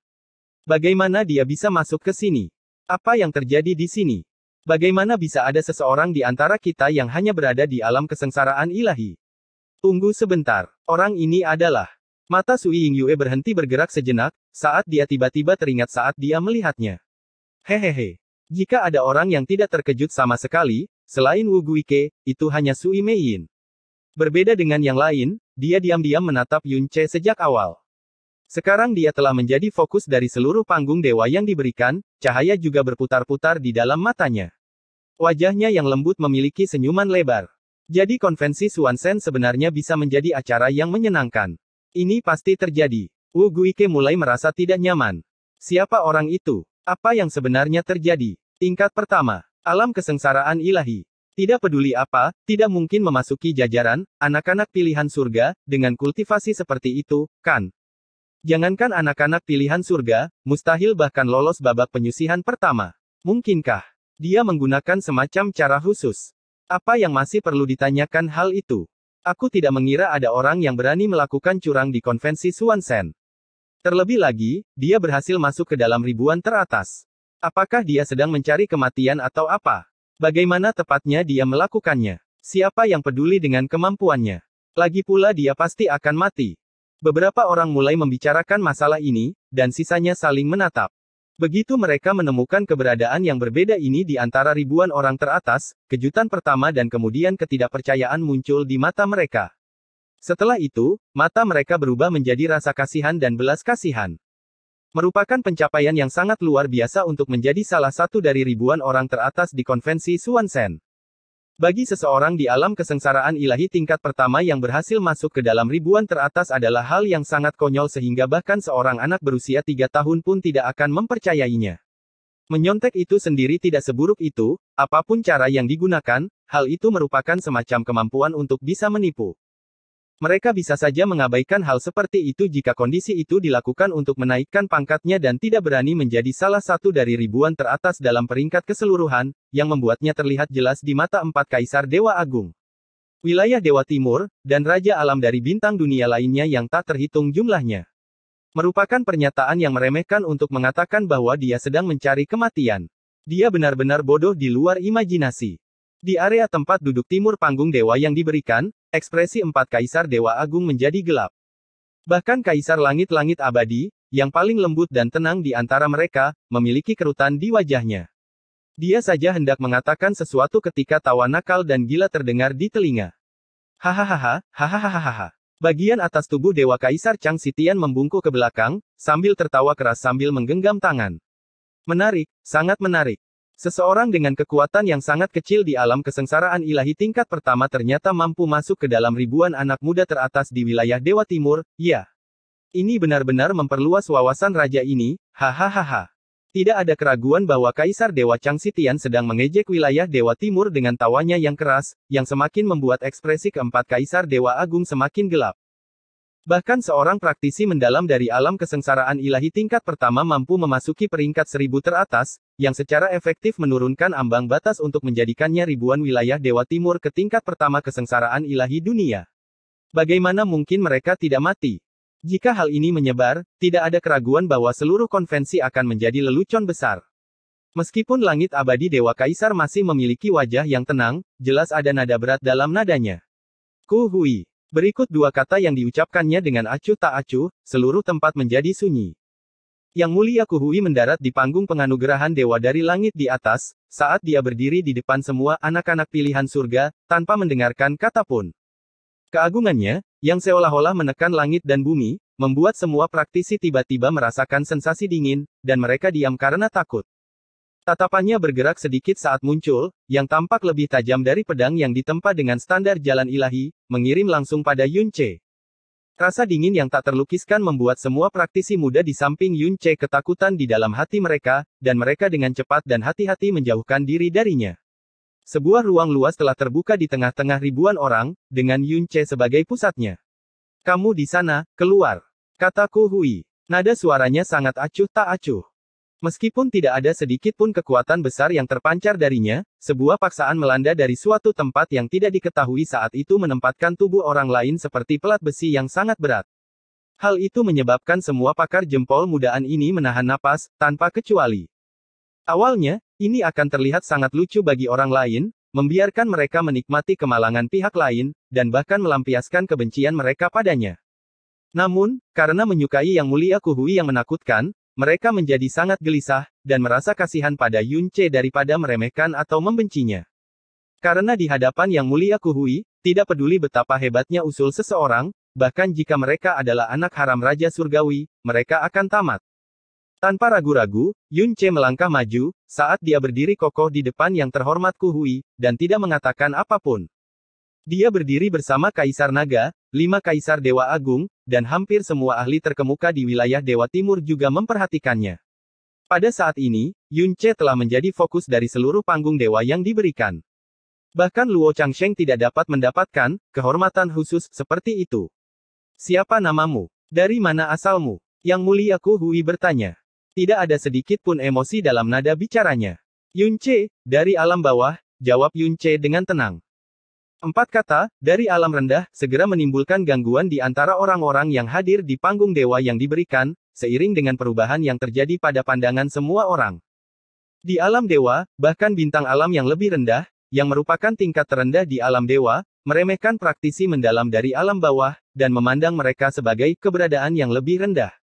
Bagaimana dia bisa masuk ke sini? Apa yang terjadi di sini? Bagaimana bisa ada seseorang di antara kita yang hanya berada di alam kesengsaraan ilahi? Tunggu sebentar, orang ini adalah Mata Sui Ying Yue berhenti bergerak sejenak, saat dia tiba-tiba teringat saat dia melihatnya. Hehehe. Jika ada orang yang tidak terkejut sama sekali, selain Wu Guike, itu hanya Sui Mei Yin. Berbeda dengan yang lain, dia diam-diam menatap Yun Che sejak awal. Sekarang dia telah menjadi fokus dari seluruh panggung dewa yang diberikan, cahaya juga berputar-putar di dalam matanya. Wajahnya yang lembut memiliki senyuman lebar. Jadi konvensi Suansen sebenarnya bisa menjadi acara yang menyenangkan. Ini pasti terjadi. Wu Guike mulai merasa tidak nyaman. Siapa orang itu? Apa yang sebenarnya terjadi? Tingkat pertama, alam kesengsaraan ilahi. Tidak peduli apa, tidak mungkin memasuki jajaran, anak-anak pilihan surga, dengan kultivasi seperti itu, kan? Jangankan anak-anak pilihan surga, mustahil bahkan lolos babak penyusihan pertama. Mungkinkah? Dia menggunakan semacam cara khusus. Apa yang masih perlu ditanyakan hal itu? Aku tidak mengira ada orang yang berani melakukan curang di konvensi Suansen. Terlebih lagi, dia berhasil masuk ke dalam ribuan teratas. Apakah dia sedang mencari kematian atau apa? Bagaimana tepatnya dia melakukannya? Siapa yang peduli dengan kemampuannya? Lagi pula dia pasti akan mati. Beberapa orang mulai membicarakan masalah ini, dan sisanya saling menatap. Begitu mereka menemukan keberadaan yang berbeda ini di antara ribuan orang teratas, kejutan pertama dan kemudian ketidakpercayaan muncul di mata mereka. Setelah itu, mata mereka berubah menjadi rasa kasihan dan belas kasihan. Merupakan pencapaian yang sangat luar biasa untuk menjadi salah satu dari ribuan orang teratas di konvensi Suansen. Bagi seseorang di alam kesengsaraan ilahi tingkat pertama yang berhasil masuk ke dalam ribuan teratas adalah hal yang sangat konyol sehingga bahkan seorang anak berusia tiga tahun pun tidak akan mempercayainya. Menyontek itu sendiri tidak seburuk itu, apapun cara yang digunakan, hal itu merupakan semacam kemampuan untuk bisa menipu. Mereka bisa saja mengabaikan hal seperti itu jika kondisi itu dilakukan untuk menaikkan pangkatnya dan tidak berani menjadi salah satu dari ribuan teratas dalam peringkat keseluruhan, yang membuatnya terlihat jelas di mata empat kaisar Dewa Agung. Wilayah Dewa Timur, dan Raja Alam dari bintang dunia lainnya yang tak terhitung jumlahnya. Merupakan pernyataan yang meremehkan untuk mengatakan bahwa dia sedang mencari kematian. Dia benar-benar bodoh di luar imajinasi. Di area tempat duduk timur panggung dewa yang diberikan, Ekspresi empat kaisar dewa agung menjadi gelap. Bahkan kaisar langit-langit abadi, yang paling lembut dan tenang di antara mereka, memiliki kerutan di wajahnya. Dia saja hendak mengatakan sesuatu ketika tawa nakal dan gila terdengar di telinga. Hahaha, hahaha. Bagian atas tubuh Dewa Kaisar Chang Sitian membungkuk ke belakang, sambil tertawa keras sambil menggenggam tangan. Menarik, sangat menarik. Seseorang dengan kekuatan yang sangat kecil di alam kesengsaraan ilahi tingkat pertama ternyata mampu masuk ke dalam ribuan anak muda teratas di wilayah Dewa Timur, ya. Ini benar-benar memperluas wawasan raja ini, hahaha. Tidak ada keraguan bahwa Kaisar Dewa Chang Sitian sedang mengejek wilayah Dewa Timur dengan tawanya yang keras, yang semakin membuat ekspresi keempat Kaisar Dewa Agung semakin gelap. Bahkan seorang praktisi mendalam dari alam kesengsaraan ilahi tingkat pertama mampu memasuki peringkat seribu teratas, yang secara efektif menurunkan ambang batas untuk menjadikannya ribuan wilayah Dewa Timur ke tingkat pertama kesengsaraan ilahi dunia. Bagaimana mungkin mereka tidak mati? Jika hal ini menyebar, tidak ada keraguan bahwa seluruh konvensi akan menjadi lelucon besar. Meskipun langit abadi Dewa Kaisar masih memiliki wajah yang tenang, jelas ada nada berat dalam nadanya. Kuhui. Berikut dua kata yang diucapkannya dengan acuh tak acuh, seluruh tempat menjadi sunyi. Yang mulia Kuhui mendarat di panggung penganugerahan dewa dari langit di atas, saat dia berdiri di depan semua anak-anak pilihan surga, tanpa mendengarkan kata pun. Keagungannya, yang seolah-olah menekan langit dan bumi, membuat semua praktisi tiba-tiba merasakan sensasi dingin, dan mereka diam karena takut. Tatapannya bergerak sedikit saat muncul, yang tampak lebih tajam dari pedang yang ditempa dengan standar jalan ilahi, mengirim langsung pada Yun Che. Rasa dingin yang tak terlukiskan membuat semua praktisi muda di samping Yun Che ketakutan di dalam hati mereka, dan mereka dengan cepat dan hati-hati menjauhkan diri darinya. Sebuah ruang luas telah terbuka di tengah-tengah ribuan orang, dengan Yun Che sebagai pusatnya. Kamu di sana, keluar. Kata Ku Hui. Nada suaranya sangat acuh tak acuh. Meskipun tidak ada sedikit pun kekuatan besar yang terpancar darinya, sebuah paksaan melanda dari suatu tempat yang tidak diketahui saat itu menempatkan tubuh orang lain seperti pelat besi yang sangat berat. Hal itu menyebabkan semua pakar jempol mudaan ini menahan napas, tanpa kecuali. Awalnya, ini akan terlihat sangat lucu bagi orang lain, membiarkan mereka menikmati kemalangan pihak lain, dan bahkan melampiaskan kebencian mereka padanya. Namun, karena menyukai Yang Mulia Kuhui yang menakutkan, mereka menjadi sangat gelisah, dan merasa kasihan pada Yun Che daripada meremehkan atau membencinya. Karena di hadapan Yang Mulia Kuhui, tidak peduli betapa hebatnya usul seseorang, bahkan jika mereka adalah anak haram Raja Surgawi, mereka akan tamat. Tanpa ragu-ragu, Yun Che melangkah maju, saat dia berdiri kokoh di depan yang terhormat Kuhui, dan tidak mengatakan apapun. Dia berdiri bersama Kaisar Naga, lima Kaisar Dewa Agung, dan hampir semua ahli terkemuka di wilayah Dewa Timur juga memperhatikannya. Pada saat ini, Yunche telah menjadi fokus dari seluruh panggung dewa yang diberikan. Bahkan Luo Changsheng tidak dapat mendapatkan kehormatan khusus seperti itu. Siapa namamu? Dari mana asalmu? Yang mulia Ku Hui bertanya. Tidak ada sedikit pun emosi dalam nada bicaranya. Yunche, dari alam bawah, jawab Yunche dengan tenang. Empat kata, dari alam rendah, segera menimbulkan gangguan di antara orang-orang yang hadir di panggung dewa yang diberikan, seiring dengan perubahan yang terjadi pada pandangan semua orang. Di alam dewa, bahkan bintang alam yang lebih rendah, yang merupakan tingkat terendah di alam dewa, meremehkan praktisi mendalam dari alam bawah, dan memandang mereka sebagai keberadaan yang lebih rendah.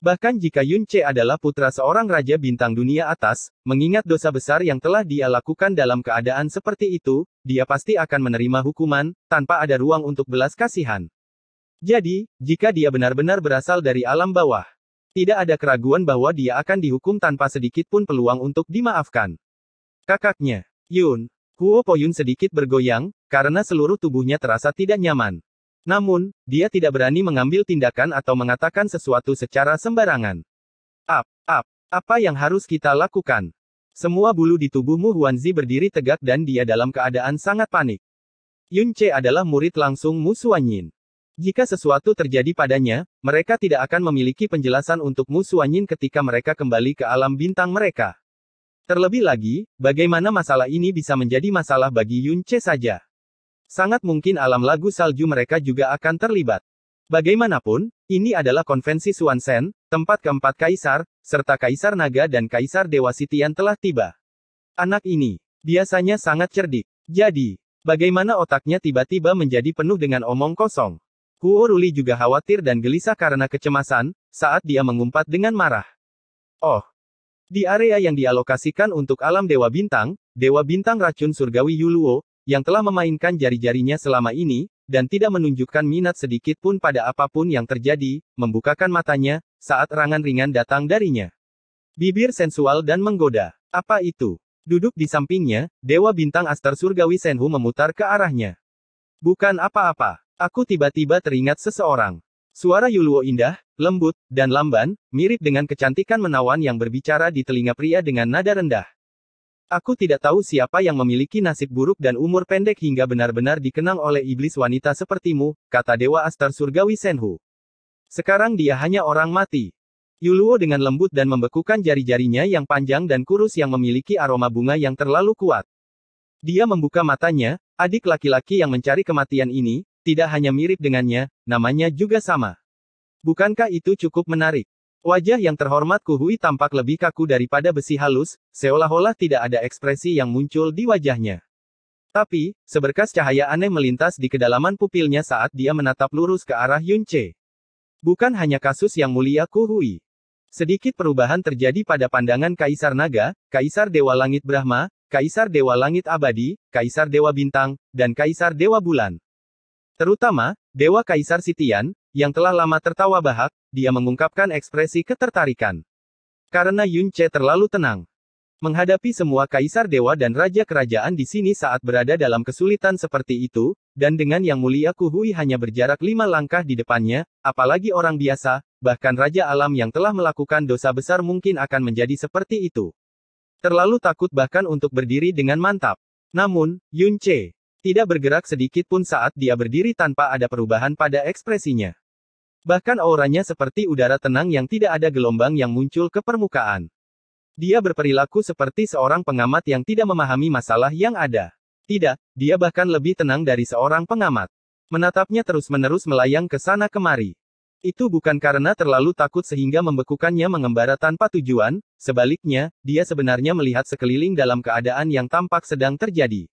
Bahkan jika Yun Che adalah putra seorang raja bintang dunia atas, mengingat dosa besar yang telah dia lakukan dalam keadaan seperti itu, dia pasti akan menerima hukuman, tanpa ada ruang untuk belas kasihan. Jadi, jika dia benar-benar berasal dari alam bawah, tidak ada keraguan bahwa dia akan dihukum tanpa sedikit pun peluang untuk dimaafkan. Kakaknya, Yun, Huo Poyun sedikit bergoyang, karena seluruh tubuhnya terasa tidak nyaman. Namun, dia tidak berani mengambil tindakan atau mengatakan sesuatu secara sembarangan. Up, up, apa yang harus kita lakukan? Semua bulu di tubuhmu Huanzi berdiri tegak dan dia dalam keadaan sangat panik. Yun adalah murid langsung Mu Yin. Jika sesuatu terjadi padanya, mereka tidak akan memiliki penjelasan untuk Mu Yin ketika mereka kembali ke alam bintang mereka. Terlebih lagi, bagaimana masalah ini bisa menjadi masalah bagi Yun saja. Sangat mungkin alam lagu salju mereka juga akan terlibat. Bagaimanapun, ini adalah konvensi Suansen, tempat keempat kaisar, serta kaisar naga dan kaisar dewa Sitian telah tiba. Anak ini, biasanya sangat cerdik. Jadi, bagaimana otaknya tiba-tiba menjadi penuh dengan omong kosong? Huo Ruli juga khawatir dan gelisah karena kecemasan, saat dia mengumpat dengan marah. Oh, di area yang dialokasikan untuk alam Dewa Bintang, Dewa Bintang Racun Surgawi Yuluo, yang telah memainkan jari-jarinya selama ini, dan tidak menunjukkan minat sedikit pun pada apapun yang terjadi, membukakan matanya, saat rangan ringan datang darinya. Bibir sensual dan menggoda. Apa itu? Duduk di sampingnya, Dewa Bintang Aster Surgawi Senhu memutar ke arahnya. Bukan apa-apa. Aku tiba-tiba teringat seseorang. Suara Yuluo indah, lembut, dan lamban, mirip dengan kecantikan menawan yang berbicara di telinga pria dengan nada rendah. Aku tidak tahu siapa yang memiliki nasib buruk dan umur pendek hingga benar-benar dikenang oleh iblis wanita sepertimu, kata Dewa Astar Surgawi Senhu. Sekarang dia hanya orang mati. Yuluo dengan lembut dan membekukan jari-jarinya yang panjang dan kurus yang memiliki aroma bunga yang terlalu kuat. Dia membuka matanya, adik laki-laki yang mencari kematian ini, tidak hanya mirip dengannya, namanya juga sama. Bukankah itu cukup menarik? Wajah yang terhormat Kuhui tampak lebih kaku daripada besi halus, seolah-olah tidak ada ekspresi yang muncul di wajahnya. Tapi, seberkas cahaya aneh melintas di kedalaman pupilnya saat dia menatap lurus ke arah Yun Che. Bukan hanya kasus yang mulia Kuhui. Sedikit perubahan terjadi pada pandangan Kaisar Naga, Kaisar Dewa Langit Brahma, Kaisar Dewa Langit Abadi, Kaisar Dewa Bintang, dan Kaisar Dewa Bulan. Terutama, Dewa Kaisar Sitian, yang telah lama tertawa bahak, dia mengungkapkan ekspresi ketertarikan. Karena Yun Che terlalu tenang. Menghadapi semua kaisar dewa dan raja kerajaan di sini saat berada dalam kesulitan seperti itu, dan dengan yang mulia Kuhui hanya berjarak lima langkah di depannya, apalagi orang biasa, bahkan raja alam yang telah melakukan dosa besar mungkin akan menjadi seperti itu. Terlalu takut bahkan untuk berdiri dengan mantap. Namun, Yun Che tidak bergerak sedikit pun saat dia berdiri tanpa ada perubahan pada ekspresinya. Bahkan auranya seperti udara tenang yang tidak ada gelombang yang muncul ke permukaan. Dia berperilaku seperti seorang pengamat yang tidak memahami masalah yang ada. Tidak, dia bahkan lebih tenang dari seorang pengamat. Menatapnya terus-menerus melayang ke sana kemari. Itu bukan karena terlalu takut sehingga membekukannya mengembara tanpa tujuan, sebaliknya, dia sebenarnya melihat sekeliling dalam keadaan yang tampak sedang terjadi.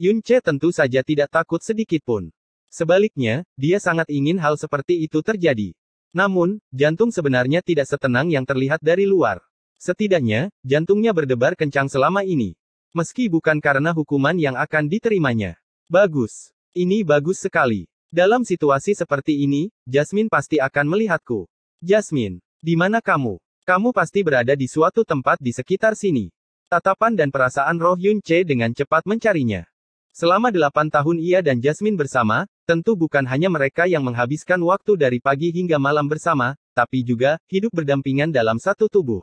Yun Che tentu saja tidak takut sedikitpun. Sebaliknya, dia sangat ingin hal seperti itu terjadi. Namun, jantung sebenarnya tidak setenang yang terlihat dari luar. Setidaknya, jantungnya berdebar kencang selama ini. Meski bukan karena hukuman yang akan diterimanya. Bagus. Ini bagus sekali. Dalam situasi seperti ini, Jasmine pasti akan melihatku. Jasmine, di mana kamu? Kamu pasti berada di suatu tempat di sekitar sini. Tatapan dan perasaan Roh Yun Che dengan cepat mencarinya. Selama delapan tahun ia dan Jasmine bersama, Tentu bukan hanya mereka yang menghabiskan waktu dari pagi hingga malam bersama, tapi juga hidup berdampingan dalam satu tubuh.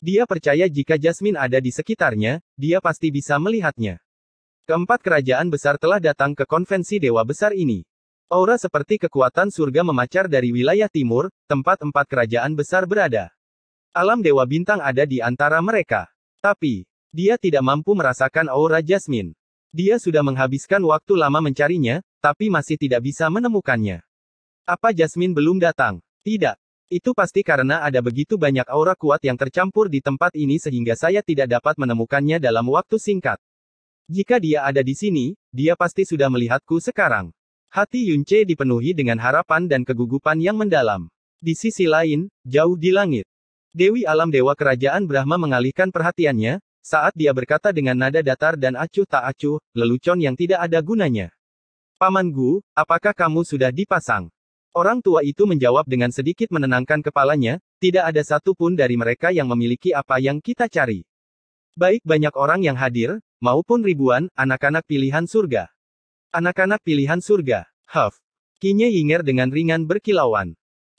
Dia percaya jika Jasmine ada di sekitarnya, dia pasti bisa melihatnya. Keempat kerajaan besar telah datang ke konvensi dewa besar ini. Aura seperti kekuatan surga memacar dari wilayah timur, tempat empat kerajaan besar berada. Alam dewa bintang ada di antara mereka. Tapi, dia tidak mampu merasakan aura Jasmine. Dia sudah menghabiskan waktu lama mencarinya, tapi masih tidak bisa menemukannya. Apa Jasmine belum datang? Tidak. Itu pasti karena ada begitu banyak aura kuat yang tercampur di tempat ini sehingga saya tidak dapat menemukannya dalam waktu singkat. Jika dia ada di sini, dia pasti sudah melihatku sekarang. Hati Yunce dipenuhi dengan harapan dan kegugupan yang mendalam. Di sisi lain, jauh di langit. Dewi alam dewa kerajaan Brahma mengalihkan perhatiannya, saat dia berkata dengan nada datar dan acuh tak acuh, lelucon yang tidak ada gunanya. Paman Gu, apakah kamu sudah dipasang? Orang tua itu menjawab dengan sedikit menenangkan kepalanya, tidak ada satupun dari mereka yang memiliki apa yang kita cari. Baik banyak orang yang hadir, maupun ribuan, anak-anak pilihan surga. Anak-anak pilihan surga, Huff. Kinye Yinger dengan ringan berkilauan.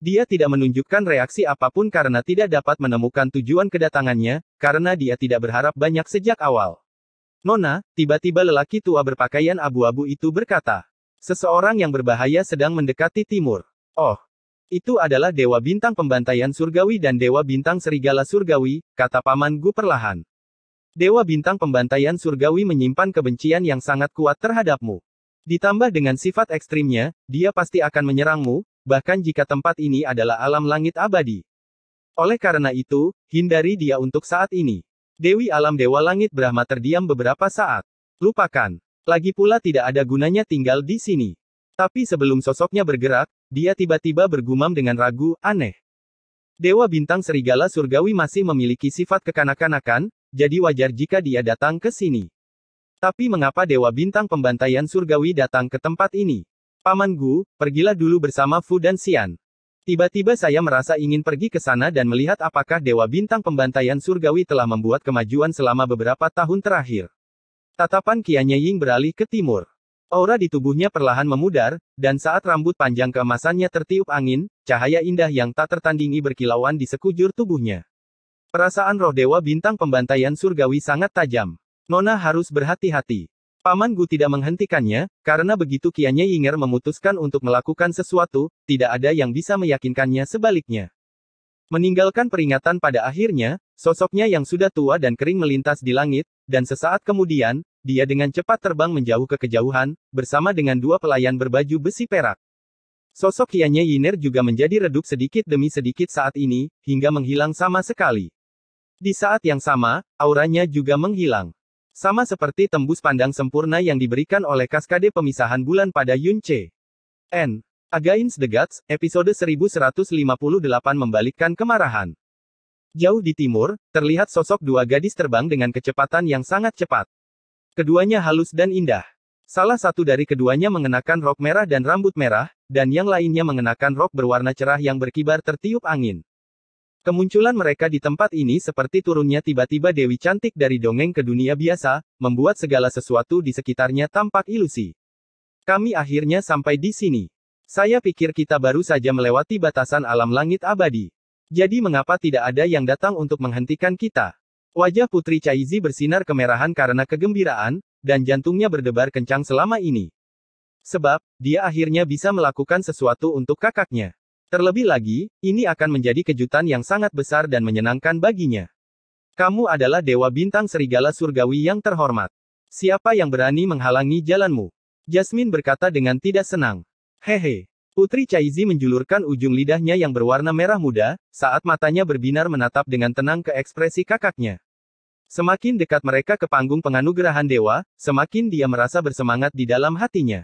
Dia tidak menunjukkan reaksi apapun karena tidak dapat menemukan tujuan kedatangannya, karena dia tidak berharap banyak sejak awal. Nona, tiba-tiba lelaki tua berpakaian abu-abu itu berkata, Seseorang yang berbahaya sedang mendekati timur. Oh, itu adalah Dewa Bintang Pembantaian Surgawi dan Dewa Bintang Serigala Surgawi, kata Paman Gu perlahan. Dewa Bintang Pembantaian Surgawi menyimpan kebencian yang sangat kuat terhadapmu. Ditambah dengan sifat ekstrimnya, dia pasti akan menyerangmu, bahkan jika tempat ini adalah alam langit abadi. Oleh karena itu, hindari dia untuk saat ini. Dewi alam Dewa Langit Brahma terdiam beberapa saat. Lupakan. Lagi pula tidak ada gunanya tinggal di sini. Tapi sebelum sosoknya bergerak, dia tiba-tiba bergumam dengan ragu, aneh. Dewa Bintang Serigala Surgawi masih memiliki sifat kekanak-kanakan, jadi wajar jika dia datang ke sini. Tapi mengapa Dewa Bintang Pembantaian Surgawi datang ke tempat ini? Paman Gu, pergilah dulu bersama Fu dan Xian. Tiba-tiba saya merasa ingin pergi ke sana dan melihat apakah Dewa Bintang Pembantaian Surgawi telah membuat kemajuan selama beberapa tahun terakhir. Tatapan Kianya Ying beralih ke timur. Aura di tubuhnya perlahan memudar, dan saat rambut panjang keemasannya tertiup angin, cahaya indah yang tak tertandingi berkilauan di sekujur tubuhnya. Perasaan roh Dewa Bintang Pembantaian Surgawi sangat tajam. Nona harus berhati-hati. Paman Gu tidak menghentikannya, karena begitu Kianye Yinger memutuskan untuk melakukan sesuatu, tidak ada yang bisa meyakinkannya sebaliknya. Meninggalkan peringatan pada akhirnya, sosoknya yang sudah tua dan kering melintas di langit, dan sesaat kemudian, dia dengan cepat terbang menjauh ke kejauhan, bersama dengan dua pelayan berbaju besi perak. Sosok Kianye Yiner juga menjadi redup sedikit demi sedikit saat ini, hingga menghilang sama sekali. Di saat yang sama, auranya juga menghilang. Sama seperti tembus pandang sempurna yang diberikan oleh kaskade pemisahan bulan pada Yun Che. N. Against the Gods, episode 1158 membalikkan kemarahan. Jauh di timur, terlihat sosok dua gadis terbang dengan kecepatan yang sangat cepat. Keduanya halus dan indah. Salah satu dari keduanya mengenakan rok merah dan rambut merah, dan yang lainnya mengenakan rok berwarna cerah yang berkibar tertiup angin. Kemunculan mereka di tempat ini seperti turunnya tiba-tiba Dewi Cantik dari dongeng ke dunia biasa, membuat segala sesuatu di sekitarnya tampak ilusi. Kami akhirnya sampai di sini. Saya pikir kita baru saja melewati batasan alam langit abadi. Jadi mengapa tidak ada yang datang untuk menghentikan kita? Wajah Putri Caizi bersinar kemerahan karena kegembiraan, dan jantungnya berdebar kencang selama ini. Sebab, dia akhirnya bisa melakukan sesuatu untuk kakaknya. Terlebih lagi, ini akan menjadi kejutan yang sangat besar dan menyenangkan baginya. Kamu adalah dewa bintang serigala surgawi yang terhormat. Siapa yang berani menghalangi jalanmu? Jasmine berkata dengan tidak senang. Hehe. Putri Caizi menjulurkan ujung lidahnya yang berwarna merah muda, saat matanya berbinar menatap dengan tenang ke ekspresi kakaknya. Semakin dekat mereka ke panggung penganugerahan dewa, semakin dia merasa bersemangat di dalam hatinya.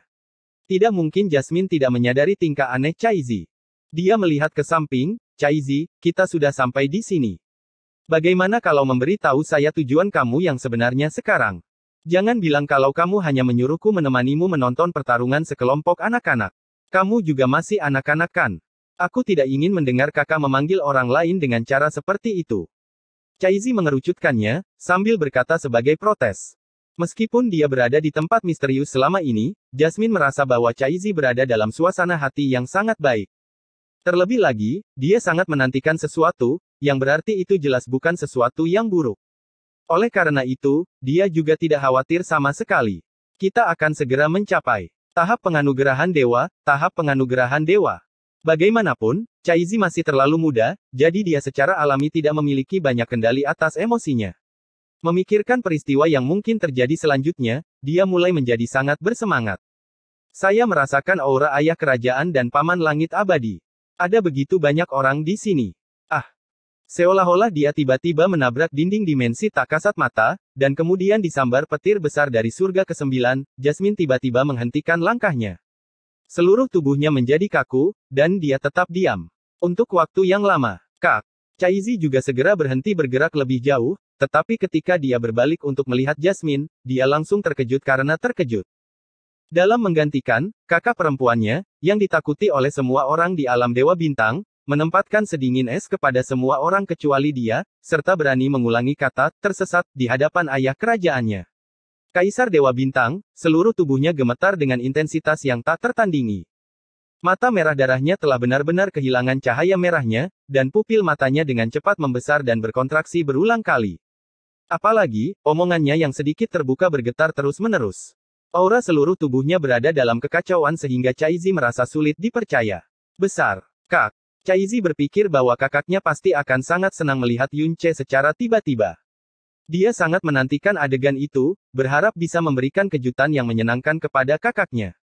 Tidak mungkin Jasmine tidak menyadari tingkah aneh Caizi. Dia melihat ke samping, Zi. kita sudah sampai di sini. Bagaimana kalau memberi tahu saya tujuan kamu yang sebenarnya sekarang? Jangan bilang kalau kamu hanya menyuruhku menemanimu menonton pertarungan sekelompok anak-anak. Kamu juga masih anak-anak kan? Aku tidak ingin mendengar kakak memanggil orang lain dengan cara seperti itu. Zi mengerucutkannya, sambil berkata sebagai protes. Meskipun dia berada di tempat misterius selama ini, Jasmine merasa bahwa Zi berada dalam suasana hati yang sangat baik. Terlebih lagi, dia sangat menantikan sesuatu, yang berarti itu jelas bukan sesuatu yang buruk. Oleh karena itu, dia juga tidak khawatir sama sekali. Kita akan segera mencapai tahap penganugerahan dewa, tahap penganugerahan dewa. Bagaimanapun, Caizi masih terlalu muda, jadi dia secara alami tidak memiliki banyak kendali atas emosinya. Memikirkan peristiwa yang mungkin terjadi selanjutnya, dia mulai menjadi sangat bersemangat. Saya merasakan aura ayah kerajaan dan paman langit abadi. Ada begitu banyak orang di sini. Ah. Seolah-olah dia tiba-tiba menabrak dinding dimensi tak kasat mata, dan kemudian disambar petir besar dari surga ke-9, Jasmine tiba-tiba menghentikan langkahnya. Seluruh tubuhnya menjadi kaku, dan dia tetap diam. Untuk waktu yang lama, Kak, Caizi juga segera berhenti bergerak lebih jauh, tetapi ketika dia berbalik untuk melihat Jasmine, dia langsung terkejut karena terkejut. Dalam menggantikan, kakak perempuannya, yang ditakuti oleh semua orang di alam Dewa Bintang, menempatkan sedingin es kepada semua orang kecuali dia, serta berani mengulangi kata, tersesat, di hadapan ayah kerajaannya. Kaisar Dewa Bintang, seluruh tubuhnya gemetar dengan intensitas yang tak tertandingi. Mata merah darahnya telah benar-benar kehilangan cahaya merahnya, dan pupil matanya dengan cepat membesar dan berkontraksi berulang kali. Apalagi, omongannya yang sedikit terbuka bergetar terus-menerus. Aura seluruh tubuhnya berada dalam kekacauan sehingga Caizi merasa sulit dipercaya. Besar. Kak. Caizi berpikir bahwa kakaknya pasti akan sangat senang melihat Yunche secara tiba-tiba. Dia sangat menantikan adegan itu, berharap bisa memberikan kejutan yang menyenangkan kepada kakaknya.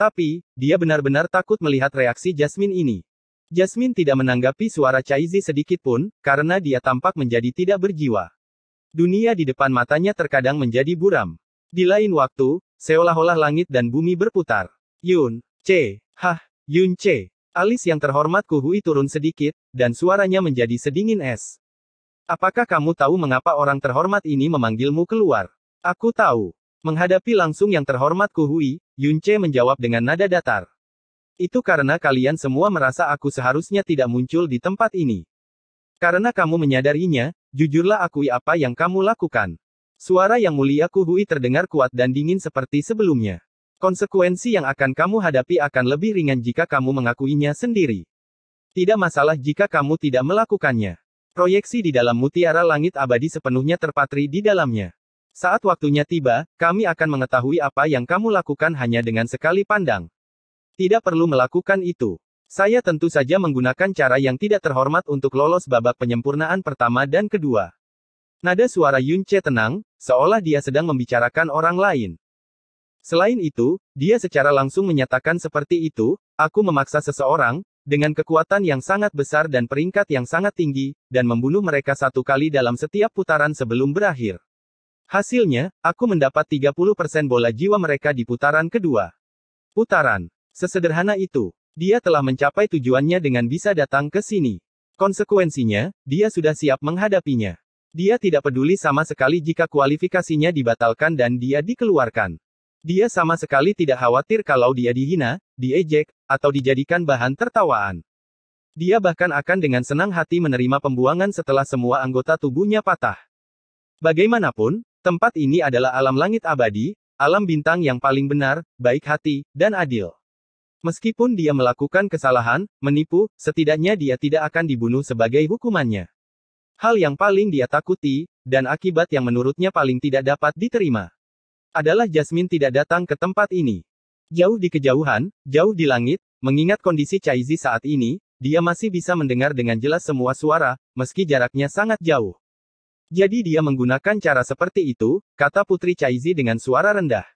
Tapi, dia benar-benar takut melihat reaksi Jasmine ini. Jasmine tidak menanggapi suara Caizi sedikit pun, karena dia tampak menjadi tidak berjiwa. Dunia di depan matanya terkadang menjadi buram. Di lain waktu, Seolah-olah langit dan bumi berputar. Yun, C, hah, Yun C. Alis yang terhormat Kuhui turun sedikit, dan suaranya menjadi sedingin es. Apakah kamu tahu mengapa orang terhormat ini memanggilmu keluar? Aku tahu. Menghadapi langsung yang terhormat Kuhui, Yun C menjawab dengan nada datar. Itu karena kalian semua merasa aku seharusnya tidak muncul di tempat ini. Karena kamu menyadarinya, jujurlah akui apa yang kamu lakukan. Suara yang mulia Kuhui terdengar kuat dan dingin seperti sebelumnya. Konsekuensi yang akan kamu hadapi akan lebih ringan jika kamu mengakuinya sendiri. Tidak masalah jika kamu tidak melakukannya. Proyeksi di dalam mutiara langit abadi sepenuhnya terpatri di dalamnya. Saat waktunya tiba, kami akan mengetahui apa yang kamu lakukan hanya dengan sekali pandang. Tidak perlu melakukan itu. Saya tentu saja menggunakan cara yang tidak terhormat untuk lolos babak penyempurnaan pertama dan kedua. Nada suara Yunche tenang, seolah dia sedang membicarakan orang lain. Selain itu, dia secara langsung menyatakan seperti itu, aku memaksa seseorang, dengan kekuatan yang sangat besar dan peringkat yang sangat tinggi, dan membunuh mereka satu kali dalam setiap putaran sebelum berakhir. Hasilnya, aku mendapat 30% bola jiwa mereka di putaran kedua. Putaran. Sesederhana itu. Dia telah mencapai tujuannya dengan bisa datang ke sini. Konsekuensinya, dia sudah siap menghadapinya. Dia tidak peduli sama sekali jika kualifikasinya dibatalkan dan dia dikeluarkan. Dia sama sekali tidak khawatir kalau dia dihina, diejek, atau dijadikan bahan tertawaan. Dia bahkan akan dengan senang hati menerima pembuangan setelah semua anggota tubuhnya patah. Bagaimanapun, tempat ini adalah alam langit abadi, alam bintang yang paling benar, baik hati, dan adil. Meskipun dia melakukan kesalahan, menipu, setidaknya dia tidak akan dibunuh sebagai hukumannya. Hal yang paling dia takuti, dan akibat yang menurutnya paling tidak dapat diterima, adalah Jasmine tidak datang ke tempat ini. Jauh di kejauhan, jauh di langit, mengingat kondisi Chaizi saat ini, dia masih bisa mendengar dengan jelas semua suara, meski jaraknya sangat jauh. Jadi dia menggunakan cara seperti itu, kata Putri Chaizi dengan suara rendah.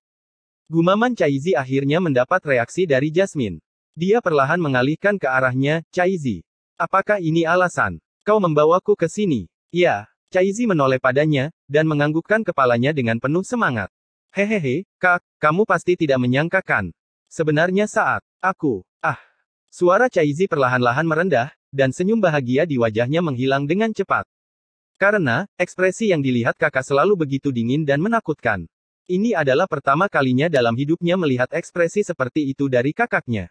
Gumaman Chaizi akhirnya mendapat reaksi dari Jasmine. Dia perlahan mengalihkan ke arahnya, Chaizi. Apakah ini alasan? Kau membawaku ke sini. Ya, Caizi menoleh padanya, dan menganggukkan kepalanya dengan penuh semangat. Hehehe, kak, kamu pasti tidak menyangka kan? Sebenarnya saat, aku, ah. Suara Caizi perlahan-lahan merendah, dan senyum bahagia di wajahnya menghilang dengan cepat. Karena, ekspresi yang dilihat kakak selalu begitu dingin dan menakutkan. Ini adalah pertama kalinya dalam hidupnya melihat ekspresi seperti itu dari kakaknya.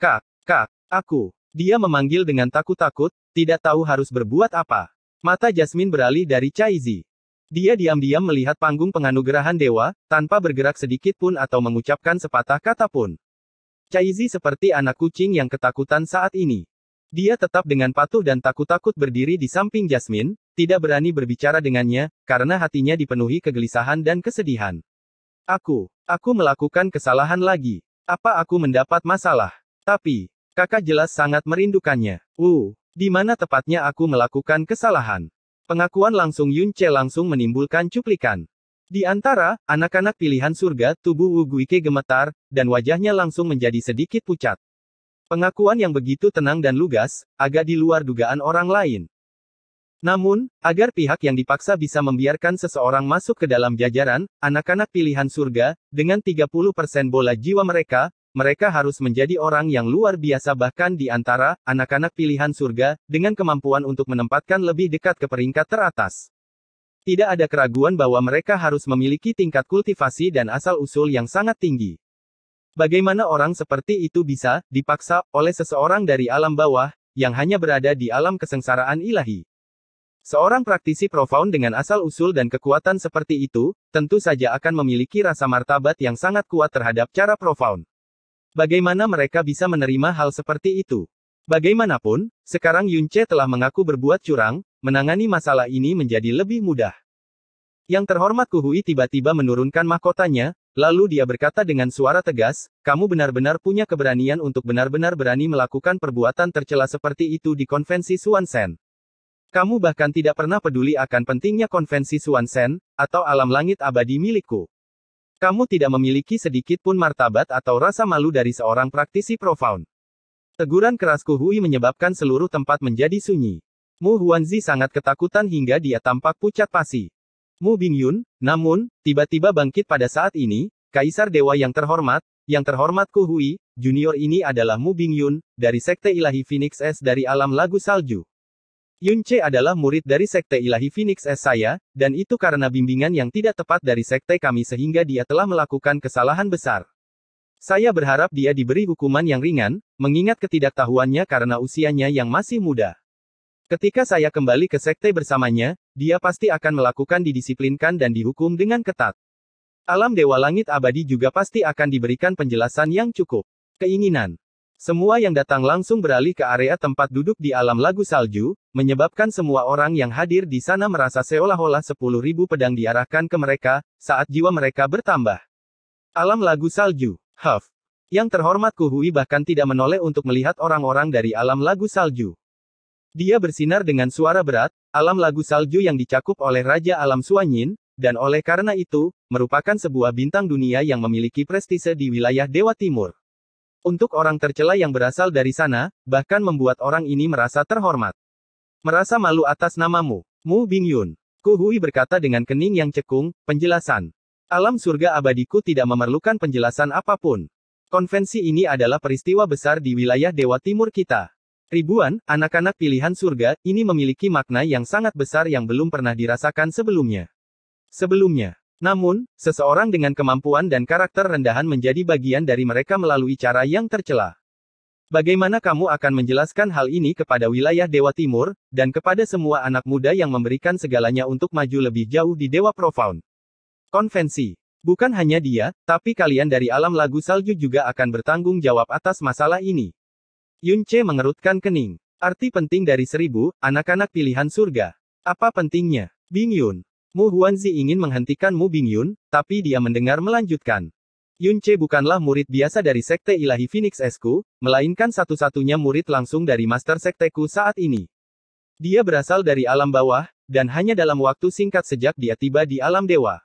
Kak, kak, aku, dia memanggil dengan takut-takut, tidak tahu harus berbuat apa. Mata Jasmine beralih dari Zi. Dia diam-diam melihat panggung penganugerahan dewa, tanpa bergerak sedikit pun atau mengucapkan sepatah kata pun. Zi seperti anak kucing yang ketakutan saat ini. Dia tetap dengan patuh dan takut-takut berdiri di samping Jasmine, tidak berani berbicara dengannya, karena hatinya dipenuhi kegelisahan dan kesedihan. Aku, aku melakukan kesalahan lagi. Apa aku mendapat masalah? Tapi, Kakak jelas sangat merindukannya. Uh, di mana tepatnya aku melakukan kesalahan? Pengakuan langsung Yun Che langsung menimbulkan cuplikan. Di antara anak-anak pilihan surga, tubuh Wu Guike gemetar, dan wajahnya langsung menjadi sedikit pucat. Pengakuan yang begitu tenang dan lugas, agak di luar dugaan orang lain. Namun, agar pihak yang dipaksa bisa membiarkan seseorang masuk ke dalam jajaran, anak-anak pilihan surga, dengan 30% bola jiwa mereka, mereka harus menjadi orang yang luar biasa bahkan di antara anak-anak pilihan surga, dengan kemampuan untuk menempatkan lebih dekat ke peringkat teratas. Tidak ada keraguan bahwa mereka harus memiliki tingkat kultivasi dan asal-usul yang sangat tinggi. Bagaimana orang seperti itu bisa dipaksa oleh seseorang dari alam bawah yang hanya berada di alam kesengsaraan ilahi? Seorang praktisi profound dengan asal-usul dan kekuatan seperti itu, tentu saja akan memiliki rasa martabat yang sangat kuat terhadap cara profound. Bagaimana mereka bisa menerima hal seperti itu? Bagaimanapun, sekarang Yunche telah mengaku berbuat curang, menangani masalah ini menjadi lebih mudah. Yang terhormat Kuhui tiba-tiba menurunkan mahkotanya, lalu dia berkata dengan suara tegas, kamu benar-benar punya keberanian untuk benar-benar berani melakukan perbuatan tercela seperti itu di konvensi Suansen. Kamu bahkan tidak pernah peduli akan pentingnya konvensi Suansen, atau alam langit abadi milikku. Kamu tidak memiliki sedikit pun martabat atau rasa malu dari seorang praktisi profound. Teguran kerasku Hui menyebabkan seluruh tempat menjadi sunyi. Mu Huanzi sangat ketakutan hingga dia tampak pucat pasi. Mu Bingyun, namun, tiba-tiba bangkit pada saat ini, Kaisar Dewa yang terhormat, yang terhormat Ku Hui, junior ini adalah Mu Bingyun, dari Sekte Ilahi Phoenix S dari alam lagu salju. Yunche adalah murid dari Sekte Ilahi Phoenix S saya, dan itu karena bimbingan yang tidak tepat dari sekte kami sehingga dia telah melakukan kesalahan besar. Saya berharap dia diberi hukuman yang ringan, mengingat ketidaktahuannya karena usianya yang masih muda. Ketika saya kembali ke sekte bersamanya, dia pasti akan melakukan didisiplinkan dan dihukum dengan ketat. Alam Dewa Langit Abadi juga pasti akan diberikan penjelasan yang cukup. Keinginan semua yang datang langsung beralih ke area tempat duduk di alam lagu salju, menyebabkan semua orang yang hadir di sana merasa seolah-olah 10.000 pedang diarahkan ke mereka, saat jiwa mereka bertambah. Alam lagu salju, Huff. Yang terhormat Kuhui bahkan tidak menoleh untuk melihat orang-orang dari alam lagu salju. Dia bersinar dengan suara berat, alam lagu salju yang dicakup oleh Raja Alam Suanyin, dan oleh karena itu, merupakan sebuah bintang dunia yang memiliki prestise di wilayah Dewa Timur. Untuk orang tercela yang berasal dari sana, bahkan membuat orang ini merasa terhormat. Merasa malu atas namamu. Mu Bingyun. Ku Hui berkata dengan kening yang cekung, penjelasan. Alam surga abadiku tidak memerlukan penjelasan apapun. Konvensi ini adalah peristiwa besar di wilayah Dewa Timur kita. Ribuan anak-anak pilihan surga ini memiliki makna yang sangat besar yang belum pernah dirasakan sebelumnya. Sebelumnya, namun, seseorang dengan kemampuan dan karakter rendahan menjadi bagian dari mereka melalui cara yang tercela. Bagaimana kamu akan menjelaskan hal ini kepada wilayah Dewa Timur, dan kepada semua anak muda yang memberikan segalanya untuk maju lebih jauh di Dewa Profound? Konvensi. Bukan hanya dia, tapi kalian dari alam lagu salju juga akan bertanggung jawab atas masalah ini. Yun Che mengerutkan kening. Arti penting dari seribu, anak-anak pilihan surga. Apa pentingnya? Bing Yun. Mu Huanzi ingin menghentikan Mu Bingyun, tapi dia mendengar melanjutkan. Yun Che bukanlah murid biasa dari Sekte Ilahi Phoenix Esku, melainkan satu-satunya murid langsung dari Master Sekteku saat ini. Dia berasal dari alam bawah, dan hanya dalam waktu singkat sejak dia tiba di alam dewa.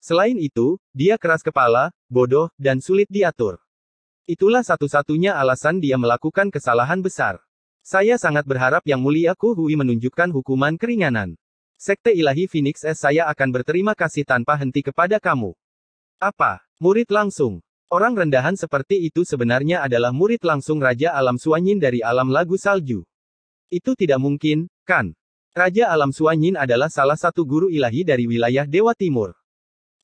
Selain itu, dia keras kepala, bodoh, dan sulit diatur. Itulah satu-satunya alasan dia melakukan kesalahan besar. Saya sangat berharap Yang Mulia Ku Hui menunjukkan hukuman keringanan. Sekte Ilahi Phoenix S saya akan berterima kasih tanpa henti kepada kamu. Apa? Murid langsung. Orang rendahan seperti itu sebenarnya adalah murid langsung Raja Alam Suanyin dari alam lagu salju. Itu tidak mungkin, kan? Raja Alam Suanyin adalah salah satu guru ilahi dari wilayah Dewa Timur.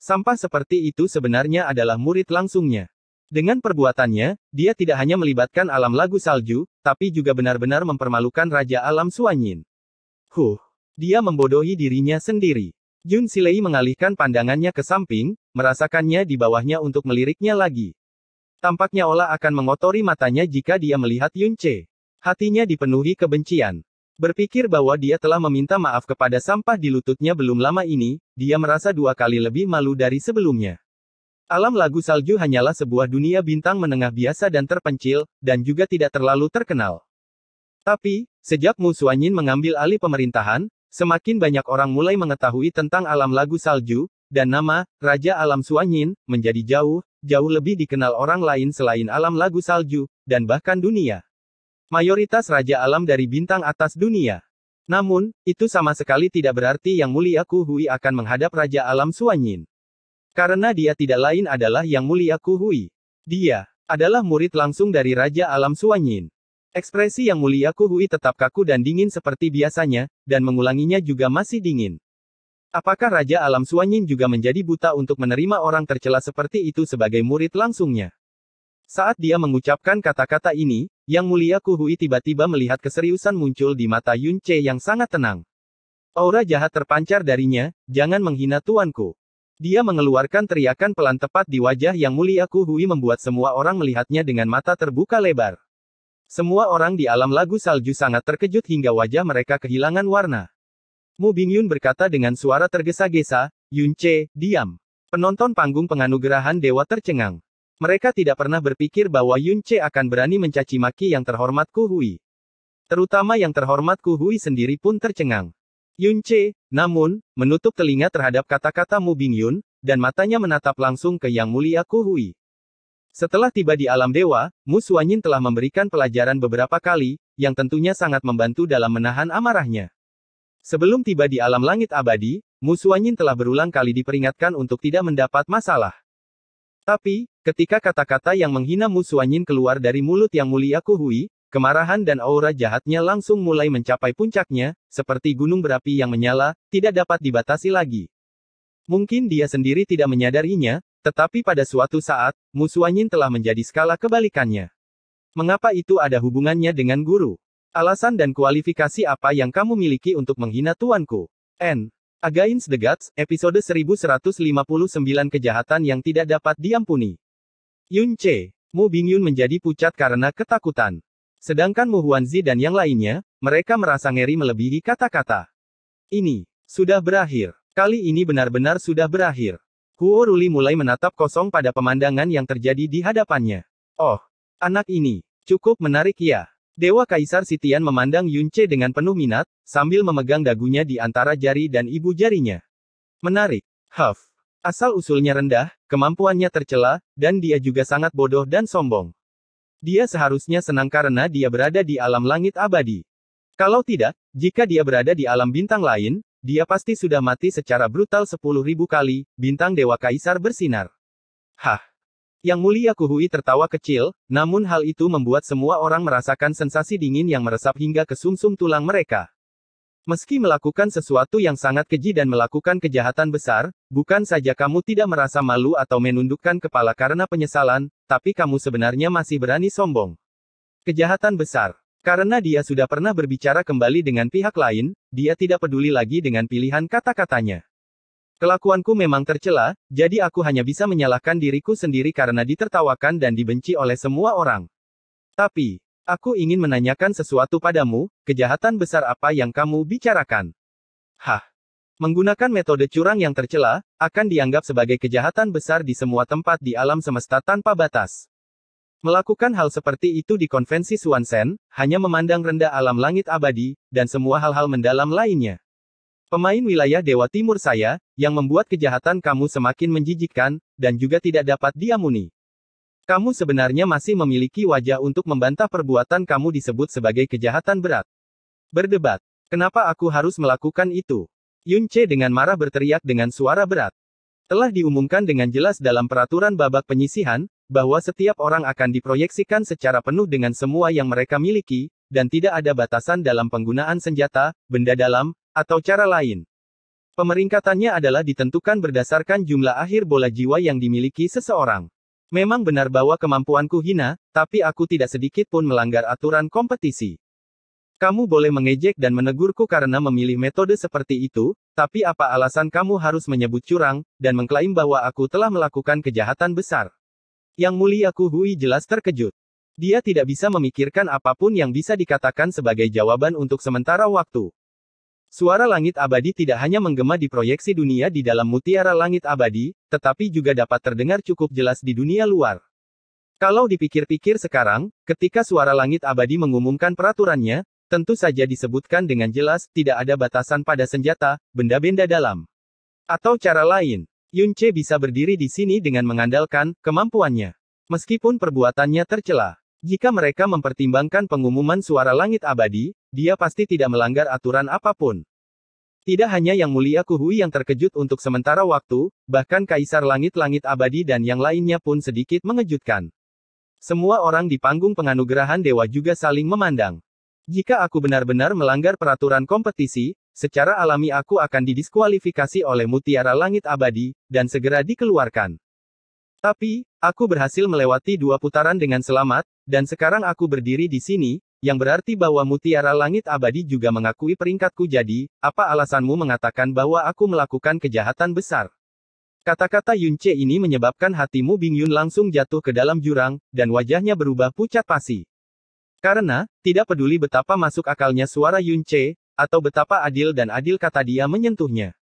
Sampah seperti itu sebenarnya adalah murid langsungnya. Dengan perbuatannya, dia tidak hanya melibatkan alam lagu salju, tapi juga benar-benar mempermalukan Raja Alam Suanyin. Huh. Dia membodohi dirinya sendiri. Jun Silei mengalihkan pandangannya ke samping, merasakannya di bawahnya untuk meliriknya lagi. Tampaknya Ola akan mengotori matanya jika dia melihat Yun Che. Hatinya dipenuhi kebencian. Berpikir bahwa dia telah meminta maaf kepada sampah di lututnya belum lama ini, dia merasa dua kali lebih malu dari sebelumnya. Alam lagu salju hanyalah sebuah dunia bintang menengah biasa dan terpencil, dan juga tidak terlalu terkenal. Tapi, sejak Mu Suanyin mengambil alih pemerintahan, Semakin banyak orang mulai mengetahui tentang alam lagu salju, dan nama, Raja Alam Suanyin, menjadi jauh, jauh lebih dikenal orang lain selain alam lagu salju, dan bahkan dunia. Mayoritas Raja Alam dari bintang atas dunia. Namun, itu sama sekali tidak berarti Yang Mulia Ku Hui akan menghadap Raja Alam Suanyin. Karena dia tidak lain adalah Yang Mulia Ku Hui. Dia adalah murid langsung dari Raja Alam Suanyin. Ekspresi yang mulia Kuhui tetap kaku dan dingin seperti biasanya, dan mengulanginya juga masih dingin. Apakah Raja Alam Suanyin juga menjadi buta untuk menerima orang tercela seperti itu sebagai murid langsungnya? Saat dia mengucapkan kata-kata ini, Yang Mulia Kuhui tiba-tiba melihat keseriusan muncul di mata Yun Che yang sangat tenang. Aura jahat terpancar darinya, jangan menghina tuanku. Dia mengeluarkan teriakan pelan tepat di wajah Yang Mulia Kuhui membuat semua orang melihatnya dengan mata terbuka lebar. Semua orang di alam lagu salju sangat terkejut hingga wajah mereka kehilangan warna. Mu Bingyun berkata dengan suara tergesa-gesa, Yun Che, diam. Penonton panggung penganugerahan dewa tercengang. Mereka tidak pernah berpikir bahwa Yun Che akan berani mencaci maki yang terhormat Ku Hui. Terutama yang terhormat Ku Hui sendiri pun tercengang. Yun Che, namun, menutup telinga terhadap kata-kata Mu Bingyun, dan matanya menatap langsung ke Yang Mulia Ku Hui. Setelah tiba di alam dewa, Muswanyin telah memberikan pelajaran beberapa kali, yang tentunya sangat membantu dalam menahan amarahnya. Sebelum tiba di alam langit abadi, Muswanyin telah berulang kali diperingatkan untuk tidak mendapat masalah. Tapi, ketika kata-kata yang menghina Muswanyin keluar dari mulut yang mulia Kuhui, Kemarahan dan aura jahatnya langsung mulai mencapai puncaknya, seperti gunung berapi yang menyala, tidak dapat dibatasi lagi. Mungkin dia sendiri tidak menyadarinya, tetapi pada suatu saat, Musuanyin telah menjadi skala kebalikannya. Mengapa itu ada hubungannya dengan guru? Alasan dan kualifikasi apa yang kamu miliki untuk menghina tuanku? N. Agains the Gods, episode 1159 Kejahatan yang tidak dapat diampuni. Yun C. Mu Bingyun menjadi pucat karena ketakutan. Sedangkan Mu Huanzi dan yang lainnya, mereka merasa ngeri melebihi kata-kata. Ini, sudah berakhir. Kali ini benar-benar sudah berakhir. Huo Ruli mulai menatap kosong pada pemandangan yang terjadi di hadapannya. Oh, anak ini, cukup menarik ya. Dewa Kaisar Sitian memandang Yunce dengan penuh minat, sambil memegang dagunya di antara jari dan ibu jarinya. Menarik. Huff. Asal usulnya rendah, kemampuannya tercela, dan dia juga sangat bodoh dan sombong. Dia seharusnya senang karena dia berada di alam langit abadi. Kalau tidak, jika dia berada di alam bintang lain, dia pasti sudah mati secara brutal sepuluh ribu kali, bintang Dewa Kaisar bersinar. Hah! Yang mulia Kuhui tertawa kecil, namun hal itu membuat semua orang merasakan sensasi dingin yang meresap hingga ke sumsum -sum tulang mereka. Meski melakukan sesuatu yang sangat keji dan melakukan kejahatan besar, bukan saja kamu tidak merasa malu atau menundukkan kepala karena penyesalan, tapi kamu sebenarnya masih berani sombong. Kejahatan besar. Karena dia sudah pernah berbicara kembali dengan pihak lain, dia tidak peduli lagi dengan pilihan kata-katanya. Kelakuanku memang tercela, jadi aku hanya bisa menyalahkan diriku sendiri karena ditertawakan dan dibenci oleh semua orang. Tapi, aku ingin menanyakan sesuatu padamu, kejahatan besar apa yang kamu bicarakan? Hah. Menggunakan metode curang yang tercela, akan dianggap sebagai kejahatan besar di semua tempat di alam semesta tanpa batas. Melakukan hal seperti itu di konvensi Suansen hanya memandang rendah alam langit abadi, dan semua hal-hal mendalam lainnya. Pemain wilayah Dewa Timur saya, yang membuat kejahatan kamu semakin menjijikkan, dan juga tidak dapat diamuni. Kamu sebenarnya masih memiliki wajah untuk membantah perbuatan kamu disebut sebagai kejahatan berat. Berdebat. Kenapa aku harus melakukan itu? Yunce dengan marah berteriak dengan suara berat. Telah diumumkan dengan jelas dalam peraturan babak penyisihan, bahwa setiap orang akan diproyeksikan secara penuh dengan semua yang mereka miliki, dan tidak ada batasan dalam penggunaan senjata, benda dalam, atau cara lain. Pemeringkatannya adalah ditentukan berdasarkan jumlah akhir bola jiwa yang dimiliki seseorang. Memang benar bahwa kemampuanku hina, tapi aku tidak sedikit pun melanggar aturan kompetisi. Kamu boleh mengejek dan menegurku karena memilih metode seperti itu, tapi apa alasan kamu harus menyebut curang dan mengklaim bahwa aku telah melakukan kejahatan besar? Yang mulia Kuhui jelas terkejut. Dia tidak bisa memikirkan apapun yang bisa dikatakan sebagai jawaban untuk sementara waktu. Suara langit abadi tidak hanya menggema di proyeksi dunia di dalam mutiara langit abadi, tetapi juga dapat terdengar cukup jelas di dunia luar. Kalau dipikir-pikir sekarang, ketika suara langit abadi mengumumkan peraturannya, tentu saja disebutkan dengan jelas tidak ada batasan pada senjata, benda-benda dalam. Atau cara lain, Yun Che bisa berdiri di sini dengan mengandalkan kemampuannya. Meskipun perbuatannya tercela, jika mereka mempertimbangkan pengumuman suara langit abadi, dia pasti tidak melanggar aturan apapun. Tidak hanya yang mulia Kuhui yang terkejut untuk sementara waktu, bahkan kaisar langit-langit abadi dan yang lainnya pun sedikit mengejutkan. Semua orang di panggung penganugerahan dewa juga saling memandang. Jika aku benar-benar melanggar peraturan kompetisi, Secara alami aku akan didiskualifikasi oleh mutiara langit abadi, dan segera dikeluarkan. Tapi, aku berhasil melewati dua putaran dengan selamat, dan sekarang aku berdiri di sini, yang berarti bahwa mutiara langit abadi juga mengakui peringkatku jadi, apa alasanmu mengatakan bahwa aku melakukan kejahatan besar? Kata-kata Yunce ini menyebabkan hatimu Bing Yun langsung jatuh ke dalam jurang, dan wajahnya berubah pucat pasi. Karena, tidak peduli betapa masuk akalnya suara Yunce, atau betapa adil dan adil kata dia menyentuhnya.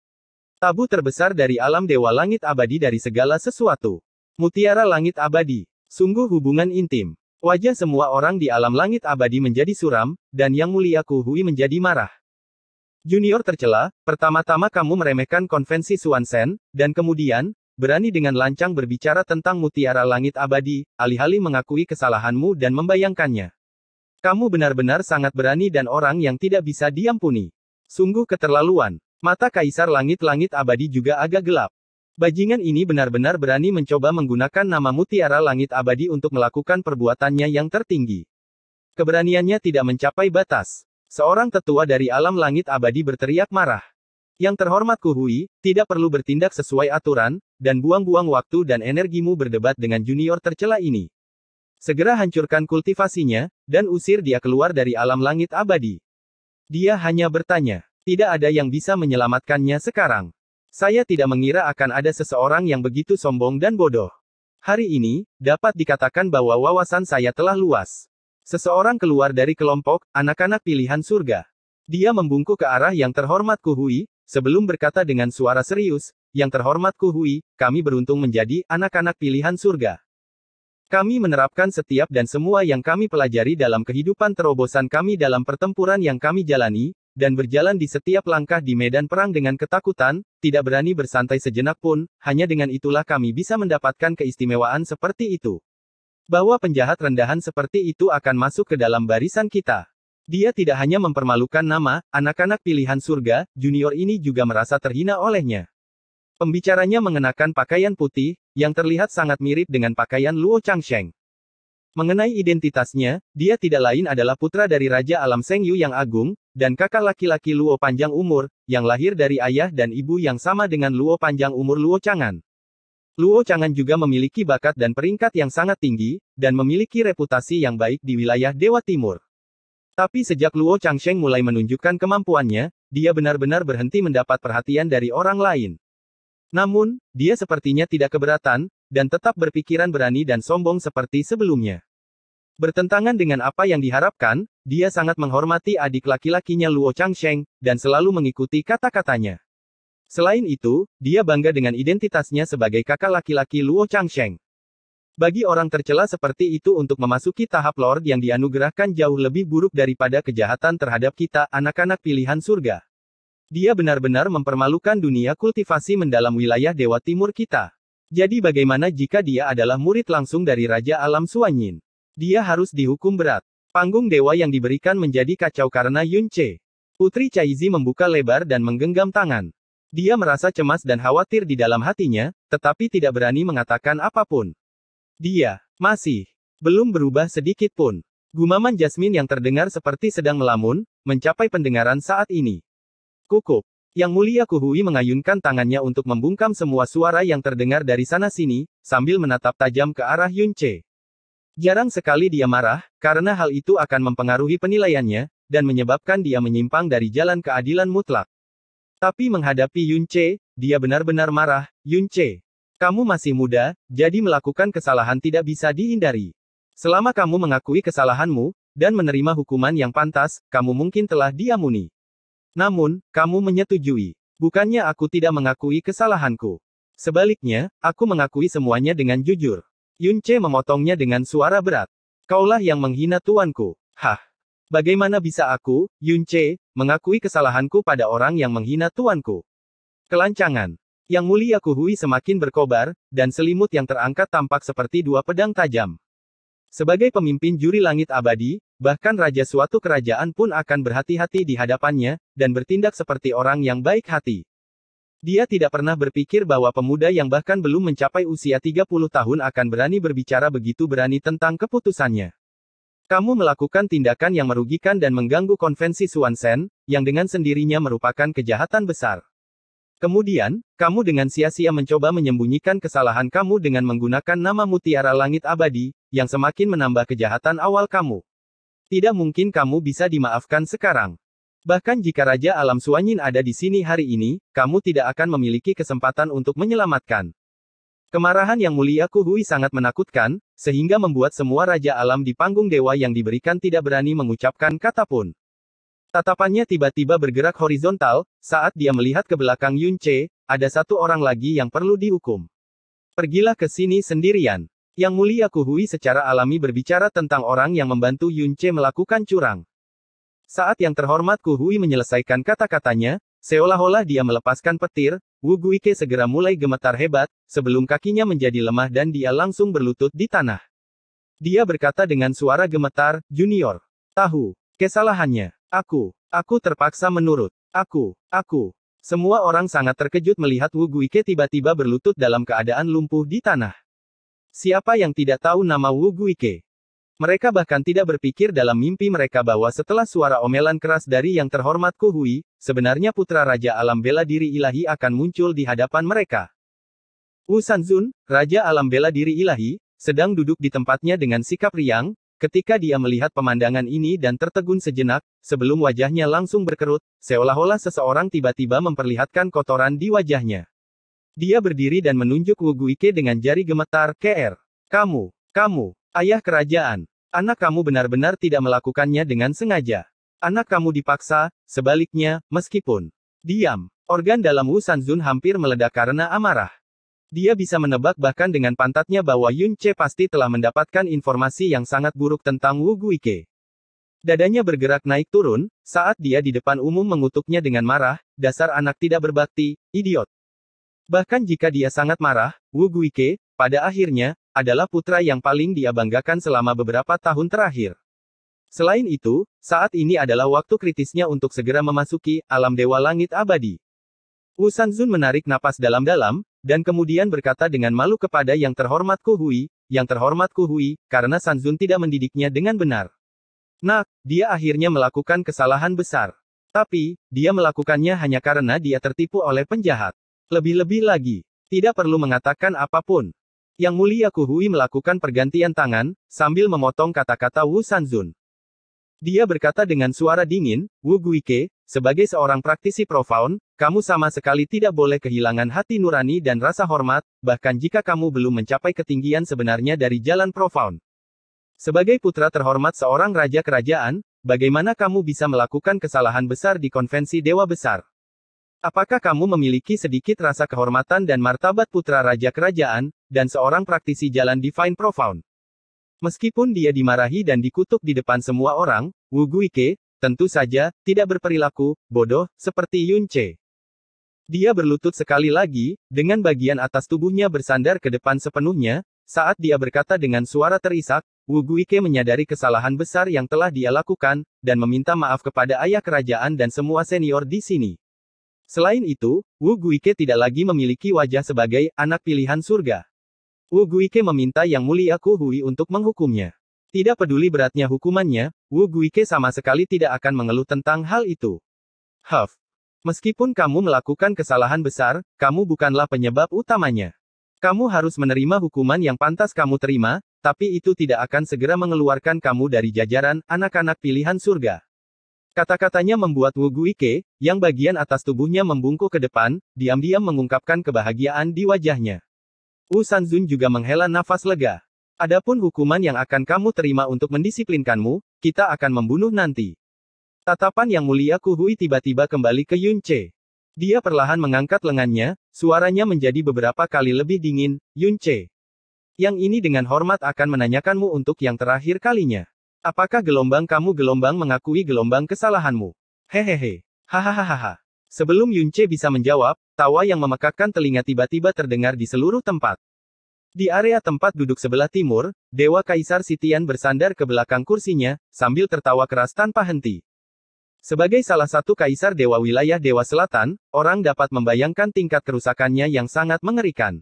Tabu terbesar dari alam dewa langit abadi dari segala sesuatu. Mutiara langit abadi. Sungguh hubungan intim. Wajah semua orang di alam langit abadi menjadi suram, dan yang mulia Kuhui menjadi marah. Junior tercela, pertama-tama kamu meremehkan konvensi Suansen, dan kemudian, berani dengan lancang berbicara tentang mutiara langit abadi, alih-alih mengakui kesalahanmu dan membayangkannya. Kamu benar-benar sangat berani dan orang yang tidak bisa diampuni. Sungguh keterlaluan. Mata kaisar langit-langit abadi juga agak gelap. Bajingan ini benar-benar berani mencoba menggunakan nama mutiara langit abadi untuk melakukan perbuatannya yang tertinggi. Keberaniannya tidak mencapai batas. Seorang tetua dari alam langit abadi berteriak marah. Yang terhormat Kuhui, tidak perlu bertindak sesuai aturan, dan buang-buang waktu dan energimu berdebat dengan junior tercela ini. Segera hancurkan kultivasinya, dan usir dia keluar dari alam langit abadi. Dia hanya bertanya, tidak ada yang bisa menyelamatkannya sekarang. Saya tidak mengira akan ada seseorang yang begitu sombong dan bodoh. Hari ini, dapat dikatakan bahwa wawasan saya telah luas. Seseorang keluar dari kelompok, anak-anak pilihan surga. Dia membungkuk ke arah yang terhormat Kuhui, sebelum berkata dengan suara serius, yang terhormat Kuhui, kami beruntung menjadi anak-anak pilihan surga. Kami menerapkan setiap dan semua yang kami pelajari dalam kehidupan terobosan kami dalam pertempuran yang kami jalani, dan berjalan di setiap langkah di medan perang dengan ketakutan, tidak berani bersantai sejenak pun, hanya dengan itulah kami bisa mendapatkan keistimewaan seperti itu. Bahwa penjahat rendahan seperti itu akan masuk ke dalam barisan kita. Dia tidak hanya mempermalukan nama, anak-anak pilihan surga, junior ini juga merasa terhina olehnya. Pembicaranya mengenakan pakaian putih, yang terlihat sangat mirip dengan pakaian Luo Changsheng. Mengenai identitasnya, dia tidak lain adalah putra dari Raja Alam Sengyu yang agung, dan kakak laki-laki Luo Panjang Umur, yang lahir dari ayah dan ibu yang sama dengan Luo Panjang Umur Luo Changan. Luo Changan juga memiliki bakat dan peringkat yang sangat tinggi, dan memiliki reputasi yang baik di wilayah Dewa Timur. Tapi sejak Luo Changsheng mulai menunjukkan kemampuannya, dia benar-benar berhenti mendapat perhatian dari orang lain. Namun, dia sepertinya tidak keberatan, dan tetap berpikiran berani dan sombong seperti sebelumnya. Bertentangan dengan apa yang diharapkan, dia sangat menghormati adik laki-lakinya Luo Changsheng, dan selalu mengikuti kata-katanya. Selain itu, dia bangga dengan identitasnya sebagai kakak laki-laki Luo Changsheng. Bagi orang tercela seperti itu untuk memasuki tahap Lord yang dianugerahkan jauh lebih buruk daripada kejahatan terhadap kita anak-anak pilihan surga. Dia benar-benar mempermalukan dunia kultivasi mendalam wilayah Dewa Timur kita. Jadi bagaimana jika dia adalah murid langsung dari Raja Alam Suanyin? Dia harus dihukum berat. Panggung dewa yang diberikan menjadi kacau karena Yun Che. Putri Caizi membuka lebar dan menggenggam tangan. Dia merasa cemas dan khawatir di dalam hatinya, tetapi tidak berani mengatakan apapun. Dia masih belum berubah sedikit pun. Gumaman Jasmine yang terdengar seperti sedang melamun, mencapai pendengaran saat ini. Kukup. Yang mulia Kuhui mengayunkan tangannya untuk membungkam semua suara yang terdengar dari sana-sini, sambil menatap tajam ke arah Yun Jarang sekali dia marah, karena hal itu akan mempengaruhi penilaiannya, dan menyebabkan dia menyimpang dari jalan keadilan mutlak. Tapi menghadapi Yun dia benar-benar marah, Yun Kamu masih muda, jadi melakukan kesalahan tidak bisa dihindari. Selama kamu mengakui kesalahanmu, dan menerima hukuman yang pantas, kamu mungkin telah diamuni. Namun, kamu menyetujui. Bukannya aku tidak mengakui kesalahanku. Sebaliknya, aku mengakui semuanya dengan jujur. Yun Che memotongnya dengan suara berat. Kaulah yang menghina tuanku. Hah. Bagaimana bisa aku, Yun Che, mengakui kesalahanku pada orang yang menghina tuanku? Kelancangan. Yang mulia Kuhui semakin berkobar, dan selimut yang terangkat tampak seperti dua pedang tajam. Sebagai pemimpin juri langit abadi, Bahkan raja suatu kerajaan pun akan berhati-hati di hadapannya, dan bertindak seperti orang yang baik hati. Dia tidak pernah berpikir bahwa pemuda yang bahkan belum mencapai usia 30 tahun akan berani berbicara begitu berani tentang keputusannya. Kamu melakukan tindakan yang merugikan dan mengganggu konvensi Suansen, yang dengan sendirinya merupakan kejahatan besar. Kemudian, kamu dengan sia-sia mencoba menyembunyikan kesalahan kamu dengan menggunakan nama mutiara langit abadi, yang semakin menambah kejahatan awal kamu. Tidak mungkin kamu bisa dimaafkan sekarang. Bahkan jika Raja Alam Suanyin ada di sini hari ini, kamu tidak akan memiliki kesempatan untuk menyelamatkan. Kemarahan yang mulia Kuhui sangat menakutkan, sehingga membuat semua Raja Alam di panggung dewa yang diberikan tidak berani mengucapkan kata pun. Tatapannya tiba-tiba bergerak horizontal, saat dia melihat ke belakang Yunce. ada satu orang lagi yang perlu dihukum. Pergilah ke sini sendirian. Yang mulia Kuhui secara alami berbicara tentang orang yang membantu Yunce melakukan curang. Saat yang terhormat Kuhui menyelesaikan kata-katanya, seolah-olah dia melepaskan petir, Wu Guike segera mulai gemetar hebat, sebelum kakinya menjadi lemah dan dia langsung berlutut di tanah. Dia berkata dengan suara gemetar, Junior, tahu, kesalahannya, aku, aku terpaksa menurut, aku, aku. Semua orang sangat terkejut melihat Wu Guike tiba-tiba berlutut dalam keadaan lumpuh di tanah. Siapa yang tidak tahu nama Wu Guike? Mereka bahkan tidak berpikir dalam mimpi mereka bahwa setelah suara omelan keras dari yang terhormat Kuhui, sebenarnya putra Raja Alam Bela Diri Ilahi akan muncul di hadapan mereka. Wu Sanzun, Raja Alam Bela Diri Ilahi, sedang duduk di tempatnya dengan sikap riang, ketika dia melihat pemandangan ini dan tertegun sejenak, sebelum wajahnya langsung berkerut, seolah-olah seseorang tiba-tiba memperlihatkan kotoran di wajahnya. Dia berdiri dan menunjuk Wu Guike dengan jari gemetar, KR. Kamu, kamu, ayah kerajaan. Anak kamu benar-benar tidak melakukannya dengan sengaja. Anak kamu dipaksa, sebaliknya, meskipun diam, organ dalam Wu Sanzun hampir meledak karena amarah. Dia bisa menebak bahkan dengan pantatnya bahwa Yun Che pasti telah mendapatkan informasi yang sangat buruk tentang Wu Guike. Dadanya bergerak naik turun, saat dia di depan umum mengutuknya dengan marah, dasar anak tidak berbakti, idiot. Bahkan jika dia sangat marah, Wu Guike, pada akhirnya, adalah putra yang paling dia banggakan selama beberapa tahun terakhir. Selain itu, saat ini adalah waktu kritisnya untuk segera memasuki alam dewa langit abadi. Wu Sanzun menarik napas dalam-dalam, dan kemudian berkata dengan malu kepada yang terhormat Kuhui, yang terhormat Kuhui, karena Sanzun tidak mendidiknya dengan benar. Nah, dia akhirnya melakukan kesalahan besar. Tapi, dia melakukannya hanya karena dia tertipu oleh penjahat. Lebih-lebih lagi, tidak perlu mengatakan apapun. Yang mulia Kuhui melakukan pergantian tangan, sambil memotong kata-kata Wu Sanzun. Dia berkata dengan suara dingin, Wu Guike, sebagai seorang praktisi profound, kamu sama sekali tidak boleh kehilangan hati nurani dan rasa hormat, bahkan jika kamu belum mencapai ketinggian sebenarnya dari jalan profound. Sebagai putra terhormat seorang raja kerajaan, bagaimana kamu bisa melakukan kesalahan besar di konvensi dewa besar? Apakah kamu memiliki sedikit rasa kehormatan dan martabat putra raja kerajaan, dan seorang praktisi jalan Divine Profound? Meskipun dia dimarahi dan dikutuk di depan semua orang, Wu Guike, tentu saja, tidak berperilaku, bodoh, seperti Yun Che. Dia berlutut sekali lagi, dengan bagian atas tubuhnya bersandar ke depan sepenuhnya, saat dia berkata dengan suara terisak, Wu Guike menyadari kesalahan besar yang telah dia lakukan, dan meminta maaf kepada ayah kerajaan dan semua senior di sini. Selain itu, Wu Guike tidak lagi memiliki wajah sebagai anak pilihan surga. Wu Guike meminta Yang Mulia Ku Hui untuk menghukumnya. Tidak peduli beratnya hukumannya, Wu Guike sama sekali tidak akan mengeluh tentang hal itu. Huff. Meskipun kamu melakukan kesalahan besar, kamu bukanlah penyebab utamanya. Kamu harus menerima hukuman yang pantas kamu terima, tapi itu tidak akan segera mengeluarkan kamu dari jajaran anak-anak pilihan surga. Kata-katanya membuat Wu Guike, yang bagian atas tubuhnya membungkuk ke depan, diam-diam mengungkapkan kebahagiaan di wajahnya. Wu Sanzun juga menghela nafas lega. Adapun hukuman yang akan kamu terima untuk mendisiplinkanmu, kita akan membunuh nanti. Tatapan yang mulia Kuhui tiba-tiba kembali ke Yun Che. Dia perlahan mengangkat lengannya, suaranya menjadi beberapa kali lebih dingin, Yun Che. Yang ini dengan hormat akan menanyakanmu untuk yang terakhir kalinya. Apakah gelombang kamu gelombang mengakui gelombang kesalahanmu? Hehehe. Hahaha. Sebelum Yunce bisa menjawab, tawa yang memekakkan telinga tiba-tiba terdengar di seluruh tempat. Di area tempat duduk sebelah timur, Dewa Kaisar Sitian bersandar ke belakang kursinya, sambil tertawa keras tanpa henti. Sebagai salah satu kaisar dewa wilayah Dewa Selatan, orang dapat membayangkan tingkat kerusakannya yang sangat mengerikan.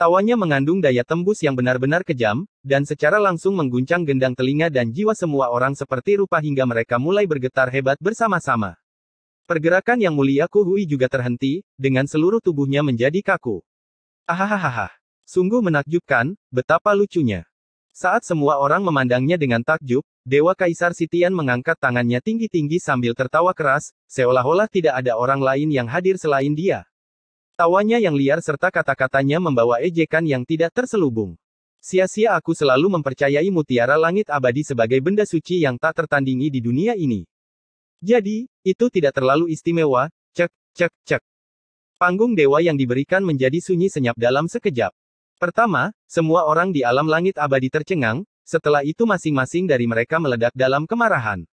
Tawanya mengandung daya tembus yang benar-benar kejam, dan secara langsung mengguncang gendang telinga dan jiwa semua orang seperti rupa hingga mereka mulai bergetar hebat bersama-sama. Pergerakan yang mulia Kuhui juga terhenti, dengan seluruh tubuhnya menjadi kaku. Ahahaha. Sungguh menakjubkan, betapa lucunya. Saat semua orang memandangnya dengan takjub, Dewa Kaisar Sitian mengangkat tangannya tinggi-tinggi sambil tertawa keras, seolah-olah tidak ada orang lain yang hadir selain dia. Tawanya yang liar serta kata-katanya membawa ejekan yang tidak terselubung. Sia-sia aku selalu mempercayai mutiara langit abadi sebagai benda suci yang tak tertandingi di dunia ini. Jadi, itu tidak terlalu istimewa, cek, cek, cek. Panggung dewa yang diberikan menjadi sunyi senyap dalam sekejap. Pertama, semua orang di alam langit abadi tercengang, setelah itu masing-masing dari mereka meledak dalam kemarahan.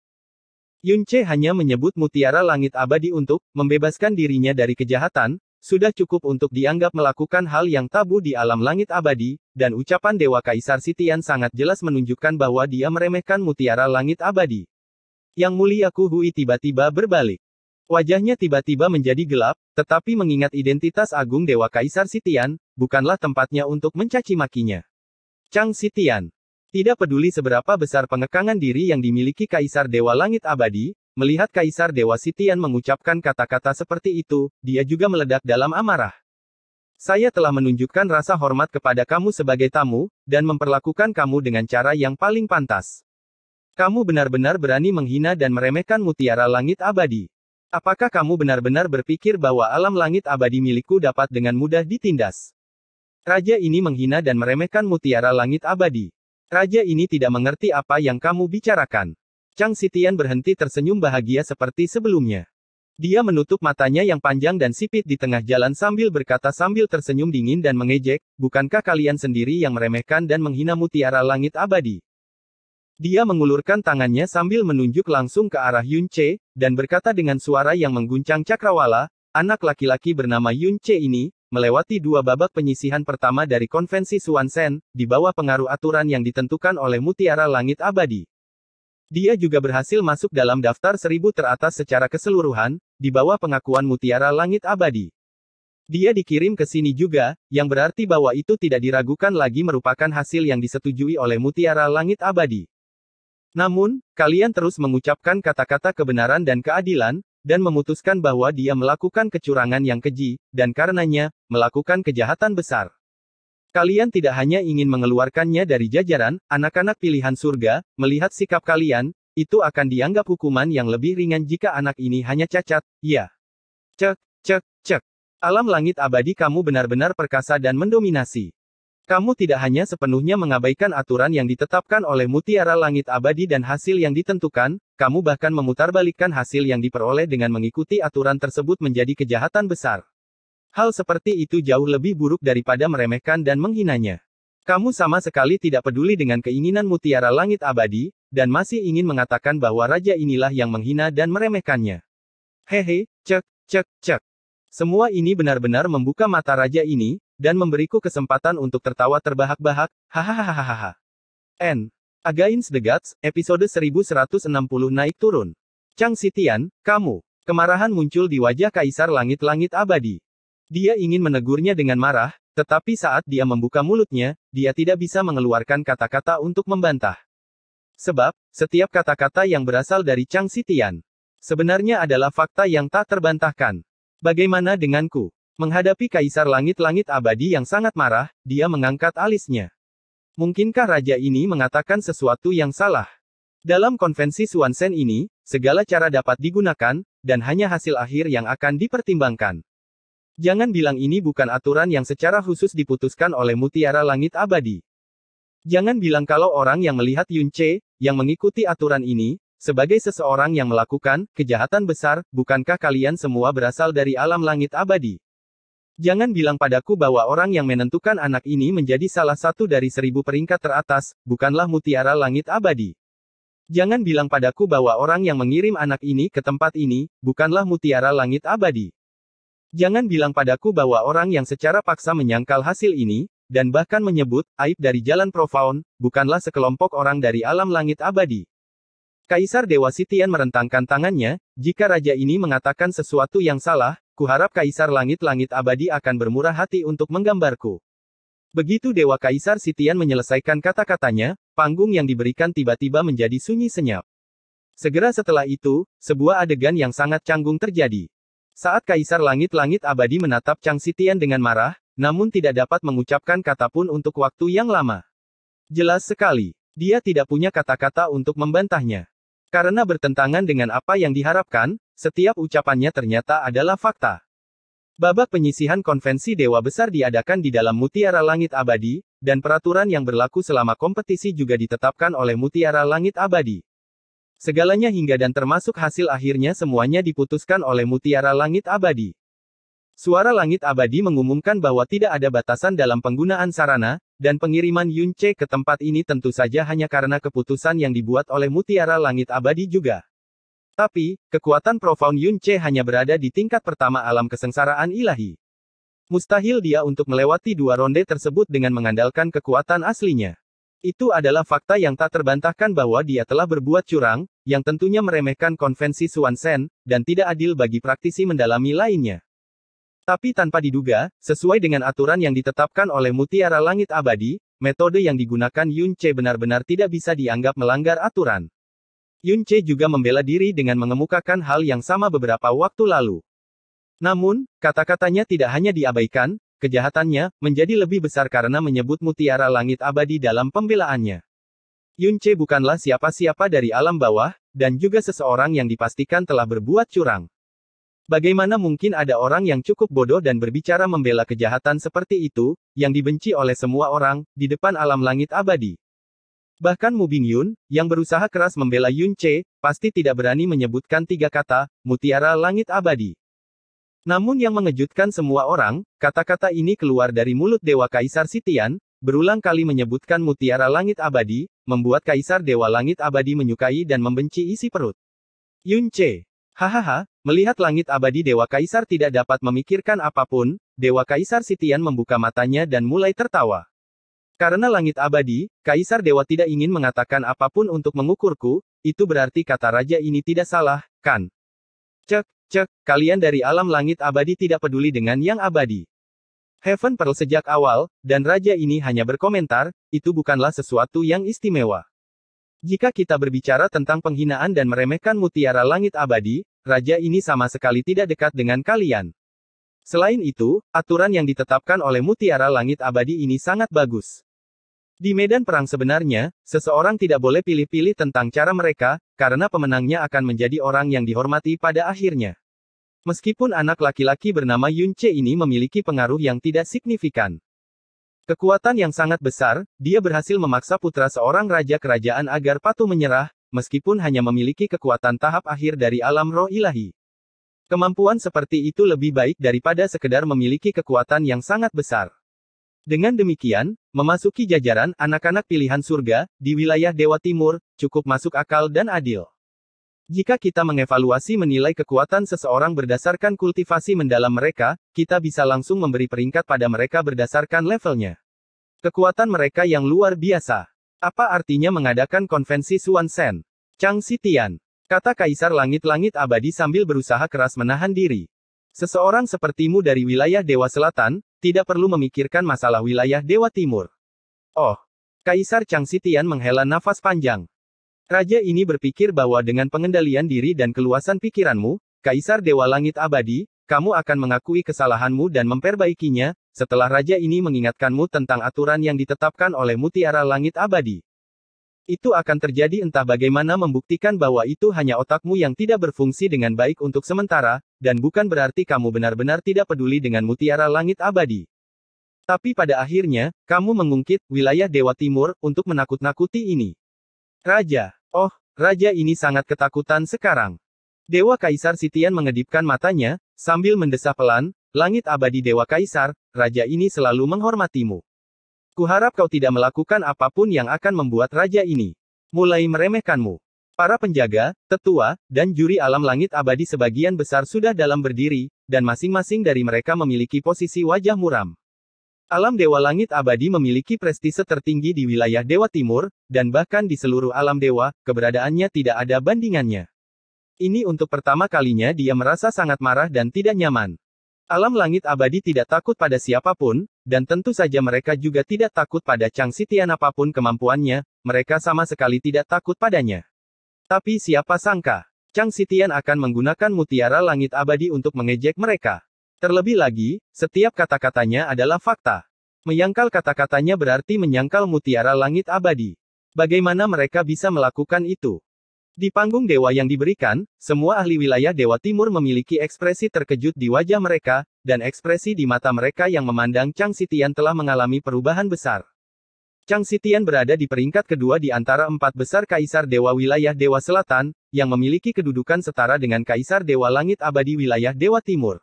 Yunce hanya menyebut mutiara langit abadi untuk membebaskan dirinya dari kejahatan, sudah cukup untuk dianggap melakukan hal yang tabu di alam langit abadi, dan ucapan Dewa Kaisar Sitian sangat jelas menunjukkan bahwa dia meremehkan mutiara langit abadi. Yang mulia Kuhui tiba-tiba berbalik. Wajahnya tiba-tiba menjadi gelap, tetapi mengingat identitas agung Dewa Kaisar Sitian, bukanlah tempatnya untuk mencaci makinya. Chang Sitian. Tidak peduli seberapa besar pengekangan diri yang dimiliki Kaisar Dewa Langit Abadi, Melihat Kaisar Dewa Sitian mengucapkan kata-kata seperti itu, dia juga meledak dalam amarah. Saya telah menunjukkan rasa hormat kepada kamu sebagai tamu, dan memperlakukan kamu dengan cara yang paling pantas. Kamu benar-benar berani menghina dan meremehkan mutiara langit abadi. Apakah kamu benar-benar berpikir bahwa alam langit abadi milikku dapat dengan mudah ditindas? Raja ini menghina dan meremehkan mutiara langit abadi. Raja ini tidak mengerti apa yang kamu bicarakan. Chang Sitian berhenti tersenyum bahagia seperti sebelumnya. Dia menutup matanya yang panjang dan sipit di tengah jalan sambil berkata sambil tersenyum dingin dan mengejek, bukankah kalian sendiri yang meremehkan dan menghina mutiara langit abadi? Dia mengulurkan tangannya sambil menunjuk langsung ke arah Yun Che, dan berkata dengan suara yang mengguncang cakrawala, anak laki-laki bernama Yun Che ini, melewati dua babak penyisihan pertama dari konvensi Suan di bawah pengaruh aturan yang ditentukan oleh Mutiara Langit Abadi. Dia juga berhasil masuk dalam daftar seribu teratas secara keseluruhan, di bawah pengakuan Mutiara Langit Abadi. Dia dikirim ke sini juga, yang berarti bahwa itu tidak diragukan lagi merupakan hasil yang disetujui oleh Mutiara Langit Abadi. Namun, kalian terus mengucapkan kata-kata kebenaran dan keadilan, dan memutuskan bahwa dia melakukan kecurangan yang keji, dan karenanya, melakukan kejahatan besar. Kalian tidak hanya ingin mengeluarkannya dari jajaran, anak-anak pilihan surga, melihat sikap kalian, itu akan dianggap hukuman yang lebih ringan jika anak ini hanya cacat, ya. Cek, cek, cek. Alam langit abadi kamu benar-benar perkasa dan mendominasi. Kamu tidak hanya sepenuhnya mengabaikan aturan yang ditetapkan oleh mutiara langit abadi dan hasil yang ditentukan, kamu bahkan memutarbalikkan hasil yang diperoleh dengan mengikuti aturan tersebut menjadi kejahatan besar. Hal seperti itu jauh lebih buruk daripada meremehkan dan menghinanya. Kamu sama sekali tidak peduli dengan keinginan mutiara langit abadi, dan masih ingin mengatakan bahwa raja inilah yang menghina dan meremehkannya. Hehe, cek, cek, cek. Semua ini benar-benar membuka mata raja ini, dan memberiku kesempatan untuk tertawa terbahak-bahak, hahaha. N. Against the Gods, episode 1160 naik turun. Chang Sitian, kamu. Kemarahan muncul di wajah Kaisar Langit-Langit Abadi. Dia ingin menegurnya dengan marah, tetapi saat dia membuka mulutnya, dia tidak bisa mengeluarkan kata-kata untuk membantah. Sebab, setiap kata-kata yang berasal dari Chang Sitian sebenarnya adalah fakta yang tak terbantahkan. Bagaimana denganku? Menghadapi kaisar langit-langit abadi yang sangat marah, dia mengangkat alisnya. Mungkinkah raja ini mengatakan sesuatu yang salah? Dalam konvensi Suansen ini, segala cara dapat digunakan, dan hanya hasil akhir yang akan dipertimbangkan. Jangan bilang ini bukan aturan yang secara khusus diputuskan oleh Mutiara Langit Abadi. Jangan bilang kalau orang yang melihat Yun Che, yang mengikuti aturan ini, sebagai seseorang yang melakukan kejahatan besar, bukankah kalian semua berasal dari alam langit abadi? Jangan bilang padaku bahwa orang yang menentukan anak ini menjadi salah satu dari seribu peringkat teratas, bukanlah mutiara langit abadi. Jangan bilang padaku bahwa orang yang mengirim anak ini ke tempat ini, bukanlah mutiara langit abadi. Jangan bilang padaku bahwa orang yang secara paksa menyangkal hasil ini, dan bahkan menyebut, aib dari jalan profound, bukanlah sekelompok orang dari alam langit abadi. Kaisar Dewa Sitian merentangkan tangannya, jika raja ini mengatakan sesuatu yang salah, kuharap Kaisar Langit-Langit Abadi akan bermurah hati untuk menggambarku. Begitu Dewa Kaisar Sitian menyelesaikan kata-katanya, panggung yang diberikan tiba-tiba menjadi sunyi senyap. Segera setelah itu, sebuah adegan yang sangat canggung terjadi. Saat Kaisar Langit-Langit Abadi menatap Chang Sitian dengan marah, namun tidak dapat mengucapkan kata pun untuk waktu yang lama. Jelas sekali, dia tidak punya kata-kata untuk membantahnya. Karena bertentangan dengan apa yang diharapkan, setiap ucapannya ternyata adalah fakta. Babak penyisihan konvensi Dewa Besar diadakan di dalam Mutiara Langit Abadi, dan peraturan yang berlaku selama kompetisi juga ditetapkan oleh Mutiara Langit Abadi. Segalanya hingga dan termasuk hasil akhirnya semuanya diputuskan oleh mutiara langit abadi. Suara langit abadi mengumumkan bahwa tidak ada batasan dalam penggunaan sarana, dan pengiriman Yunce ke tempat ini tentu saja hanya karena keputusan yang dibuat oleh mutiara langit abadi juga. Tapi, kekuatan profound Yunce hanya berada di tingkat pertama alam kesengsaraan ilahi. Mustahil dia untuk melewati dua ronde tersebut dengan mengandalkan kekuatan aslinya. Itu adalah fakta yang tak terbantahkan bahwa dia telah berbuat curang, yang tentunya meremehkan konvensi Swansen, dan tidak adil bagi praktisi mendalami lainnya. Tapi tanpa diduga, sesuai dengan aturan yang ditetapkan oleh Mutiara Langit Abadi, metode yang digunakan Yun Che benar-benar tidak bisa dianggap melanggar aturan. Yun Che juga membela diri dengan mengemukakan hal yang sama beberapa waktu lalu. Namun, kata-katanya tidak hanya diabaikan, Kejahatannya menjadi lebih besar karena menyebut mutiara langit abadi dalam pembelaannya. Yunche bukanlah siapa-siapa dari alam bawah, dan juga seseorang yang dipastikan telah berbuat curang. Bagaimana mungkin ada orang yang cukup bodoh dan berbicara membela kejahatan seperti itu, yang dibenci oleh semua orang, di depan alam langit abadi? Bahkan Mu Yun, yang berusaha keras membela Yun Che, pasti tidak berani menyebutkan tiga kata, mutiara langit abadi. Namun yang mengejutkan semua orang, kata-kata ini keluar dari mulut Dewa Kaisar Sitian, berulang kali menyebutkan mutiara langit abadi, membuat Kaisar Dewa Langit Abadi menyukai dan membenci isi perut. Yun Che. Hahaha, melihat langit abadi Dewa Kaisar tidak dapat memikirkan apapun, Dewa Kaisar Sitian membuka matanya dan mulai tertawa. Karena langit abadi, Kaisar Dewa tidak ingin mengatakan apapun untuk mengukurku, itu berarti kata raja ini tidak salah, kan? Cek, Cek, kalian dari alam langit abadi tidak peduli dengan yang abadi. Heaven Pearl sejak awal, dan raja ini hanya berkomentar, itu bukanlah sesuatu yang istimewa. Jika kita berbicara tentang penghinaan dan meremehkan mutiara langit abadi, raja ini sama sekali tidak dekat dengan kalian. Selain itu, aturan yang ditetapkan oleh mutiara langit abadi ini sangat bagus. Di medan perang sebenarnya, seseorang tidak boleh pilih-pilih tentang cara mereka, karena pemenangnya akan menjadi orang yang dihormati pada akhirnya. Meskipun anak laki-laki bernama Yun Che ini memiliki pengaruh yang tidak signifikan. Kekuatan yang sangat besar, dia berhasil memaksa putra seorang raja kerajaan agar patuh menyerah, meskipun hanya memiliki kekuatan tahap akhir dari alam roh ilahi. Kemampuan seperti itu lebih baik daripada sekedar memiliki kekuatan yang sangat besar. Dengan demikian, memasuki jajaran anak-anak pilihan surga di wilayah Dewa Timur cukup masuk akal dan adil. Jika kita mengevaluasi menilai kekuatan seseorang berdasarkan kultivasi mendalam mereka, kita bisa langsung memberi peringkat pada mereka berdasarkan levelnya. Kekuatan mereka yang luar biasa. Apa artinya mengadakan konvensi Suan Sen? Chang Sitian. Kata Kaisar Langit-Langit Abadi sambil berusaha keras menahan diri. Seseorang sepertimu dari wilayah Dewa Selatan, tidak perlu memikirkan masalah wilayah Dewa Timur. Oh, Kaisar Chang Sitian menghela nafas panjang. Raja ini berpikir bahwa dengan pengendalian diri dan keluasan pikiranmu, Kaisar Dewa Langit Abadi, kamu akan mengakui kesalahanmu dan memperbaikinya, setelah raja ini mengingatkanmu tentang aturan yang ditetapkan oleh Mutiara Langit Abadi. Itu akan terjadi entah bagaimana membuktikan bahwa itu hanya otakmu yang tidak berfungsi dengan baik untuk sementara, dan bukan berarti kamu benar-benar tidak peduli dengan mutiara langit abadi. Tapi pada akhirnya, kamu mengungkit wilayah Dewa Timur untuk menakut-nakuti ini. Raja, oh, raja ini sangat ketakutan sekarang. Dewa Kaisar Sitian mengedipkan matanya, sambil mendesah pelan, langit abadi Dewa Kaisar, raja ini selalu menghormatimu. Kuharap kau tidak melakukan apapun yang akan membuat raja ini mulai meremehkanmu. Para penjaga, tetua, dan juri alam langit abadi sebagian besar sudah dalam berdiri, dan masing-masing dari mereka memiliki posisi wajah muram. Alam Dewa Langit Abadi memiliki prestise tertinggi di wilayah Dewa Timur, dan bahkan di seluruh alam dewa, keberadaannya tidak ada bandingannya. Ini untuk pertama kalinya dia merasa sangat marah dan tidak nyaman. Alam Langit Abadi tidak takut pada siapapun, dan tentu saja mereka juga tidak takut pada Chang Sitian apapun kemampuannya, mereka sama sekali tidak takut padanya. Tapi siapa sangka, Chang Sitian akan menggunakan mutiara langit abadi untuk mengejek mereka. Terlebih lagi, setiap kata-katanya adalah fakta. Menyangkal kata-katanya berarti menyangkal mutiara langit abadi. Bagaimana mereka bisa melakukan itu? Di panggung dewa yang diberikan, semua ahli wilayah Dewa Timur memiliki ekspresi terkejut di wajah mereka, dan ekspresi di mata mereka yang memandang Chang Sitian telah mengalami perubahan besar. Chang Sitian berada di peringkat kedua di antara empat besar Kaisar Dewa Wilayah Dewa Selatan, yang memiliki kedudukan setara dengan Kaisar Dewa Langit Abadi Wilayah Dewa Timur.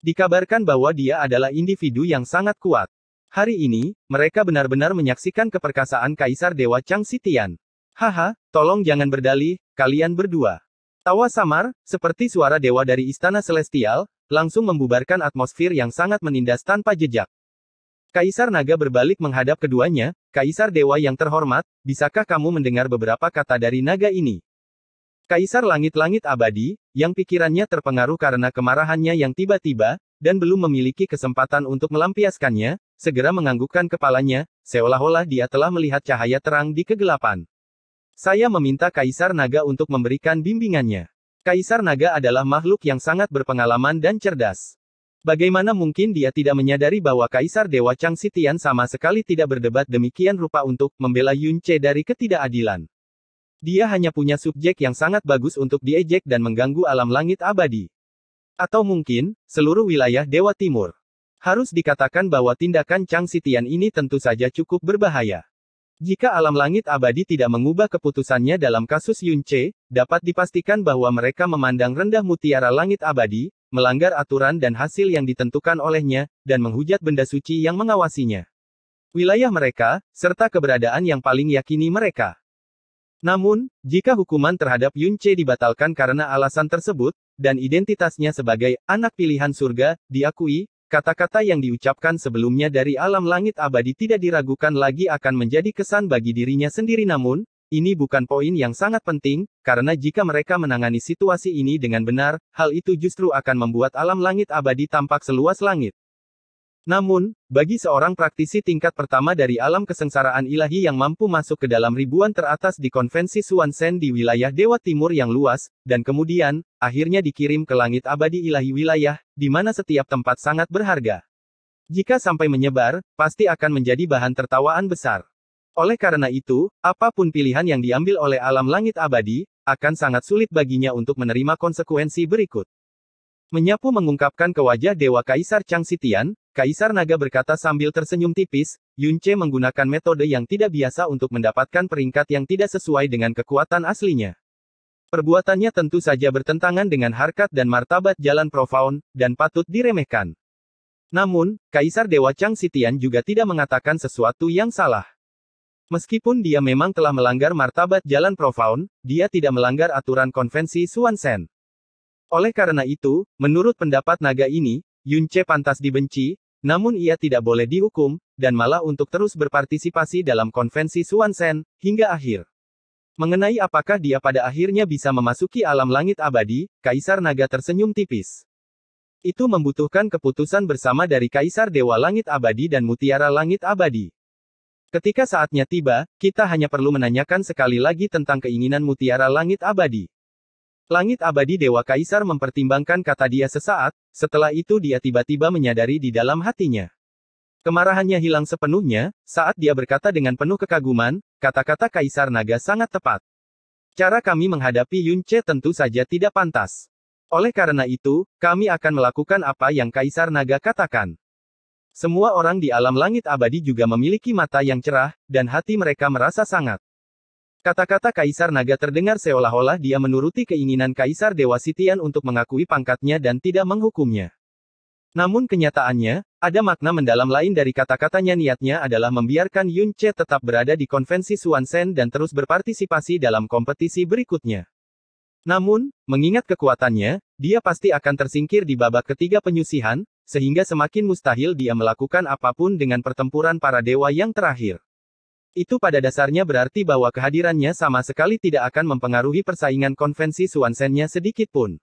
Dikabarkan bahwa dia adalah individu yang sangat kuat. Hari ini, mereka benar-benar menyaksikan keperkasaan Kaisar Dewa Chang Sitian. Haha, tolong jangan berdalih, kalian berdua. Tawa samar, seperti suara dewa dari Istana Celestial, langsung membubarkan atmosfer yang sangat menindas tanpa jejak. Kaisar naga berbalik menghadap keduanya, Kaisar Dewa yang terhormat, bisakah kamu mendengar beberapa kata dari naga ini? Kaisar langit-langit abadi, yang pikirannya terpengaruh karena kemarahannya yang tiba-tiba, dan belum memiliki kesempatan untuk melampiaskannya, segera menganggukkan kepalanya, seolah-olah dia telah melihat cahaya terang di kegelapan. Saya meminta Kaisar Naga untuk memberikan bimbingannya. Kaisar Naga adalah makhluk yang sangat berpengalaman dan cerdas. Bagaimana mungkin dia tidak menyadari bahwa Kaisar Dewa Chang Sitian sama sekali tidak berdebat demikian rupa untuk membela Yun Che dari ketidakadilan. Dia hanya punya subjek yang sangat bagus untuk diejek dan mengganggu alam langit abadi. Atau mungkin, seluruh wilayah Dewa Timur. Harus dikatakan bahwa tindakan Chang Sitian ini tentu saja cukup berbahaya. Jika alam langit abadi tidak mengubah keputusannya dalam kasus Yun Che, dapat dipastikan bahwa mereka memandang rendah mutiara langit abadi, melanggar aturan dan hasil yang ditentukan olehnya, dan menghujat benda suci yang mengawasinya. Wilayah mereka, serta keberadaan yang paling yakini mereka. Namun, jika hukuman terhadap Yunce dibatalkan karena alasan tersebut, dan identitasnya sebagai anak pilihan surga diakui, kata-kata yang diucapkan sebelumnya dari alam langit abadi tidak diragukan lagi akan menjadi kesan bagi dirinya sendiri namun, ini bukan poin yang sangat penting, karena jika mereka menangani situasi ini dengan benar, hal itu justru akan membuat alam langit abadi tampak seluas langit. Namun, bagi seorang praktisi tingkat pertama dari alam kesengsaraan ilahi yang mampu masuk ke dalam ribuan teratas di konvensi Suansen di wilayah Dewa Timur yang luas, dan kemudian, akhirnya dikirim ke langit abadi ilahi wilayah, di mana setiap tempat sangat berharga. Jika sampai menyebar, pasti akan menjadi bahan tertawaan besar. Oleh karena itu, apapun pilihan yang diambil oleh alam langit abadi, akan sangat sulit baginya untuk menerima konsekuensi berikut. Menyapu mengungkapkan ke wajah Dewa Kaisar Chang Sitian, Kaisar Naga berkata sambil tersenyum tipis, Yun Che menggunakan metode yang tidak biasa untuk mendapatkan peringkat yang tidak sesuai dengan kekuatan aslinya. Perbuatannya tentu saja bertentangan dengan harkat dan martabat jalan profound, dan patut diremehkan. Namun, Kaisar Dewa Chang Sitian juga tidak mengatakan sesuatu yang salah. Meskipun dia memang telah melanggar martabat jalan profound, dia tidak melanggar aturan konvensi Suansen. Oleh karena itu, menurut pendapat naga ini, Yunce pantas dibenci, namun ia tidak boleh dihukum, dan malah untuk terus berpartisipasi dalam konvensi Suansen, hingga akhir. Mengenai apakah dia pada akhirnya bisa memasuki alam langit abadi, Kaisar Naga tersenyum tipis. Itu membutuhkan keputusan bersama dari Kaisar Dewa Langit Abadi dan Mutiara Langit Abadi. Ketika saatnya tiba, kita hanya perlu menanyakan sekali lagi tentang keinginan mutiara langit abadi. Langit abadi Dewa Kaisar mempertimbangkan kata dia sesaat, setelah itu dia tiba-tiba menyadari di dalam hatinya. Kemarahannya hilang sepenuhnya, saat dia berkata dengan penuh kekaguman, kata-kata Kaisar Naga sangat tepat. Cara kami menghadapi Yun tentu saja tidak pantas. Oleh karena itu, kami akan melakukan apa yang Kaisar Naga katakan. Semua orang di alam langit abadi juga memiliki mata yang cerah, dan hati mereka merasa sangat. Kata-kata Kaisar Naga terdengar seolah-olah dia menuruti keinginan Kaisar Dewa Sitian untuk mengakui pangkatnya dan tidak menghukumnya. Namun kenyataannya, ada makna mendalam lain dari kata-katanya niatnya adalah membiarkan Yun Che tetap berada di konvensi Suansen dan terus berpartisipasi dalam kompetisi berikutnya. Namun, mengingat kekuatannya, dia pasti akan tersingkir di babak ketiga penyusihan, sehingga semakin mustahil dia melakukan apapun dengan pertempuran para dewa yang terakhir. Itu pada dasarnya berarti bahwa kehadirannya sama sekali tidak akan mempengaruhi persaingan konvensi Suansennya sedikit pun.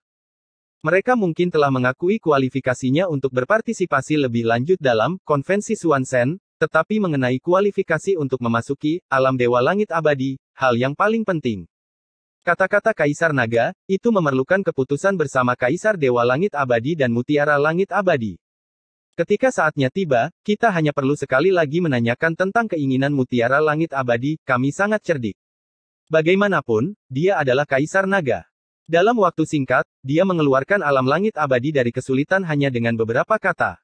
Mereka mungkin telah mengakui kualifikasinya untuk berpartisipasi lebih lanjut dalam konvensi Suansen, tetapi mengenai kualifikasi untuk memasuki alam dewa langit abadi, hal yang paling penting Kata-kata Kaisar Naga, itu memerlukan keputusan bersama Kaisar Dewa Langit Abadi dan Mutiara Langit Abadi. Ketika saatnya tiba, kita hanya perlu sekali lagi menanyakan tentang keinginan Mutiara Langit Abadi, kami sangat cerdik. Bagaimanapun, dia adalah Kaisar Naga. Dalam waktu singkat, dia mengeluarkan alam langit abadi dari kesulitan hanya dengan beberapa kata.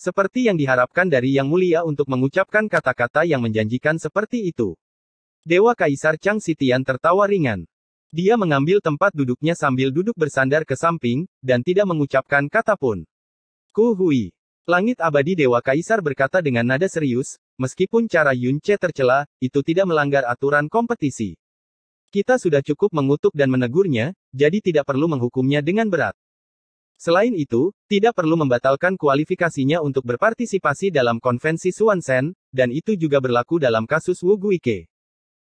Seperti yang diharapkan dari Yang Mulia untuk mengucapkan kata-kata yang menjanjikan seperti itu. Dewa Kaisar Chang Sitian tertawa ringan. Dia mengambil tempat duduknya sambil duduk bersandar ke samping, dan tidak mengucapkan kata pun. Ku Hui, Langit abadi Dewa Kaisar berkata dengan nada serius, meskipun cara Yun Che tercela, itu tidak melanggar aturan kompetisi. Kita sudah cukup mengutuk dan menegurnya, jadi tidak perlu menghukumnya dengan berat. Selain itu, tidak perlu membatalkan kualifikasinya untuk berpartisipasi dalam konvensi Suansen, dan itu juga berlaku dalam kasus Wu Guike.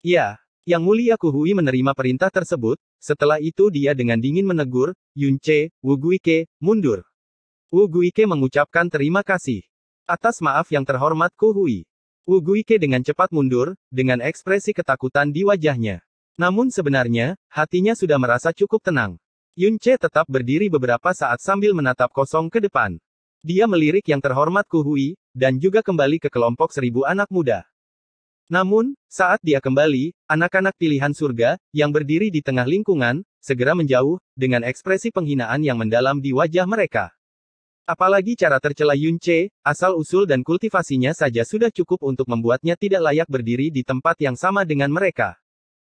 Ya, yang mulia Kuhui menerima perintah tersebut, setelah itu dia dengan dingin menegur, Yunce, Guike mundur. Wu Guike mengucapkan terima kasih. Atas maaf yang terhormat Kuhui. Wu Guike dengan cepat mundur, dengan ekspresi ketakutan di wajahnya. Namun sebenarnya, hatinya sudah merasa cukup tenang. Yunce tetap berdiri beberapa saat sambil menatap kosong ke depan. Dia melirik yang terhormat Kuhui, dan juga kembali ke kelompok seribu anak muda. Namun, saat dia kembali, anak-anak pilihan surga, yang berdiri di tengah lingkungan, segera menjauh, dengan ekspresi penghinaan yang mendalam di wajah mereka. Apalagi cara tercela Yun Che, asal-usul dan kultivasinya saja sudah cukup untuk membuatnya tidak layak berdiri di tempat yang sama dengan mereka.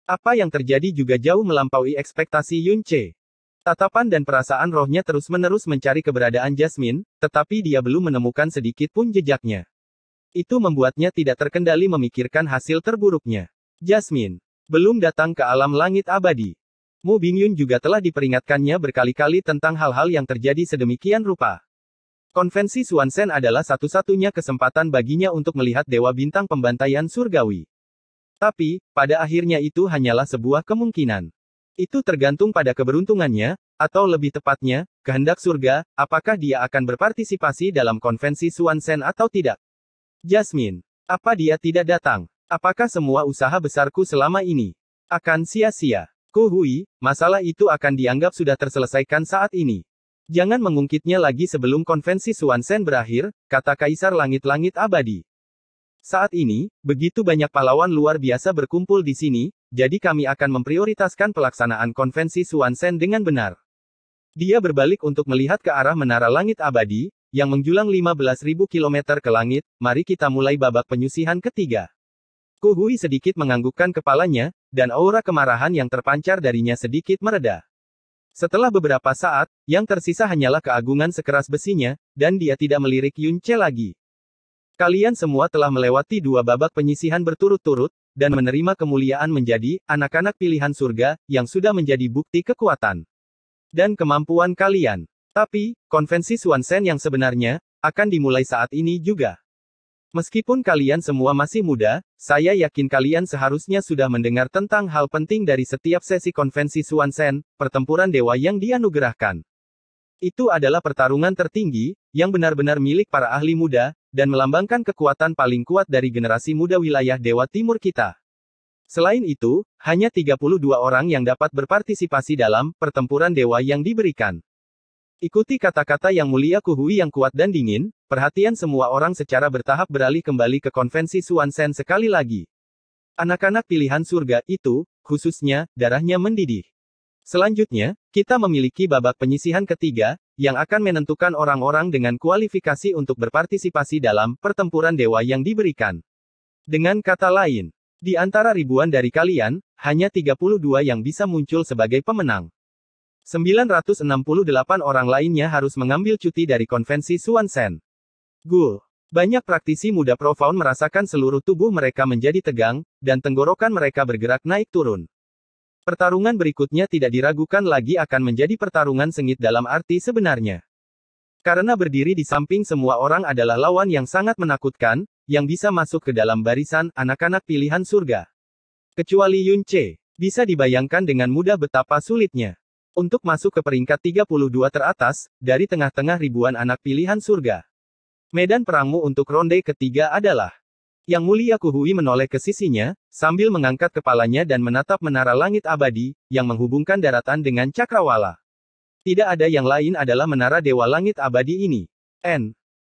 Apa yang terjadi juga jauh melampaui ekspektasi Yun Che. Tatapan dan perasaan rohnya terus-menerus mencari keberadaan Jasmine, tetapi dia belum menemukan sedikit pun jejaknya. Itu membuatnya tidak terkendali memikirkan hasil terburuknya. Jasmine. Belum datang ke alam langit abadi. Mu Bingyun juga telah diperingatkannya berkali-kali tentang hal-hal yang terjadi sedemikian rupa. Konvensi Suansen adalah satu-satunya kesempatan baginya untuk melihat Dewa Bintang Pembantaian Surgawi. Tapi, pada akhirnya itu hanyalah sebuah kemungkinan. Itu tergantung pada keberuntungannya, atau lebih tepatnya, kehendak surga, apakah dia akan berpartisipasi dalam konvensi Suansen atau tidak. Jasmine, apa dia tidak datang? Apakah semua usaha besarku selama ini akan sia-sia? Kuhui, masalah itu akan dianggap sudah terselesaikan saat ini. Jangan mengungkitnya lagi sebelum konvensi Suansen berakhir, kata Kaisar Langit-Langit Abadi. Saat ini, begitu banyak pahlawan luar biasa berkumpul di sini, jadi kami akan memprioritaskan pelaksanaan konvensi Suansen dengan benar. Dia berbalik untuk melihat ke arah menara langit abadi, yang menjulang 15.000 km ke langit, mari kita mulai babak penyusihan ketiga. Kuhui sedikit menganggukkan kepalanya, dan aura kemarahan yang terpancar darinya sedikit mereda. Setelah beberapa saat, yang tersisa hanyalah keagungan sekeras besinya, dan dia tidak melirik Yun Che lagi. Kalian semua telah melewati dua babak penyisihan berturut-turut, dan menerima kemuliaan menjadi anak-anak pilihan surga, yang sudah menjadi bukti kekuatan dan kemampuan kalian. Tapi, konvensi Swansen yang sebenarnya, akan dimulai saat ini juga. Meskipun kalian semua masih muda, saya yakin kalian seharusnya sudah mendengar tentang hal penting dari setiap sesi konvensi Swansen, pertempuran dewa yang dianugerahkan. Itu adalah pertarungan tertinggi, yang benar-benar milik para ahli muda, dan melambangkan kekuatan paling kuat dari generasi muda wilayah Dewa Timur kita. Selain itu, hanya 32 orang yang dapat berpartisipasi dalam pertempuran dewa yang diberikan. Ikuti kata-kata yang mulia Kuhui yang kuat dan dingin, perhatian semua orang secara bertahap beralih kembali ke konvensi Suansen sekali lagi. Anak-anak pilihan surga itu, khususnya, darahnya mendidih. Selanjutnya, kita memiliki babak penyisihan ketiga, yang akan menentukan orang-orang dengan kualifikasi untuk berpartisipasi dalam pertempuran dewa yang diberikan. Dengan kata lain, di antara ribuan dari kalian, hanya 32 yang bisa muncul sebagai pemenang. 968 orang lainnya harus mengambil cuti dari konvensi Suansen. Gul. Banyak praktisi muda profound merasakan seluruh tubuh mereka menjadi tegang, dan tenggorokan mereka bergerak naik turun. Pertarungan berikutnya tidak diragukan lagi akan menjadi pertarungan sengit dalam arti sebenarnya. Karena berdiri di samping semua orang adalah lawan yang sangat menakutkan, yang bisa masuk ke dalam barisan anak-anak pilihan surga. Kecuali Yun Che, bisa dibayangkan dengan mudah betapa sulitnya. Untuk masuk ke peringkat 32 teratas, dari tengah-tengah ribuan anak pilihan surga. Medan perangmu untuk ronde ketiga adalah. Yang mulia Kuhui menoleh ke sisinya, sambil mengangkat kepalanya dan menatap menara langit abadi, yang menghubungkan daratan dengan cakrawala. Tidak ada yang lain adalah menara dewa langit abadi ini. N.